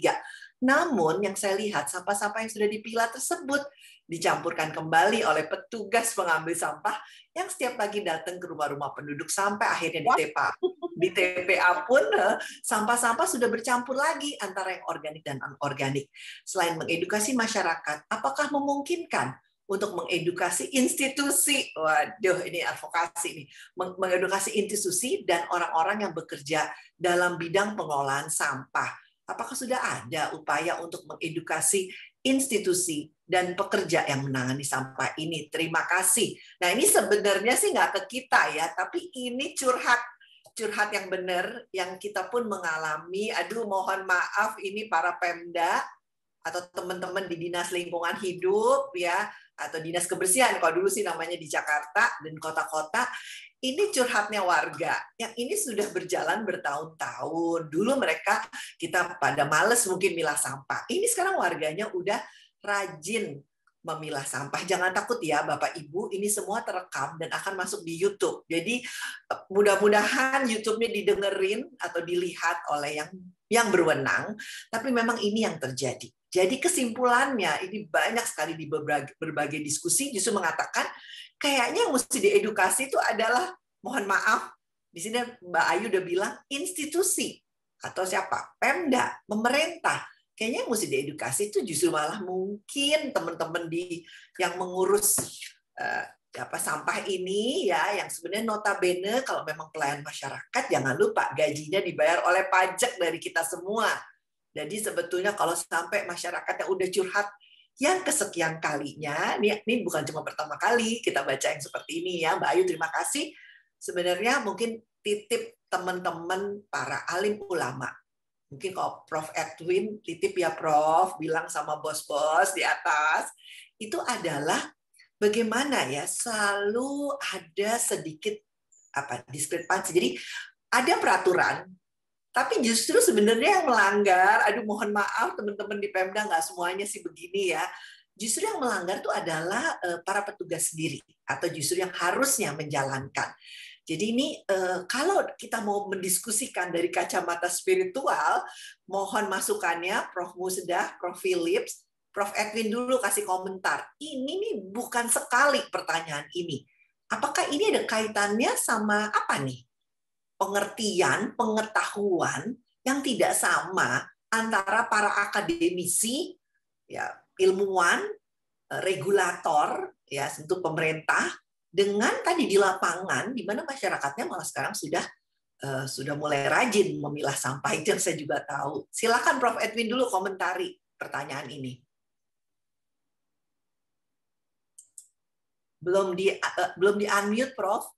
Namun yang saya lihat sampah-sampah yang sudah dipilah tersebut dicampurkan kembali oleh petugas pengambil sampah yang setiap pagi datang ke rumah-rumah penduduk sampai akhirnya di TPA. Di TPA pun eh, sampah-sampah sudah bercampur lagi antara yang organik dan anorganik. Selain mengedukasi masyarakat, apakah memungkinkan untuk mengedukasi institusi. Waduh, ini advokasi nih. Mengedukasi institusi dan orang-orang yang bekerja dalam bidang pengelolaan sampah. Apakah sudah ada upaya untuk mengedukasi institusi dan pekerja yang menangani sampah ini? Terima kasih. Nah, ini sebenarnya sih nggak ke kita ya, tapi ini curhat curhat yang benar yang kita pun mengalami. Aduh, mohon maaf ini para Pemda atau teman-teman di Dinas Lingkungan Hidup ya atau dinas kebersihan kalau dulu sih namanya di Jakarta dan kota-kota ini curhatnya warga yang ini sudah berjalan bertahun-tahun dulu mereka kita pada males mungkin milah sampah ini sekarang warganya udah rajin memilah sampah. Jangan takut ya Bapak Ibu, ini semua terekam dan akan masuk di YouTube. Jadi eh, mudah-mudahan YouTube-nya didengerin atau dilihat oleh yang yang berwenang, tapi memang ini yang terjadi. Jadi kesimpulannya ini banyak sekali di berbagai, berbagai diskusi justru mengatakan kayaknya yang mesti diedukasi itu adalah mohon maaf di sini Mbak Ayu udah bilang institusi atau siapa Pemda, pemerintah kayaknya yang mesti diedukasi itu justru malah mungkin teman-teman di yang mengurus eh, apa sampah ini ya yang sebenarnya notabene kalau memang pelayan masyarakat jangan lupa gajinya dibayar oleh pajak dari kita semua jadi sebetulnya kalau sampai masyarakat yang udah curhat yang kesekian kalinya, ini, ini bukan cuma pertama kali kita baca yang seperti ini ya, Mbak Ayu terima kasih. Sebenarnya mungkin titip teman-teman para alim ulama. Mungkin kalau Prof. Edwin titip ya Prof, bilang sama bos-bos di atas, itu adalah bagaimana ya selalu ada sedikit apa diskrepansi. Jadi ada peraturan tapi justru sebenarnya yang melanggar, aduh mohon maaf teman-teman di Pemda nggak semuanya sih begini ya. Justru yang melanggar itu adalah eh, para petugas sendiri atau justru yang harusnya menjalankan. Jadi ini eh, kalau kita mau mendiskusikan dari kacamata spiritual, mohon masukannya Prof. Musdah, Prof. Philips, Prof. Edwin dulu kasih komentar. Ini nih bukan sekali pertanyaan ini. Apakah ini ada kaitannya sama apa nih? pengertian, pengetahuan yang tidak sama antara para akademisi, ya, ilmuwan, eh, regulator, ya, tentu pemerintah, dengan tadi di lapangan, di mana masyarakatnya malah sekarang sudah uh, sudah mulai rajin memilah sampah itu yang saya juga tahu. Silakan Prof Edwin dulu komentari pertanyaan ini. Belum di uh, belum di unmute Prof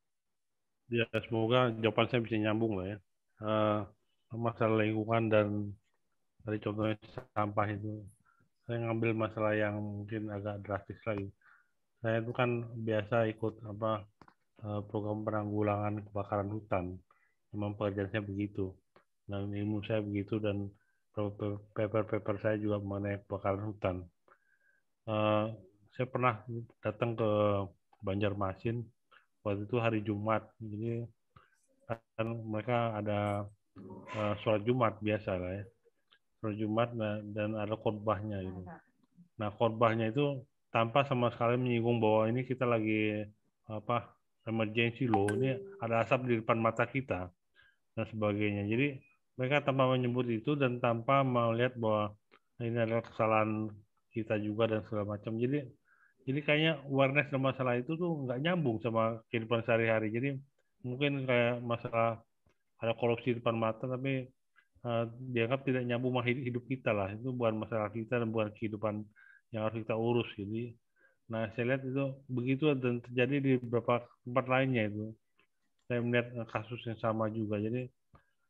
ya semoga jawaban saya bisa nyambung lah ya. Uh, masalah lingkungan dan dari contohnya sampah itu saya ngambil masalah yang mungkin agak drastis lagi. Saya itu kan biasa ikut apa eh, program penanggulangan kebakaran hutan. Memang pekerjaan saya begitu. Dan ilmu saya begitu dan paper-paper saya juga mengenai kebakaran hutan. Uh, saya pernah datang ke Banjarmasin waktu itu hari Jumat jadi kan mereka ada uh, sholat Jumat biasa lah ya sholat Jumat nah, dan ada khotbahnya gitu nah khotbahnya itu tanpa sama sekali menyinggung bahwa ini kita lagi apa emergency loh ini ada asap di depan mata kita dan sebagainya jadi mereka tanpa menyebut itu dan tanpa melihat bahwa ini adalah kesalahan kita juga dan segala macam jadi jadi kayaknya awareness dan masalah itu tuh nggak nyambung sama kehidupan sehari-hari. Jadi mungkin kayak masalah ada korupsi di depan mata tapi uh, dianggap tidak nyambung sama hidup kita lah. Itu bukan masalah kita dan bukan kehidupan yang harus kita urus. Jadi Nah, saya lihat itu begitu dan terjadi di beberapa tempat lainnya itu. Saya melihat eh, kasus yang sama juga. Jadi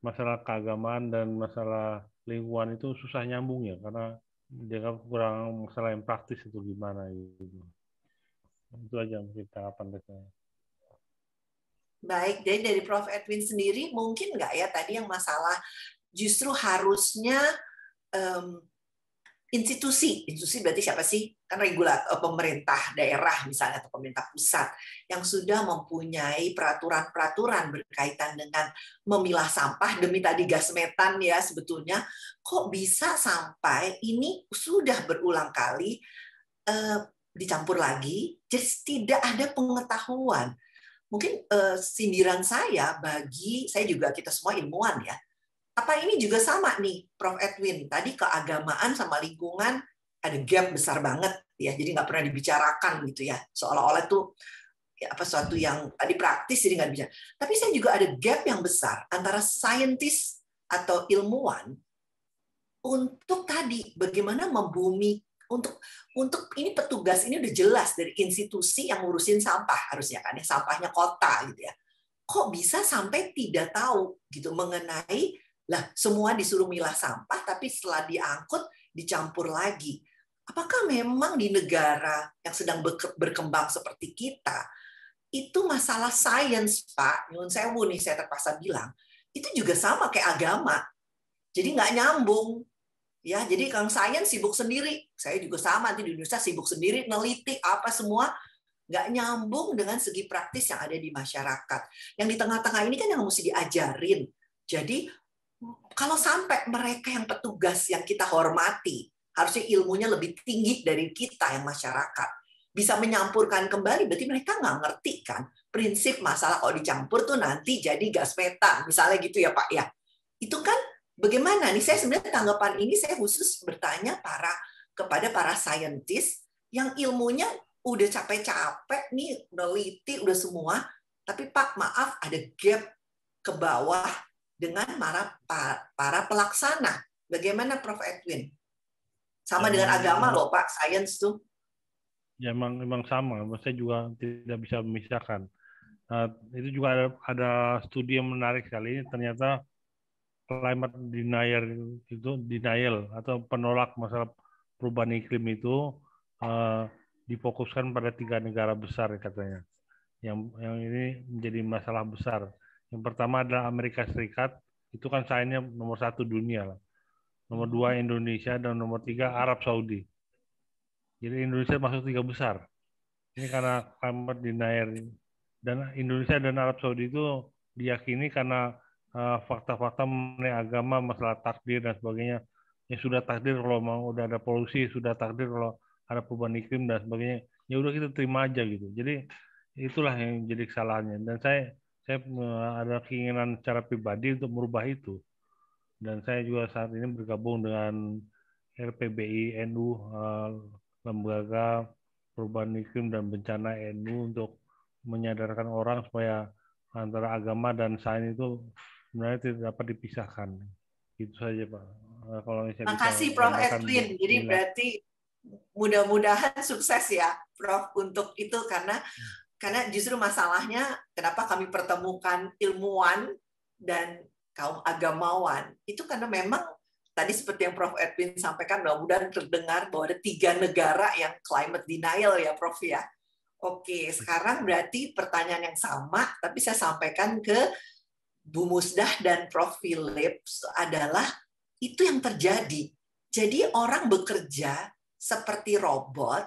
masalah keagamaan dan masalah lingkungan itu susah nyambung ya karena dia kan kurang masalah yang praktis itu gimana gitu. Itu aja mungkin tanggapan dari saya. Baik, jadi dari Prof. Edwin sendiri mungkin nggak ya tadi yang masalah justru harusnya um, institusi, institusi berarti siapa sih? Kan regulator eh, pemerintah daerah misalnya atau pemerintah pusat yang sudah mempunyai peraturan-peraturan berkaitan dengan memilah sampah demi tadi gas metan ya sebetulnya kok bisa sampai ini sudah berulang kali eh, dicampur lagi jadi tidak ada pengetahuan. Mungkin eh, sindiran saya bagi saya juga kita semua ilmuwan ya apa ini juga sama nih, Prof. Edwin. Tadi keagamaan sama lingkungan ada gap besar banget ya, jadi nggak pernah dibicarakan gitu ya, seolah-olah itu ya apa suatu yang tadi eh, praktis jadi nggak bisa Tapi saya juga ada gap yang besar antara saintis atau ilmuwan untuk tadi bagaimana membumi untuk untuk ini petugas ini udah jelas dari institusi yang ngurusin sampah harusnya kan ya sampahnya kota gitu ya kok bisa sampai tidak tahu gitu mengenai lah, semua disuruh milah sampah, tapi setelah diangkut, dicampur lagi. Apakah memang di negara yang sedang berkembang seperti kita, itu masalah sains, Pak. Nyun sewu nih, saya terpaksa bilang. Itu juga sama kayak agama. Jadi nggak nyambung. Ya, jadi Kang Sains sibuk sendiri. Saya juga sama, nanti di Indonesia sibuk sendiri, neliti apa semua, nggak nyambung dengan segi praktis yang ada di masyarakat. Yang di tengah-tengah ini kan yang mesti diajarin. Jadi kalau sampai mereka yang petugas yang kita hormati, harusnya ilmunya lebih tinggi dari kita yang masyarakat, bisa menyampurkan kembali, berarti mereka nggak ngerti kan prinsip masalah kalau dicampur tuh nanti jadi gas metan, misalnya gitu ya Pak ya. Itu kan bagaimana nih? Saya sebenarnya tanggapan ini saya khusus bertanya para kepada para saintis yang ilmunya udah capek-capek nih, udah udah semua, tapi Pak maaf ada gap ke bawah dengan para para pelaksana. Bagaimana Prof Edwin? Sama ya, dengan agama ya. loh Pak, sains tuh. Ya emang emang sama, saya juga tidak bisa memisahkan. Uh, itu juga ada, ada studi yang menarik sekali. Ternyata climate denial itu denial atau penolak masalah perubahan iklim itu uh, difokuskan pada tiga negara besar katanya. Yang yang ini menjadi masalah besar yang pertama adalah Amerika Serikat, itu kan sayangnya nomor satu dunia lah. Nomor dua hmm. Indonesia dan nomor tiga Arab Saudi. Jadi Indonesia masuk tiga besar. Ini karena climate denier dan Indonesia dan Arab Saudi itu diyakini karena eh, fakta-fakta uh, mengenai agama, masalah takdir dan sebagainya. Ya sudah takdir kalau mau udah ada polusi, sudah takdir kalau ada perubahan iklim dan sebagainya. Ya udah kita terima aja gitu. Jadi itulah yang jadi kesalahannya. Dan saya saya ada keinginan secara pribadi untuk merubah itu dan saya juga saat ini bergabung dengan RPBI NU eh, lembaga perubahan iklim dan bencana NU untuk menyadarkan orang supaya antara agama dan sains itu sebenarnya tidak dapat dipisahkan itu saja pak eh, kalau misalnya makasih kasih Prof Edwin jadi berarti mudah-mudahan [LAUGHS] sukses ya Prof untuk itu karena hmm. Karena justru masalahnya kenapa kami pertemukan ilmuwan dan kaum agamawan itu karena memang tadi seperti yang Prof Edwin sampaikan mudah-mudahan terdengar bahwa ada tiga negara yang climate denial ya Prof ya. Oke, sekarang berarti pertanyaan yang sama tapi saya sampaikan ke Bu Musdah dan Prof Philips adalah itu yang terjadi. Jadi orang bekerja seperti robot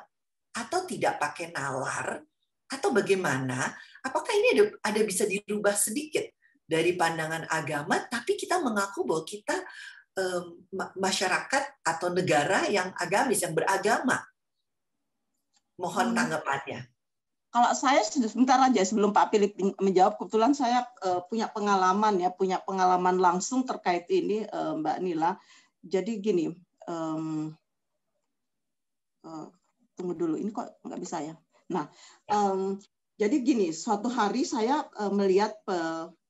atau tidak pakai nalar atau bagaimana? Apakah ini ada, ada bisa dirubah sedikit dari pandangan agama, tapi kita mengaku bahwa kita um, masyarakat atau negara yang agamis, yang beragama? Mohon hmm. tanggapannya. Kalau saya sebentar aja sebelum Pak Philip menjawab, kebetulan saya eh, punya pengalaman ya, punya pengalaman langsung terkait ini, eh, Mbak Nila. Jadi gini, um, uh, tunggu dulu, ini kok nggak bisa ya? Nah, um, jadi gini, suatu hari saya eh, melihat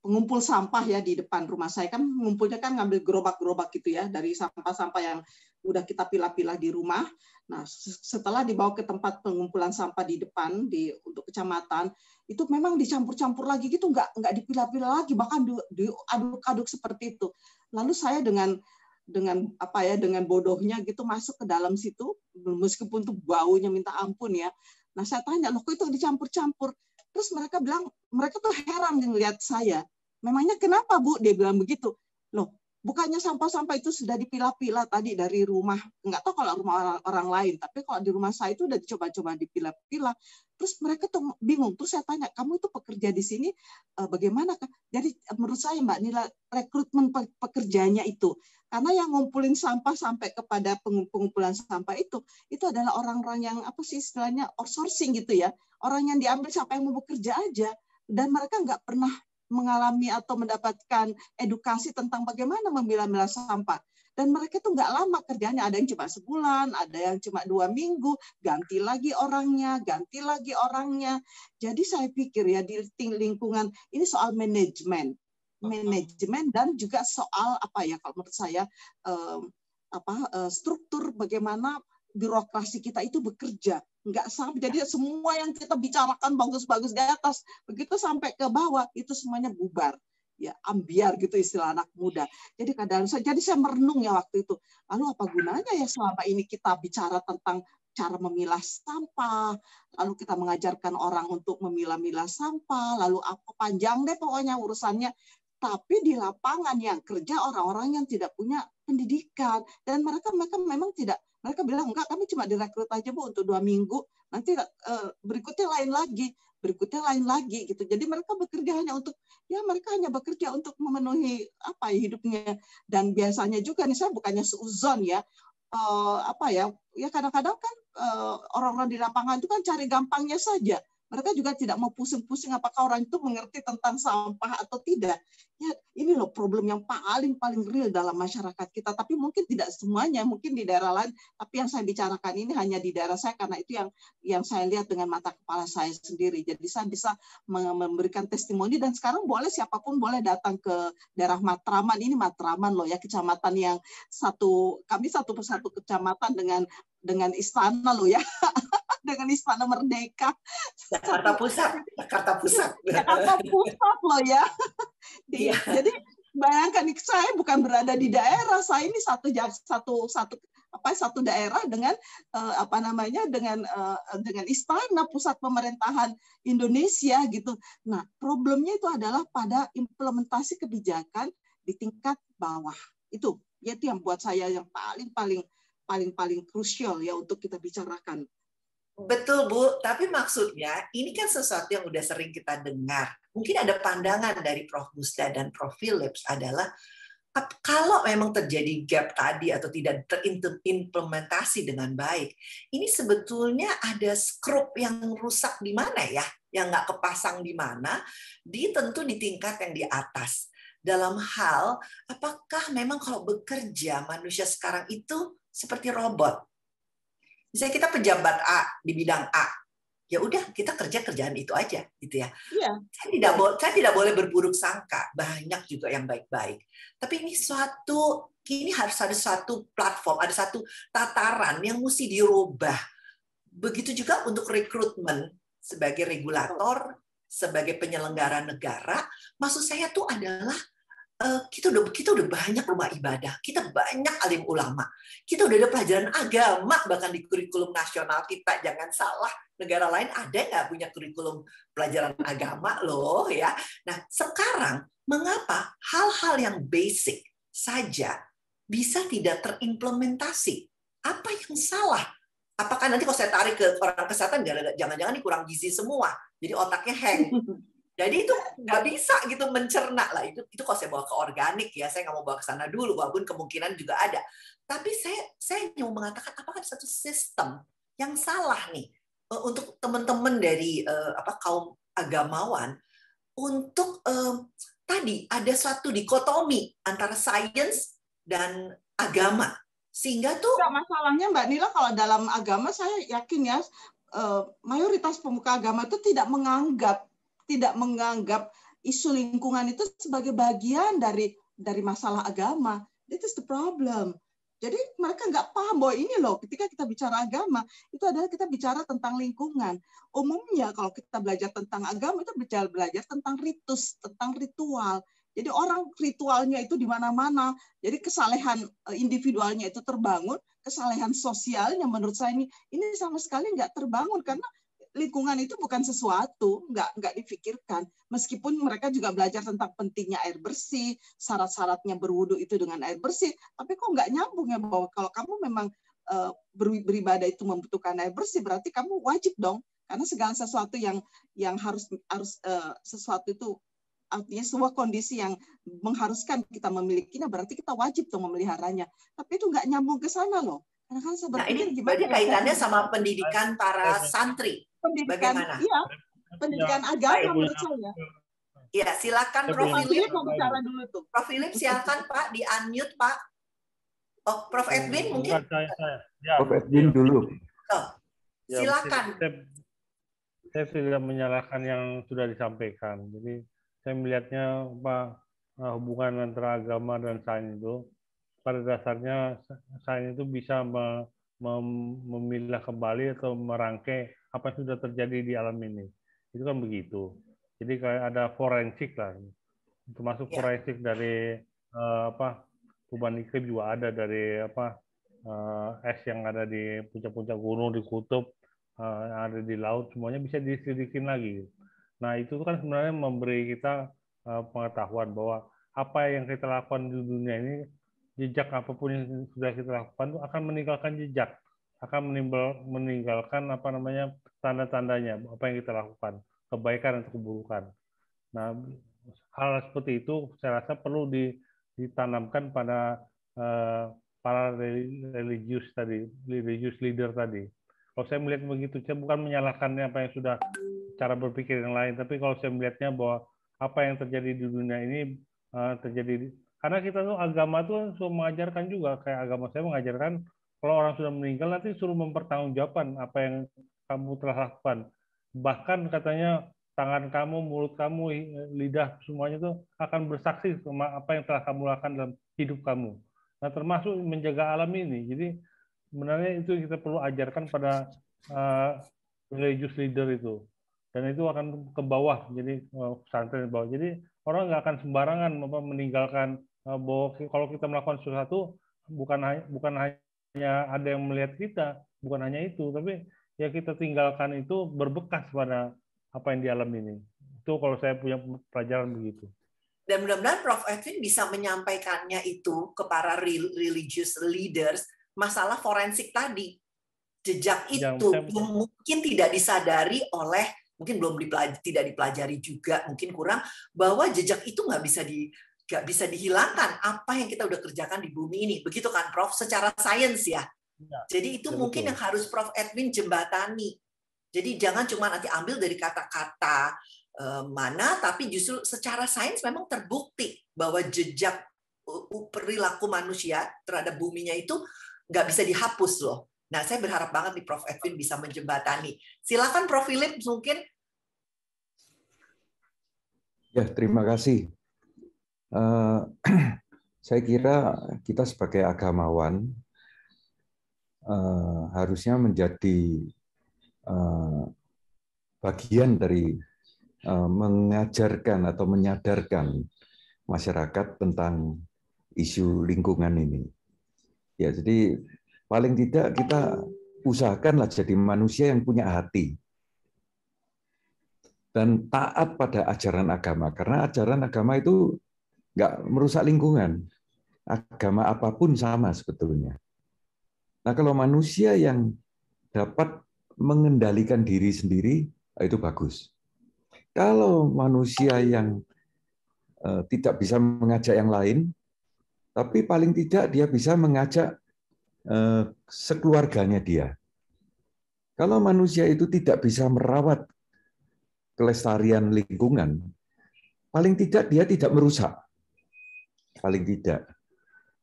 pengumpul sampah ya di depan rumah saya kan ngumpulnya kan ngambil gerobak-gerobak gitu ya dari sampah-sampah yang udah kita pilah-pilah di rumah. Nah, setelah dibawa ke tempat pengumpulan sampah di depan di untuk kecamatan, itu memang dicampur-campur lagi gitu nggak nggak dipilah-pilah lagi bahkan diaduk-aduk seperti itu. Lalu saya dengan dengan apa ya dengan bodohnya gitu masuk ke dalam situ meskipun tuh baunya minta ampun ya Nah saya tanya, loh kok itu dicampur-campur? Terus mereka bilang, mereka tuh heran ngelihat saya. Memangnya kenapa Bu? Dia bilang begitu. Loh, bukannya sampah-sampah itu sudah dipilah-pilah tadi dari rumah. Nggak tahu kalau rumah orang, orang lain, tapi kalau di rumah saya itu udah dicoba-coba dipilah-pilah. Terus mereka tuh bingung. Terus saya tanya, kamu itu pekerja di sini uh, bagaimana? Jadi eh, menurut saya Mbak nilai rekrutmen pekerjanya itu karena yang ngumpulin sampah sampai kepada pengumpulan sampah itu itu adalah orang-orang yang apa sih istilahnya outsourcing gitu ya. Orang yang diambil siapa yang mau bekerja aja dan mereka nggak pernah mengalami atau mendapatkan edukasi tentang bagaimana memilah-milah sampah. Dan mereka tuh nggak lama kerjanya, ada yang cuma sebulan, ada yang cuma dua minggu, ganti lagi orangnya, ganti lagi orangnya. Jadi saya pikir ya di lingkungan ini soal manajemen, manajemen dan juga soal apa ya kalau menurut saya eh, apa eh, struktur bagaimana birokrasi kita itu bekerja nggak sampai jadi semua yang kita bicarakan bagus-bagus di atas begitu sampai ke bawah itu semuanya bubar ya ambiar gitu istilah anak muda. Jadi kadang saya jadi saya merenung ya waktu itu. Lalu apa gunanya ya selama ini kita bicara tentang cara memilah sampah, lalu kita mengajarkan orang untuk memilah-milah sampah, lalu apa panjang deh pokoknya urusannya. Tapi di lapangan yang kerja orang-orang yang tidak punya pendidikan dan mereka mereka memang tidak mereka bilang enggak kami cuma direkrut aja bu untuk dua minggu nanti eh, berikutnya lain lagi berikutnya lain lagi gitu. Jadi mereka bekerja hanya untuk ya mereka hanya bekerja untuk memenuhi apa ya hidupnya dan biasanya juga nih saya bukannya seuzon ya uh, apa ya ya kadang-kadang kan eh, orang-orang uh, di lapangan itu kan cari gampangnya saja mereka juga tidak mau pusing-pusing apakah orang itu mengerti tentang sampah atau tidak. Ya, ini loh problem yang paling paling real dalam masyarakat kita. Tapi mungkin tidak semuanya, mungkin di daerah lain. Tapi yang saya bicarakan ini hanya di daerah saya karena itu yang yang saya lihat dengan mata kepala saya sendiri. Jadi saya bisa memberikan testimoni dan sekarang boleh siapapun boleh datang ke daerah Matraman. Ini Matraman loh ya kecamatan yang satu kami satu persatu kecamatan dengan dengan istana loh ya. [LAUGHS] dengan Istana Merdeka. Jakarta Pusat, Jakarta Pusat. Jakarta Pusat loh ya. [LAUGHS] Iya. Jadi bayangkan saya bukan berada di daerah, saya ini satu satu satu apa satu daerah dengan uh, apa namanya dengan uh, dengan istana pusat pemerintahan Indonesia gitu. Nah, problemnya itu adalah pada implementasi kebijakan di tingkat bawah. Itu yaitu yang buat saya yang paling paling paling paling krusial ya untuk kita bicarakan. Betul Bu, tapi maksudnya iya. ini kan sesuatu yang udah sering kita dengar. Mungkin ada pandangan dari Prof. Musda dan Prof. Philips adalah kalau memang terjadi gap tadi atau tidak terimplementasi dengan baik, ini sebetulnya ada skrup yang rusak di mana ya, yang nggak kepasang di mana, di tentu di tingkat yang di atas. Dalam hal, apakah memang kalau bekerja manusia sekarang itu seperti robot? misalnya kita pejabat A di bidang A ya udah kita kerja kerjaan itu aja gitu ya. kan Saya tidak boleh saya tidak boleh berburuk sangka banyak juga yang baik-baik. Tapi ini suatu ini harus ada suatu platform ada satu tataran yang mesti dirubah. Begitu juga untuk rekrutmen sebagai regulator sebagai penyelenggara negara. Maksud saya tuh adalah Eh, kita udah kita udah banyak rumah ibadah, kita banyak alim ulama, kita udah ada pelajaran agama bahkan di kurikulum nasional kita. Jangan salah, negara lain ada nggak punya kurikulum pelajaran agama loh ya. Nah sekarang mengapa hal-hal yang basic saja bisa tidak terimplementasi? Apa yang salah? Apakah nanti kalau saya tarik ke orang kesehatan jangan-jangan ini kurang gizi semua, jadi otaknya hang [LAUGHS] Jadi itu iya. nggak bisa gitu mencerna lah. Itu itu kalau saya bawa ke organik ya, saya nggak mau bawa ke sana dulu, walaupun kemungkinan juga ada. Tapi saya saya mau mengatakan apakah satu sistem yang salah nih e, untuk teman-teman dari eh, apa kaum agamawan untuk eh, tadi ada suatu dikotomi antara sains dan agama sehingga tuh Tidak masalahnya Mbak Nila kalau dalam agama saya yakin ya uh, mayoritas pemuka agama itu tidak menganggap tidak menganggap isu lingkungan itu sebagai bagian dari dari masalah agama. That is the problem. Jadi mereka nggak paham bahwa ini loh, ketika kita bicara agama, itu adalah kita bicara tentang lingkungan. Umumnya kalau kita belajar tentang agama, itu belajar, belajar tentang ritus, tentang ritual. Jadi orang ritualnya itu di mana-mana. Jadi kesalehan eh, individualnya itu terbangun, kesalehan sosialnya menurut saya ini ini sama sekali nggak terbangun karena lingkungan itu bukan sesuatu, nggak nggak dipikirkan. Meskipun mereka juga belajar tentang pentingnya air bersih, syarat-syaratnya berwudu itu dengan air bersih, tapi kok nggak nyambung ya bahwa kalau kamu memang uh, beribadah itu membutuhkan air bersih, berarti kamu wajib dong karena segala sesuatu yang yang harus harus uh, sesuatu itu artinya semua kondisi yang mengharuskan kita memilikinya berarti kita wajib dong memeliharanya tapi itu nggak nyambung ke sana loh karena kan sebenarnya nah, ini gimana kaitannya sama pendidikan para santri pendidikan iya pendidikan ya, agama ya, menurut saya. Iya, silakan Prof. Philip mau bicara dulu tuh. Prof. Philip silakan Pak di unmute Pak. Oh, Prof. Hmm, Edwin mungkin. Saya, saya. Ya, Prof. Edwin dulu. Oh, ya, silakan. Saya, saya, saya tidak menyalahkan yang sudah disampaikan. Jadi saya melihatnya Pak eh, hubungan antara agama dan sains itu pada dasarnya sains itu bisa memilah kembali atau merangkai apa yang sudah terjadi di alam ini. Itu kan begitu. Jadi kayak ada forensik lah, termasuk ya. forensik dari uh, apa perubahan iklim juga ada dari apa uh, es yang ada di puncak-puncak gunung di kutub uh, yang ada di laut semuanya bisa diselidikin lagi. Nah itu kan sebenarnya memberi kita uh, pengetahuan bahwa apa yang kita lakukan di dunia ini jejak apapun yang sudah kita lakukan itu akan meninggalkan jejak akan menimbul, meninggalkan apa namanya tanda-tandanya apa yang kita lakukan, kebaikan atau keburukan. Nah, hal seperti itu saya rasa perlu ditanamkan pada eh, para religius tadi, religius leader tadi. Kalau saya melihat begitu, saya bukan menyalahkannya apa yang sudah cara berpikir yang lain, tapi kalau saya melihatnya bahwa apa yang terjadi di dunia ini eh, terjadi karena kita tuh agama tuh semua mengajarkan juga kayak agama saya mengajarkan kalau orang sudah meninggal nanti suruh mempertanggungjawabkan apa yang kamu telah lakukan. Bahkan katanya tangan kamu, mulut kamu, lidah semuanya itu akan bersaksi sama apa yang telah kamu lakukan dalam hidup kamu. Nah, termasuk menjaga alam ini. Jadi sebenarnya itu kita perlu ajarkan pada uh, religious leader itu. Dan itu akan ke bawah, jadi santri eh, pesantren ke bawah. Jadi orang nggak akan sembarangan apa, meninggalkan uh, bahwa kalau kita melakukan sesuatu bukan bukan hanya ada yang melihat kita, bukan hanya itu, tapi ya kita tinggalkan itu berbekas pada apa yang dialami ini. Itu kalau saya punya pelajaran begitu. Dan mudah-mudahan Prof. Edwin bisa menyampaikannya itu ke para religious leaders masalah forensik tadi. Jejak itu yang, saya... yang mungkin tidak disadari oleh mungkin belum dipelajari, tidak dipelajari juga, mungkin kurang bahwa jejak itu nggak bisa di nggak bisa dihilangkan apa yang kita udah kerjakan di bumi ini. Begitu kan Prof secara sains ya. Iya. Jadi itu ya, betul. mungkin yang harus Prof Edwin jembatani. Jadi jangan cuma nanti ambil dari kata-kata eh, mana, tapi justru secara sains memang terbukti bahwa jejak perilaku manusia terhadap buminya itu nggak bisa dihapus loh. Nah, saya berharap banget nih Prof. Edwin bisa menjembatani. Silakan Prof. Philip mungkin. Ya, terima kasih. Uh, [CLEARS THROAT] saya kira kita sebagai agamawan eh, harusnya menjadi eh, bagian dari eh, mengajarkan atau menyadarkan masyarakat tentang isu lingkungan ini. Ya, jadi paling tidak kita usahakanlah jadi manusia yang punya hati dan taat pada ajaran agama karena ajaran agama itu nggak merusak lingkungan agama apapun sama sebetulnya Nah, kalau manusia yang dapat mengendalikan diri sendiri, ah, itu bagus. Kalau manusia yang eh, tidak bisa mengajak yang lain, tapi paling tidak dia bisa mengajak eh, sekeluarganya dia. Kalau manusia itu tidak bisa merawat kelestarian lingkungan, paling tidak dia tidak merusak. Paling tidak.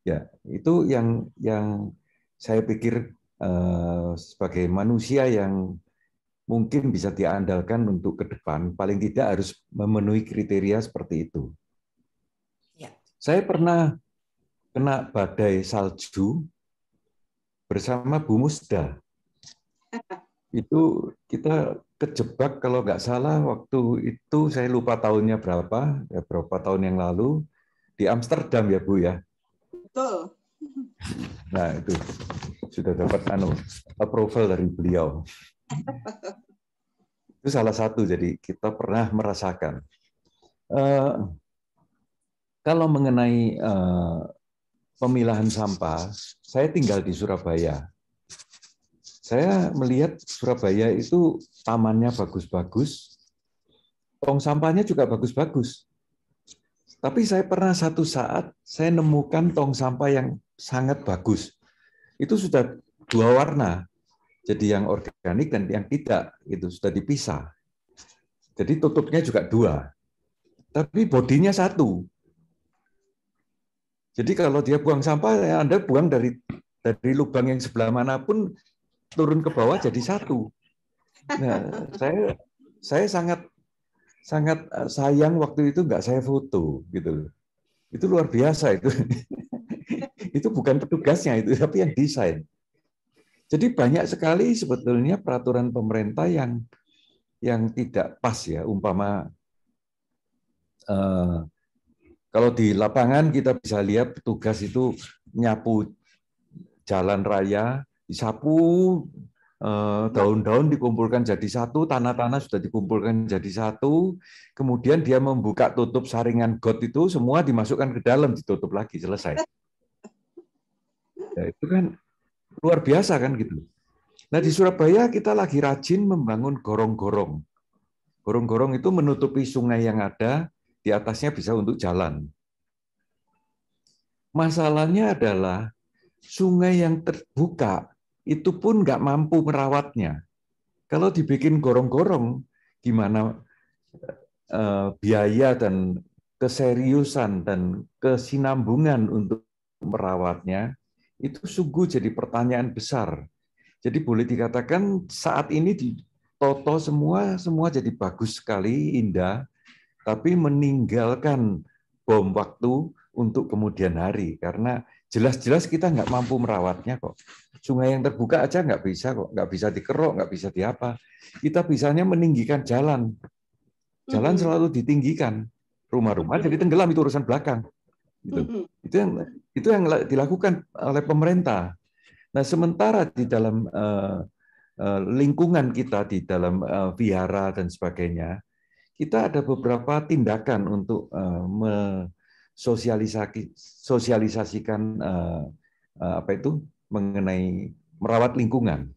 Ya, itu yang yang saya pikir eh, sebagai manusia yang mungkin bisa diandalkan untuk ke depan, paling tidak harus memenuhi kriteria seperti itu. Ya. Saya pernah kena badai salju bersama Bu Musda. Itu kita kejebak kalau nggak salah waktu itu saya lupa tahunnya berapa, ya berapa tahun yang lalu di Amsterdam ya Bu ya. Betul. Nah, itu sudah dapat anu approval dari beliau. Itu salah satu. Jadi kita pernah merasakan. Uh, kalau mengenai uh, pemilahan sampah, saya tinggal di Surabaya. Saya melihat Surabaya itu tamannya bagus-bagus, tong sampahnya juga bagus-bagus. Tapi saya pernah satu saat saya nemukan tong sampah yang sangat bagus. Itu sudah dua warna. Jadi yang organik dan yang tidak itu sudah dipisah. Jadi tutupnya juga dua. Tapi bodinya satu. Jadi kalau dia buang sampah, ya Anda buang dari dari lubang yang sebelah manapun turun ke bawah jadi satu. Nah, saya saya sangat sangat eh, sayang waktu itu nggak saya foto gitu Itu luar biasa itu. [LAUGHS] itu bukan petugasnya itu, tapi yang desain. Jadi banyak sekali sebetulnya peraturan pemerintah yang yang tidak pas ya, umpama eh, kalau di lapangan kita bisa lihat petugas itu nyapu jalan raya, disapu eh, daun-daun dikumpulkan jadi satu, tanah-tanah sudah dikumpulkan jadi satu, kemudian dia membuka tutup saringan got itu semua dimasukkan ke dalam ditutup lagi selesai. Ya, itu kan luar biasa kan gitu. Nah di Surabaya kita lagi rajin membangun gorong-gorong. Gorong-gorong itu menutupi sungai yang ada, di atasnya bisa untuk jalan. Masalahnya adalah sungai yang terbuka itu pun nggak mampu merawatnya. Kalau dibikin gorong-gorong, gimana eh, biaya dan keseriusan dan kesinambungan untuk merawatnya itu sungguh jadi pertanyaan besar. Jadi boleh dikatakan saat ini di Toto semua semua jadi bagus sekali, indah, tapi meninggalkan bom waktu untuk kemudian hari karena jelas-jelas kita nggak mampu merawatnya kok. Sungai yang terbuka aja nggak bisa kok, nggak bisa dikerok, nggak bisa diapa. Kita bisanya meninggikan jalan. Jalan mm-hmm. selalu ditinggikan. Rumah-rumah jadi tenggelam itu urusan belakang. Gitu. Mm-hmm. Itu yang itu yang dilakukan oleh pemerintah. Nah, sementara di dalam eh, eh, lingkungan kita di dalam eh, vihara dan sebagainya, kita ada beberapa tindakan untuk uh, mensosialisasikan apa itu mengenai merawat lingkungan.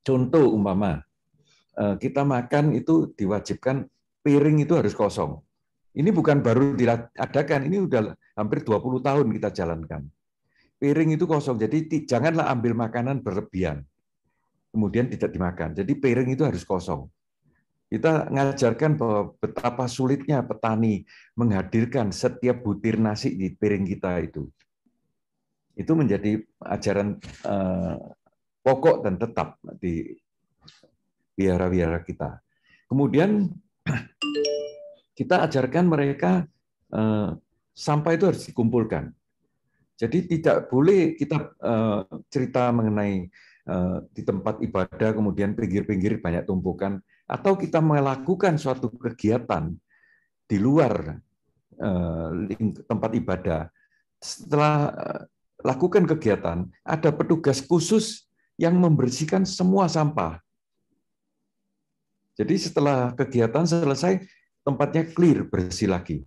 Contoh umpama kita makan itu diwajibkan piring itu harus kosong. Ini bukan baru diadakan, ini sudah hampir 20 tahun kita jalankan. Piring itu kosong, jadi janganlah ambil makanan berlebihan. Kemudian tidak dimakan. Jadi piring itu harus kosong. Kita ngajarkan bahwa betapa sulitnya petani menghadirkan setiap butir nasi di piring kita itu. Itu menjadi ajaran eh, pokok dan tetap di biara-biara kita. Kemudian kita ajarkan mereka sampai eh, sampah itu harus dikumpulkan. Jadi tidak boleh kita eh, cerita mengenai eh, di tempat ibadah kemudian pinggir-pinggir banyak tumpukan atau kita melakukan suatu kegiatan di luar tempat ibadah. Setelah lakukan kegiatan, ada petugas khusus yang membersihkan semua sampah. Jadi setelah kegiatan selesai, tempatnya clear, bersih lagi.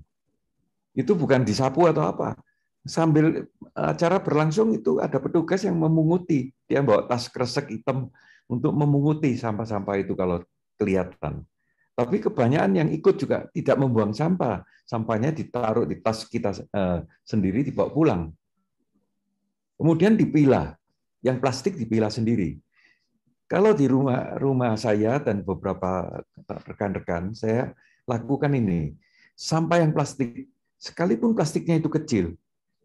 Itu bukan disapu atau apa. Sambil acara berlangsung itu ada petugas yang memunguti. Dia bawa tas kresek hitam untuk memunguti sampah-sampah itu kalau kelihatan. Tapi kebanyakan yang ikut juga tidak membuang sampah. Sampahnya ditaruh di tas kita eh, sendiri, dibawa pulang. Kemudian dipilah. Yang plastik dipilah sendiri. Kalau di rumah rumah saya dan beberapa rekan-rekan, saya lakukan ini. Sampah yang plastik, sekalipun plastiknya itu kecil,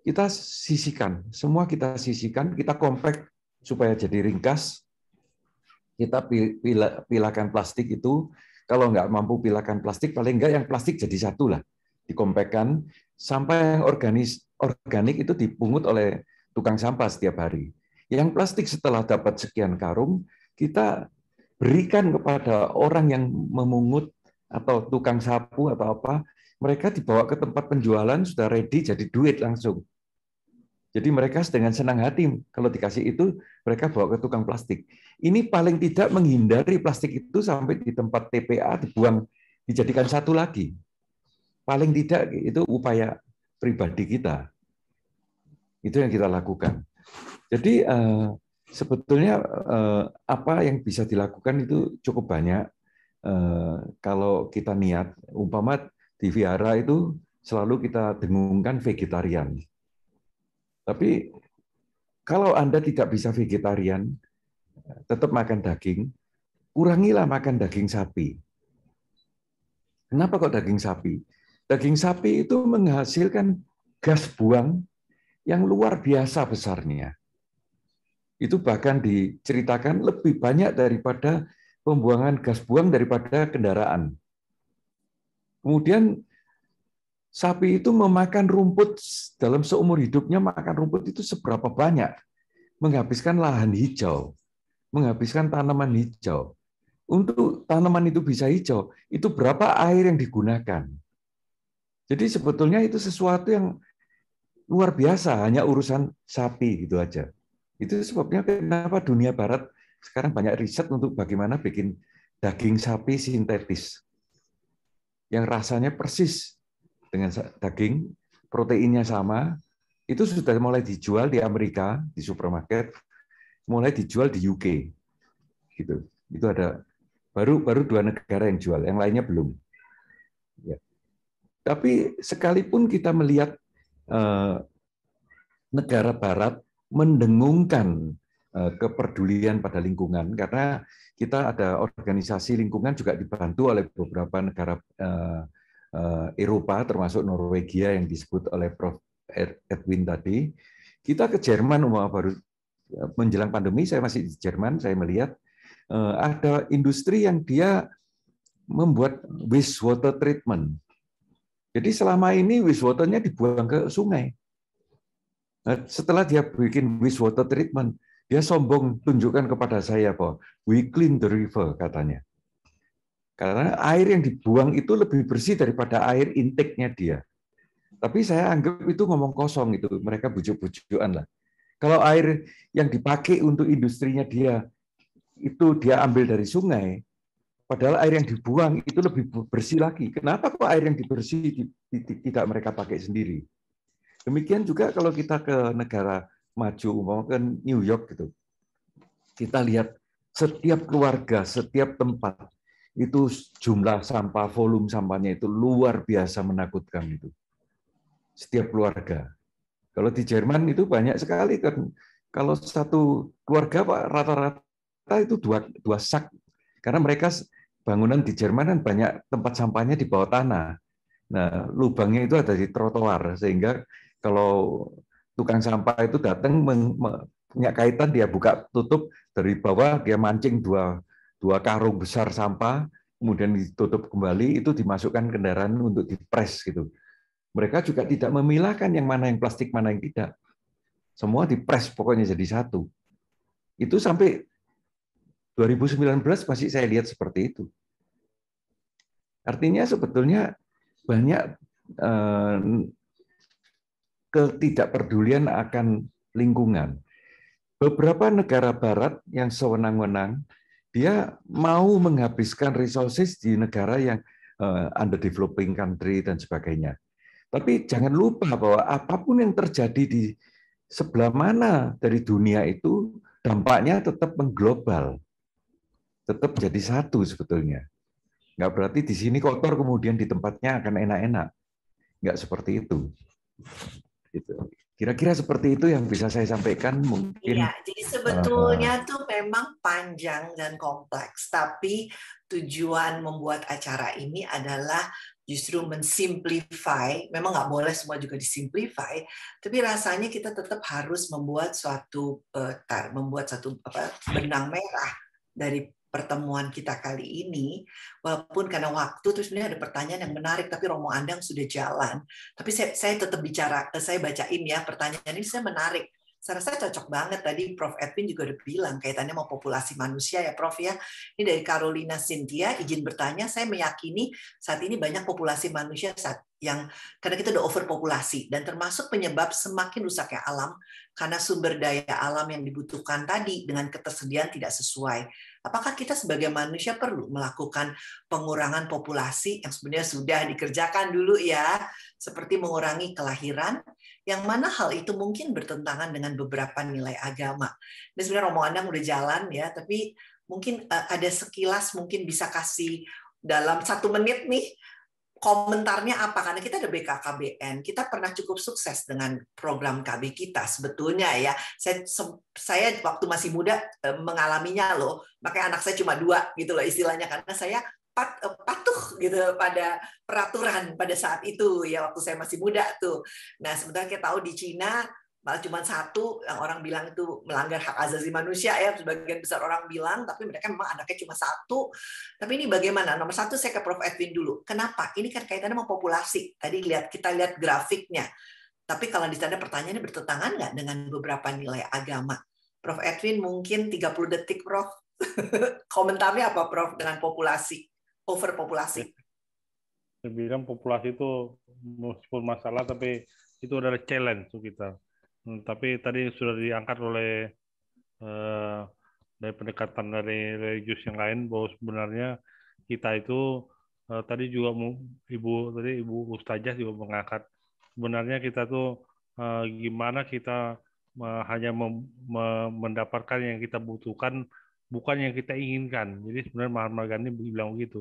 kita sisihkan, semua kita sisihkan, kita kompak supaya jadi ringkas. Kita pilakan plastik itu, kalau nggak mampu pilakan plastik, paling nggak yang plastik jadi satu lah, dikompakkan. sampai yang organis, organik itu dipungut oleh tukang sampah setiap hari. Yang plastik setelah dapat sekian karung, kita berikan kepada orang yang memungut atau tukang sapu atau apa, mereka dibawa ke tempat penjualan sudah ready jadi duit langsung. Jadi mereka dengan senang hati kalau dikasih itu mereka bawa ke tukang plastik. Ini paling tidak menghindari plastik itu sampai di tempat TPA dibuang dijadikan satu lagi. Paling tidak itu upaya pribadi kita. Itu yang kita lakukan. Jadi eh, sebetulnya eh, apa yang bisa dilakukan itu cukup banyak. Eh, kalau kita niat, umpama di vihara itu selalu kita dengungkan vegetarian. Tapi kalau Anda tidak bisa vegetarian, tetap makan daging, kurangilah makan daging sapi. Kenapa kok daging sapi? Daging sapi itu menghasilkan gas buang yang luar biasa besarnya. Itu bahkan diceritakan lebih banyak daripada pembuangan gas buang daripada kendaraan. Kemudian sapi itu memakan rumput dalam seumur hidupnya makan rumput itu seberapa banyak? Menghabiskan lahan hijau, menghabiskan tanaman hijau. Untuk tanaman itu bisa hijau, itu berapa air yang digunakan? Jadi sebetulnya itu sesuatu yang luar biasa, hanya urusan sapi gitu aja. Itu sebabnya kenapa dunia barat sekarang banyak riset untuk bagaimana bikin daging sapi sintetis yang rasanya persis dengan daging, proteinnya sama, itu sudah mulai dijual di Amerika di supermarket, mulai dijual di UK. Gitu. Itu ada baru baru dua negara yang jual, yang lainnya belum. Ya. Tapi sekalipun kita melihat eh, negara barat mendengungkan Eh, kepedulian pada lingkungan karena kita ada organisasi lingkungan juga dibantu oleh beberapa negara eh, eh, Eropa termasuk Norwegia yang disebut oleh Prof Edwin tadi kita ke Jerman umumnya baru menjelang pandemi saya masih di Jerman saya melihat ada industri yang dia membuat wastewater treatment jadi selama ini wastewaternya dibuang ke sungai setelah dia bikin wastewater treatment dia sombong tunjukkan kepada saya bahwa we clean the river katanya. Karena air yang dibuang itu lebih bersih daripada air intake-nya dia. Tapi saya anggap itu ngomong kosong itu, mereka bujuk-bujukan lah. Kalau air yang dipakai untuk industrinya dia itu dia ambil dari sungai, padahal air yang dibuang itu lebih bersih lagi. Kenapa kok air yang dibersih tidak mereka pakai sendiri? Demikian juga kalau kita ke negara maju umpama ke New York gitu kita lihat setiap keluarga setiap tempat itu jumlah sampah volume sampahnya itu luar biasa menakutkan itu setiap keluarga kalau di Jerman itu banyak sekali kan kalau satu keluarga pak rata-rata itu dua dua sak karena mereka bangunan di Jerman kan banyak tempat sampahnya di bawah tanah nah lubangnya itu ada di trotoar sehingga kalau tukang sampah itu datang punya kaitan dia buka tutup dari bawah dia mancing dua dua karung besar sampah kemudian ditutup kembali itu dimasukkan kendaraan untuk dipres gitu. Mereka juga tidak memilahkan yang mana yang plastik mana yang tidak. Semua dipres pokoknya jadi satu. Itu sampai 2019 masih saya lihat seperti itu. Artinya sebetulnya banyak eh, ketidakpedulian akan lingkungan. Beberapa negara barat yang sewenang-wenang dia mau menghabiskan resources di negara yang eh, underdeveloping country dan sebagainya. Tapi jangan lupa bahwa apapun yang terjadi di sebelah mana dari dunia itu dampaknya tetap mengglobal. Tetap jadi satu sebetulnya. Nggak berarti di sini kotor kemudian di tempatnya akan enak-enak. Nggak seperti itu gitu. Kira-kira seperti itu yang bisa saya sampaikan mungkin. ya jadi sebetulnya uh, tuh memang panjang dan kompleks, tapi tujuan membuat acara ini adalah justru mensimplify. Memang nggak boleh semua juga disimplify, tapi rasanya kita tetap harus membuat suatu uh, membuat satu apa, benang merah dari pertemuan kita kali ini, walaupun karena waktu terus sebenarnya ada pertanyaan yang menarik, tapi Romo Andang sudah jalan. Tapi saya, saya tetap bicara, eh, saya bacain ya pertanyaan ini saya menarik. Saya rasa cocok banget tadi Prof Edwin juga udah bilang kaitannya mau populasi manusia ya Prof ya. Ini dari Carolina Cynthia izin bertanya, saya meyakini saat ini banyak populasi manusia saat yang karena kita udah overpopulasi dan termasuk penyebab semakin rusaknya alam karena sumber daya alam yang dibutuhkan tadi dengan ketersediaan tidak sesuai. Apakah kita sebagai manusia perlu melakukan pengurangan populasi yang sebenarnya sudah dikerjakan dulu ya, seperti mengurangi kelahiran, yang mana hal itu mungkin bertentangan dengan beberapa nilai agama. Ini sebenarnya Andang udah jalan ya, tapi mungkin eh, ada sekilas mungkin bisa kasih dalam satu menit nih komentarnya apa karena kita ada BKKBN kita pernah cukup sukses dengan program KB kita sebetulnya ya saya saya waktu masih muda eh, mengalaminya loh makanya anak saya cuma dua gitu loh istilahnya karena saya pat, eh, patuh gitu pada peraturan pada saat itu ya waktu saya masih muda tuh nah sebetulnya kita tahu di Cina malah cuma satu yang orang bilang itu melanggar hak asasi manusia ya sebagian besar orang bilang tapi mereka memang anaknya cuma satu tapi ini bagaimana nomor satu saya ke Prof Edwin dulu kenapa ini kan kaitannya sama populasi tadi lihat kita lihat grafiknya tapi kalau di sana pertanyaannya bertentangan nggak dengan beberapa nilai agama Prof Edwin mungkin 30 detik Prof [LAUGHS] komentarnya apa Prof dengan populasi overpopulasi saya bilang populasi itu meskipun masalah tapi itu adalah challenge untuk kita Hmm, tapi tadi sudah diangkat oleh uh, dari pendekatan dari religius yang lain bahwa sebenarnya kita itu uh, tadi juga ibu tadi ibu ustazah juga mengangkat sebenarnya kita tuh uh, gimana kita uh, hanya mem, me, mendapatkan yang kita butuhkan bukan yang kita inginkan jadi sebenarnya Mahatma Gandhi bilang begitu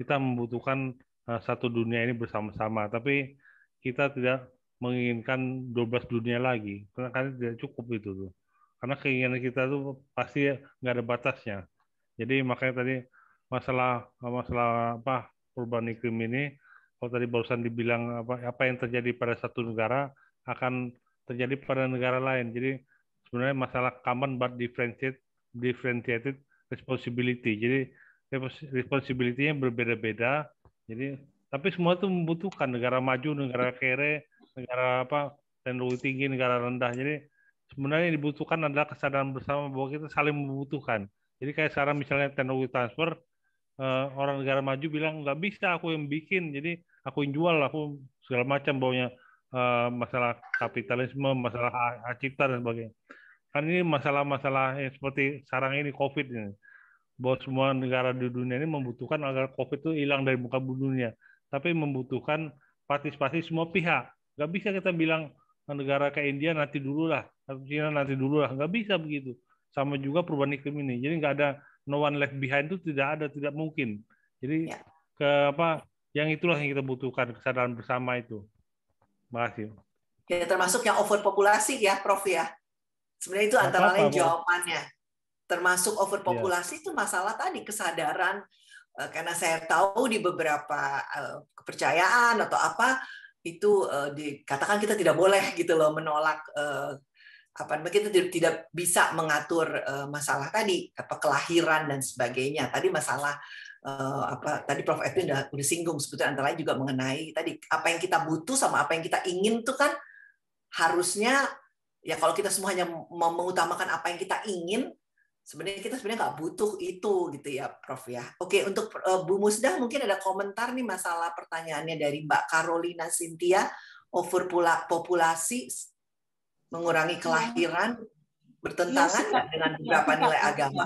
kita membutuhkan uh, satu dunia ini bersama-sama tapi kita tidak menginginkan 12 dunia lagi karena kan tidak cukup itu tuh karena keinginan kita tuh pasti nggak ada batasnya jadi makanya tadi masalah masalah apa perubahan iklim ini kalau tadi barusan dibilang apa apa yang terjadi pada satu negara akan terjadi pada negara lain jadi sebenarnya masalah common but differentiated differentiated responsibility jadi responsibility-nya berbeda-beda jadi tapi semua itu membutuhkan negara maju negara kere negara apa teknologi tinggi negara rendah jadi sebenarnya yang dibutuhkan adalah kesadaran bersama bahwa kita saling membutuhkan jadi kayak sekarang misalnya teknologi transfer eh, orang negara maju bilang nggak bisa aku yang bikin jadi aku yang jual aku segala macam baunya eh, masalah kapitalisme masalah hak cipta dan sebagainya kan ini masalah-masalah yang seperti sekarang ini covid ini bahwa semua negara di dunia ini membutuhkan agar COVID itu hilang dari muka bumi dunia, tapi membutuhkan partisipasi semua pihak. Gak bisa kita bilang nah, negara kayak India nanti dulu lah, atau China nanti dulu lah. gak bisa begitu. Sama juga perubahan iklim ini. Jadi nggak ada no one left behind itu tidak ada, tidak mungkin. Jadi ya. ke apa yang itulah yang kita butuhkan kesadaran bersama itu. Makasih. Ya termasuk yang overpopulasi ya, Prof ya. Sebenarnya itu antara lain jawabannya. Termasuk overpopulasi ya. itu masalah tadi kesadaran eh, karena saya tahu di beberapa eh, kepercayaan atau apa itu uh, dikatakan kita tidak boleh gitu loh menolak uh, apa kita tidak bisa mengatur uh, masalah tadi apa kelahiran dan sebagainya tadi masalah uh, apa tadi Prof Edwin udah, udah singgung sebetulnya antara lain juga mengenai tadi apa yang kita butuh sama apa yang kita ingin tuh kan harusnya ya kalau kita semua hanya mengutamakan apa yang kita ingin sebenarnya kita sebenarnya nggak butuh itu gitu ya Prof ya. Oke untuk eh, Bu Musda mungkin ada komentar nih masalah pertanyaannya dari Mbak Carolina Cynthia populasi mengurangi iya. kelahiran iya, bertentangan ya, dengan iya, beberapa ya, nilai agama.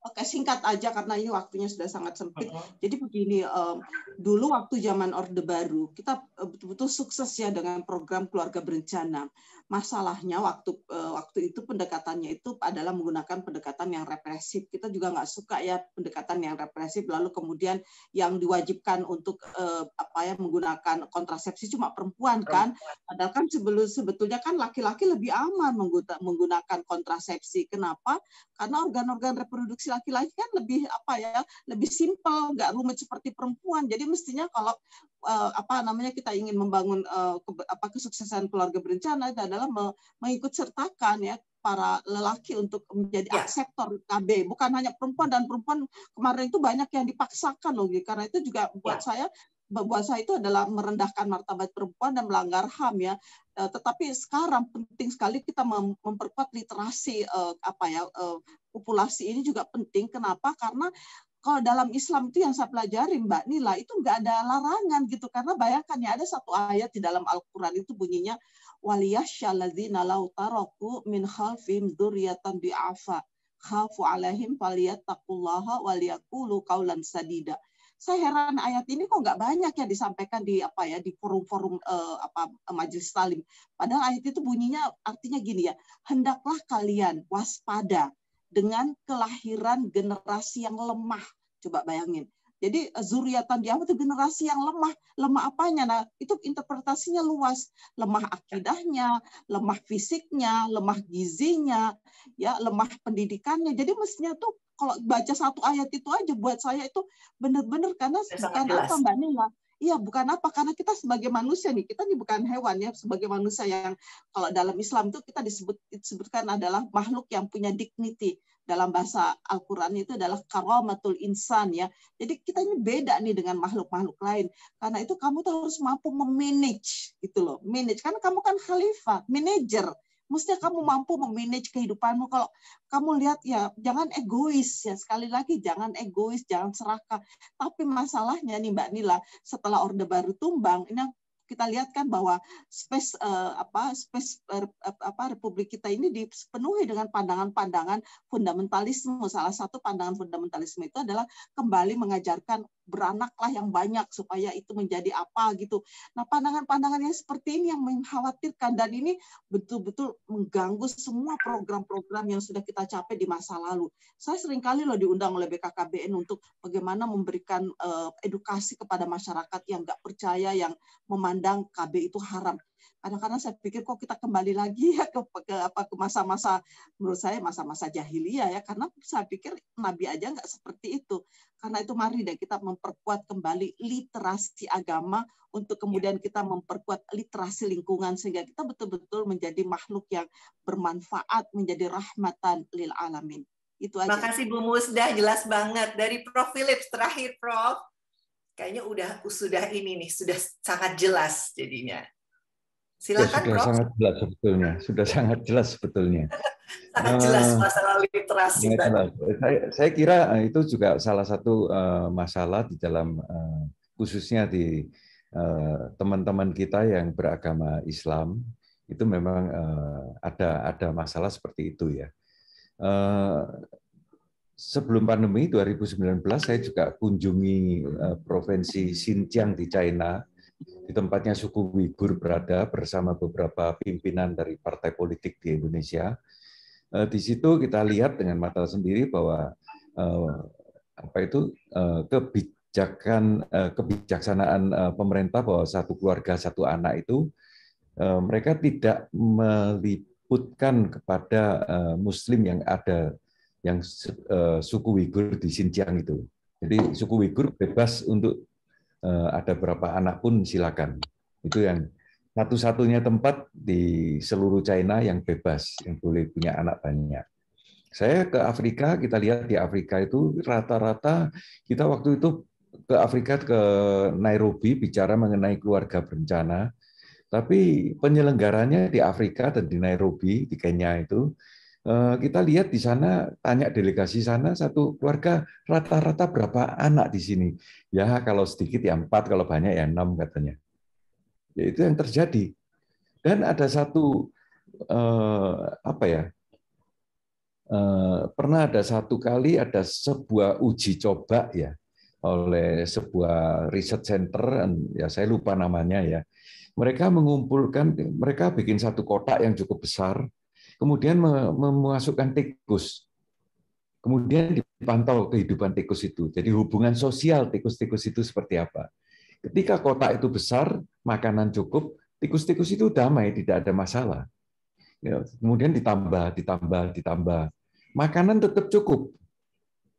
Oke singkat aja karena ini waktunya sudah sangat sempit. Uh-huh. Jadi begini, um, dulu waktu zaman Orde Baru kita eh, betul-betul sukses ya dengan program keluarga berencana masalahnya waktu eh, waktu itu pendekatannya itu adalah menggunakan pendekatan yang represif. Kita juga nggak suka ya pendekatan yang represif lalu kemudian yang diwajibkan untuk uh, apa ya menggunakan kontrasepsi cuma perempuan kan. Padahal kan sebelum sebetulnya kan laki-laki lebih aman menggunakan kontrasepsi. Kenapa? Karena organ-organ reproduksi laki-laki kan lebih apa ya, lebih simpel, nggak rumit seperti perempuan. Jadi mestinya kalau uh, apa namanya kita ingin membangun uh, eh, ke, apa kesuksesan keluarga berencana itu adalah me, mengikut sertakan ya para lelaki untuk menjadi ya. sektor KB bukan hanya perempuan dan perempuan kemarin itu banyak yang dipaksakan loh karena itu juga buat ya. saya buat saya itu adalah merendahkan martabat perempuan dan melanggar HAM ya. Eh, tetapi sekarang penting sekali kita memperkuat literasi apa ya populasi ini juga penting. Kenapa? Karena kalau dalam Islam itu yang saya pelajari Mbak Nila itu nggak ada larangan gitu karena bayangkan ya ada satu ayat di dalam Al-Qur'an itu bunyinya waliyasyalladzina law taraku min khalfim dzurriatan du'afa khafu alaihim falyattaqullaha waliyaqulu qaulan sadida. Saya heran ayat ini kok nggak banyak ya disampaikan di apa ya di forum-forum eh, apa majelis salim Padahal ayat itu bunyinya artinya gini ya, hendaklah kalian waspada dengan kelahiran generasi yang lemah. Coba bayangin. Jadi eh, zuriatan dia itu generasi yang lemah. Lemah apanya? Nah, itu interpretasinya luas. Lemah akidahnya, lemah fisiknya, lemah gizinya, ya, lemah pendidikannya. Jadi mestinya tuh kalau baca satu ayat itu aja buat saya itu benar-benar karena bukan apa Mbak Nila ya? Iya, bukan apa karena kita sebagai manusia nih, kita nih bukan hewan ya, sebagai manusia yang kalau dalam Islam itu kita disebut disebutkan adalah makhluk yang punya dignity. Dalam bahasa Al-Qur'an itu adalah karamatul insan ya. Jadi kita ini beda nih dengan makhluk-makhluk lain. Karena itu kamu tuh harus mampu memanage gitu loh, manage karena kamu kan khalifah, manager mestinya kamu mampu memanage kehidupanmu kalau kamu lihat ya jangan egois ya sekali lagi jangan egois jangan serakah tapi masalahnya nih Mbak Nila setelah Orde Baru tumbang ini kita lihat kan bahwa space uh, apa space uh, apa republik kita ini dipenuhi dengan pandangan-pandangan fundamentalisme. Salah satu pandangan fundamentalisme itu adalah kembali mengajarkan beranaklah yang banyak supaya itu menjadi apa gitu. Nah, pandangan-pandangan yang seperti ini yang mengkhawatirkan dan ini betul-betul mengganggu semua program-program yang sudah kita capai di masa lalu. Saya seringkali loh diundang oleh BKKBN untuk bagaimana memberikan uh, edukasi kepada masyarakat yang nggak percaya yang memandang KB itu haram kadang-kadang saya pikir kok kita kembali lagi ya ke, apa ke masa-masa menurut saya masa-masa jahiliyah ya karena saya pikir nabi aja nggak seperti itu karena itu mari deh kita memperkuat kembali literasi agama untuk ya. kemudian kita memperkuat literasi lingkungan sehingga kita betul-betul menjadi makhluk yang bermanfaat menjadi rahmatan lil alamin itu aja. Makasih Bu Musda jelas banget dari Prof Philips terakhir Prof kayaknya udah sudah ini nih sudah sangat jelas jadinya Silakan, ya, sudah Prof. sangat jelas sebetulnya, sudah sangat jelas sebetulnya. [LAUGHS] sangat jelas eh, masalah literasi. jelas. Eh, saya, saya kira eh, itu juga salah satu masalah di dalam khususnya di teman-teman kita yang beragama Islam itu memang ada ada masalah seperti itu ya. sebelum pandemi 2019 saya juga kunjungi provinsi Xinjiang di China di tempatnya suku Wibur berada bersama beberapa pimpinan dari partai politik di Indonesia. Eh, di situ kita lihat dengan mata sendiri bahwa eh, apa itu eh, kebijakan kebijaksanaan pemerintah bahwa satu keluarga satu anak itu mereka tidak meliputkan kepada muslim yang ada yang suku Wigur di Xinjiang itu. Jadi suku Wigur bebas untuk Eh, ada berapa anak pun silakan. Itu yang satu-satunya tempat di seluruh China yang bebas, yang boleh punya anak banyak. Saya ke Afrika, kita lihat di Afrika itu rata-rata kita waktu itu ke Afrika ke Nairobi bicara mengenai keluarga berencana, tapi penyelenggaranya di Afrika dan di Nairobi di Kenya itu Eh, kita lihat di sana tanya delegasi sana satu keluarga rata-rata berapa anak di sini ya kalau sedikit ya empat kalau banyak ya enam katanya ya itu yang terjadi dan ada satu eh, apa ya eh, pernah ada satu kali ada sebuah uji coba ya oleh sebuah riset center ya saya lupa namanya ya mereka mengumpulkan mereka bikin satu kotak yang cukup besar kemudian memasukkan tikus. Kemudian dipantau kehidupan tikus itu. Jadi hubungan sosial tikus-tikus itu seperti apa. Ketika kota itu besar, makanan cukup, tikus-tikus itu damai, tidak ada masalah. Ya, kemudian ditambah, ditambah, ditambah. Makanan tetap cukup.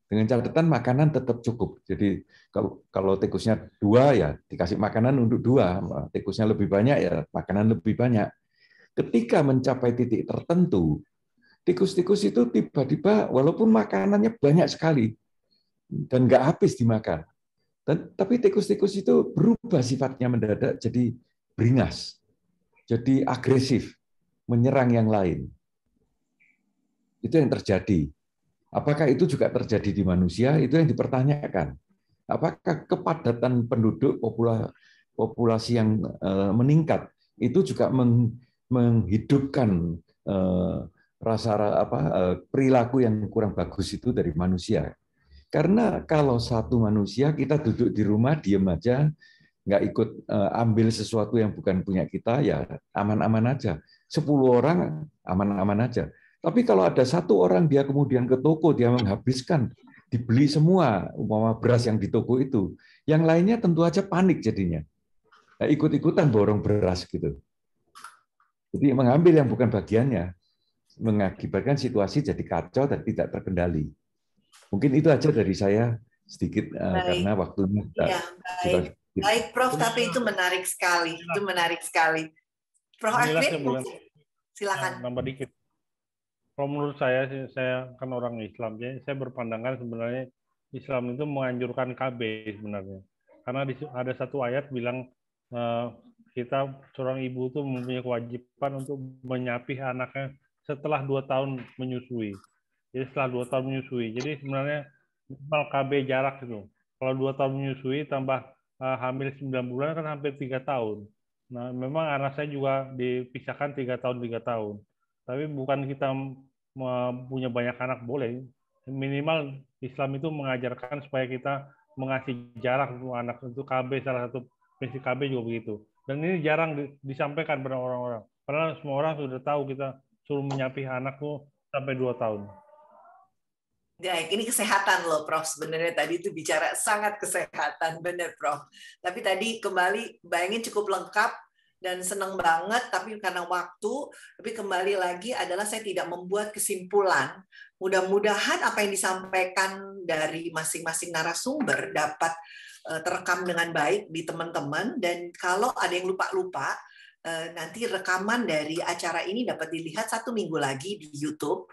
Dengan catatan makanan tetap cukup. Jadi kalau, kalau tikusnya dua ya dikasih makanan untuk dua, tikusnya lebih banyak ya makanan lebih banyak ketika mencapai titik tertentu, tikus-tikus itu tiba-tiba walaupun makanannya banyak sekali dan nggak habis dimakan, dan, tapi tikus-tikus itu berubah sifatnya mendadak jadi beringas, jadi agresif, menyerang yang lain. Itu yang terjadi. Apakah itu juga terjadi di manusia? Itu yang dipertanyakan. Apakah kepadatan penduduk populasi yang eh, meningkat itu juga meng menghidupkan eh, rasa apa eh, perilaku yang kurang bagus itu dari manusia. Karena kalau satu manusia kita duduk di rumah diem aja, nggak ikut eh, ambil sesuatu yang bukan punya kita, ya aman-aman aja. Sepuluh orang aman-aman aja. Tapi kalau ada satu orang dia kemudian ke toko dia menghabiskan dibeli semua umpama beras yang di toko itu, yang lainnya tentu aja panik jadinya. Nah, ikut-ikutan borong beras gitu. Jadi mengambil yang bukan bagiannya mengakibatkan situasi jadi kacau dan tidak terkendali. Mungkin itu aja dari saya sedikit eh, baik. karena waktunya ya, baik. baik Prof, tapi itu menarik sekali. Itu menarik sekali. Prof silakan. Nah, nambah dikit. Kalau menurut saya, saya kan orang Islam, jadi saya berpandangan sebenarnya Islam itu menganjurkan KB sebenarnya. Karena ada satu ayat bilang eh, kita seorang ibu tuh mempunyai kewajiban untuk menyapih anaknya setelah dua tahun menyusui. Jadi setelah dua tahun menyusui. Jadi sebenarnya minimal KB jarak itu. Kalau dua tahun menyusui tambah uh, hamil 9 bulan kan hampir tiga tahun. Nah, memang anak saya juga dipisahkan tiga tahun tiga tahun. Tapi bukan kita punya banyak anak boleh. Minimal Islam itu mengajarkan supaya kita mengasih jarak untuk anak untuk KB salah satu prinsip KB juga begitu dan ini jarang di, disampaikan pada orang-orang. Padahal semua orang sudah tahu kita suruh menyapih anakku sampai 2 tahun. Ya, ini kesehatan loh Prof. Sebenarnya tadi itu bicara sangat kesehatan, benar Prof. Tapi tadi kembali bayangin cukup lengkap dan senang banget, tapi karena waktu, tapi kembali lagi adalah saya tidak membuat kesimpulan. Mudah-mudahan apa yang disampaikan dari masing-masing narasumber dapat Eh, terekam dengan baik di teman-teman dan kalau ada yang lupa-lupa eh, nanti rekaman dari acara ini dapat dilihat satu minggu lagi di YouTube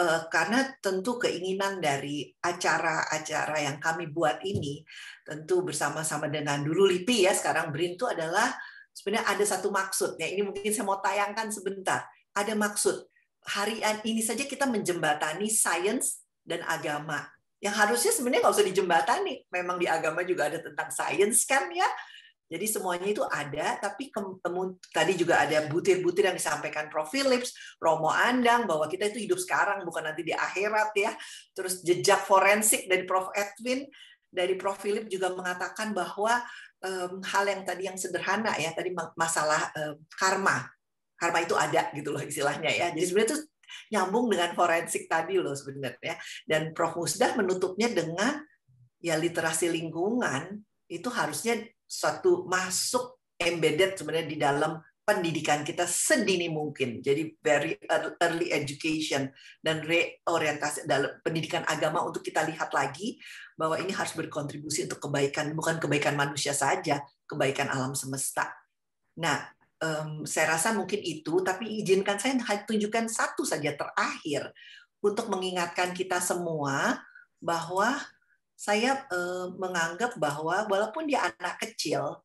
eh, karena tentu keinginan dari acara-acara yang kami buat ini tentu bersama-sama dengan dulu LIPI ya sekarang BRIN itu adalah sebenarnya ada satu maksud ya ini mungkin saya mau tayangkan sebentar ada maksud harian ini saja kita menjembatani sains dan agama yang harusnya sebenarnya nggak usah dijembatani. Memang di agama juga ada tentang sains kan ya. Jadi semuanya itu ada, tapi tadi juga ada butir-butir yang disampaikan Prof. Philips, Romo Andang, bahwa kita itu hidup sekarang, bukan nanti di akhirat ya. Terus jejak forensik dari Prof. Edwin, dari Prof. Philip juga mengatakan bahwa um, hal yang tadi yang sederhana ya, tadi masalah um, karma, karma itu ada gitu loh istilahnya ya. Jadi sebenarnya itu nyambung dengan forensik tadi loh sebenarnya. Dan Prof Musdah menutupnya dengan ya literasi lingkungan itu harusnya suatu masuk embedded sebenarnya di dalam pendidikan kita sedini mungkin. Jadi very early education dan reorientasi dalam pendidikan agama untuk kita lihat lagi bahwa ini harus berkontribusi untuk kebaikan bukan kebaikan manusia saja, kebaikan alam semesta. Nah, um, saya rasa mungkin itu, tapi izinkan saya tunjukkan satu saja terakhir untuk mengingatkan kita semua bahwa saya uh, menganggap bahwa walaupun dia anak kecil,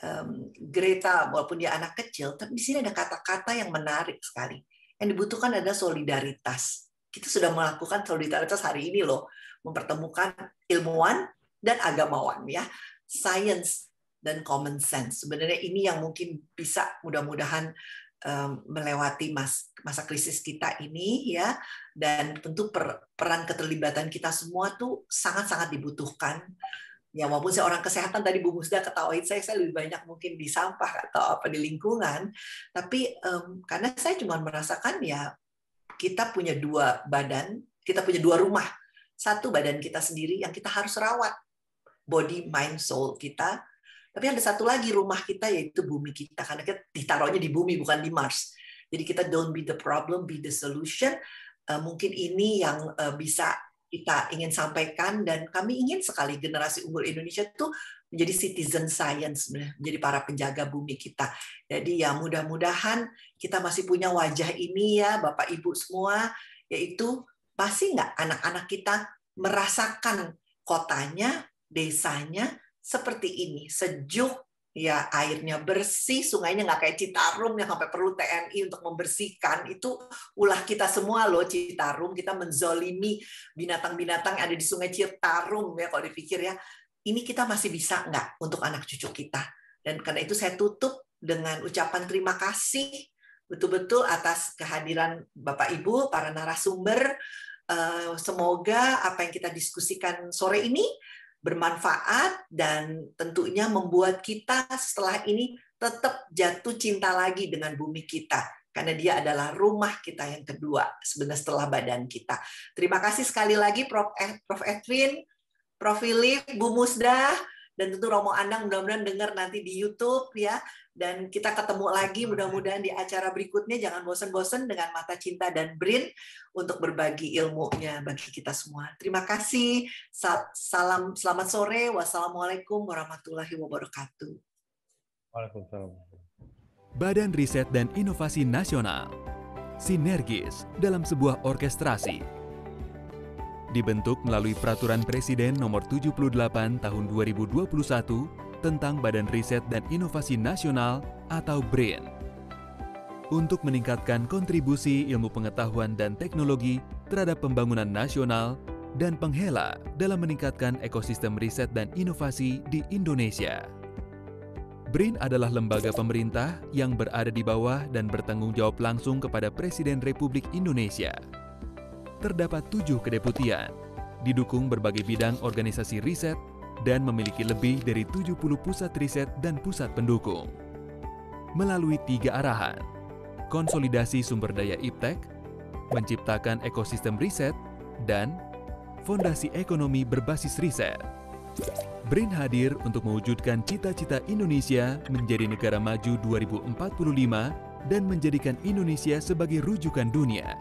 um, Greta walaupun dia anak kecil, tapi di sini ada kata-kata yang menarik sekali. Yang dibutuhkan adalah solidaritas. Kita sudah melakukan solidaritas hari ini loh, mempertemukan ilmuwan dan agamawan ya, science dan common sense. Sebenarnya ini yang mungkin bisa mudah-mudahan ehm, melewati masa krisis kita ini ya dan tentu peran keterlibatan kita semua tuh sangat-sangat dibutuhkan ya walaupun saya orang kesehatan tadi Bu Musda ketawain saya saya lebih banyak mungkin di sampah atau apa di lingkungan tapi um, karena saya cuma merasakan ya kita punya dua badan kita punya dua rumah satu badan kita sendiri yang kita harus rawat body mind soul kita tapi ada satu lagi rumah kita yaitu bumi kita karena kita ditaruhnya di bumi bukan di Mars. Jadi kita don't be the problem, be the solution. Uh, mungkin ini yang eh, bisa kita ingin sampaikan dan kami ingin sekali generasi unggul Indonesia itu menjadi citizen science, menjadi para penjaga bumi kita. Jadi ya mudah-mudahan kita masih punya wajah ini ya Bapak Ibu semua, yaitu pasti nggak anak-anak kita merasakan kotanya, desanya, seperti ini, sejuk, ya airnya bersih, sungainya nggak kayak Citarum yang sampai perlu TNI untuk membersihkan. Itu ulah kita semua loh Citarum, kita menzolimi binatang-binatang yang ada di sungai Citarum ya kalau dipikir ya. Ini kita masih bisa nggak untuk anak cucu kita? Dan karena itu saya tutup dengan ucapan terima kasih betul-betul atas kehadiran Bapak Ibu, para narasumber. Eh, semoga apa yang kita diskusikan sore ini bermanfaat dan tentunya membuat kita setelah ini tetap jatuh cinta lagi dengan bumi kita karena dia adalah rumah kita yang kedua sebenarnya setelah badan kita. Terima kasih sekali lagi Prof. E, Prof. Edwin, Prof. Philip, Bu Musda dan tentu Romo Andang mudah-mudahan dengar nanti di YouTube ya dan kita ketemu lagi mudah-mudahan di acara berikutnya jangan bosen-bosen dengan mata cinta dan Brin untuk berbagi ilmunya bagi kita semua. Terima kasih. Salam selamat sore. Wassalamualaikum warahmatullahi wabarakatuh. Waalaikumsalam. Badan Riset dan Inovasi Nasional sinergis dalam sebuah orkestrasi dibentuk melalui Peraturan Presiden Nomor 78 Tahun 2021 tentang Badan Riset dan Inovasi Nasional atau BRIN. Untuk meningkatkan kontribusi ilmu pengetahuan dan teknologi terhadap pembangunan nasional dan penghela dalam meningkatkan ekosistem riset dan inovasi di Indonesia. BRIN adalah lembaga pemerintah yang berada di bawah dan bertanggung jawab langsung kepada Presiden Republik Indonesia terdapat tujuh kedeputian, didukung berbagai bidang organisasi riset, dan memiliki lebih dari 70 pusat riset dan pusat pendukung. Melalui tiga arahan, konsolidasi sumber daya IPTEK, menciptakan ekosistem riset, dan fondasi ekonomi berbasis riset. BRIN hadir untuk mewujudkan cita-cita Indonesia menjadi negara maju 2045 dan menjadikan Indonesia sebagai rujukan dunia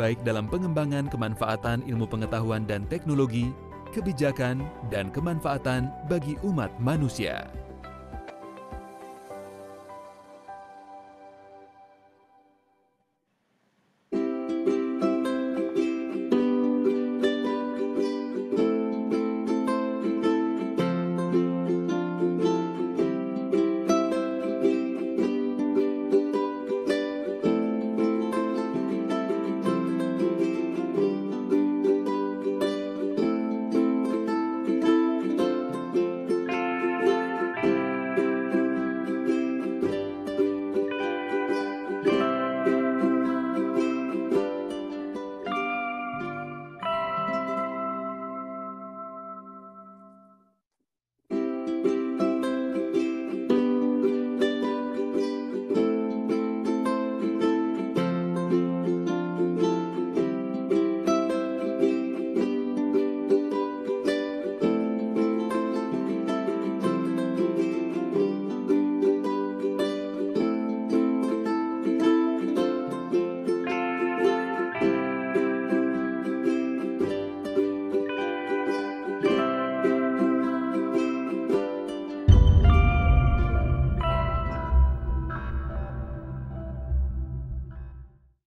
baik dalam pengembangan kemanfaatan ilmu pengetahuan dan teknologi, kebijakan, dan kemanfaatan bagi umat manusia.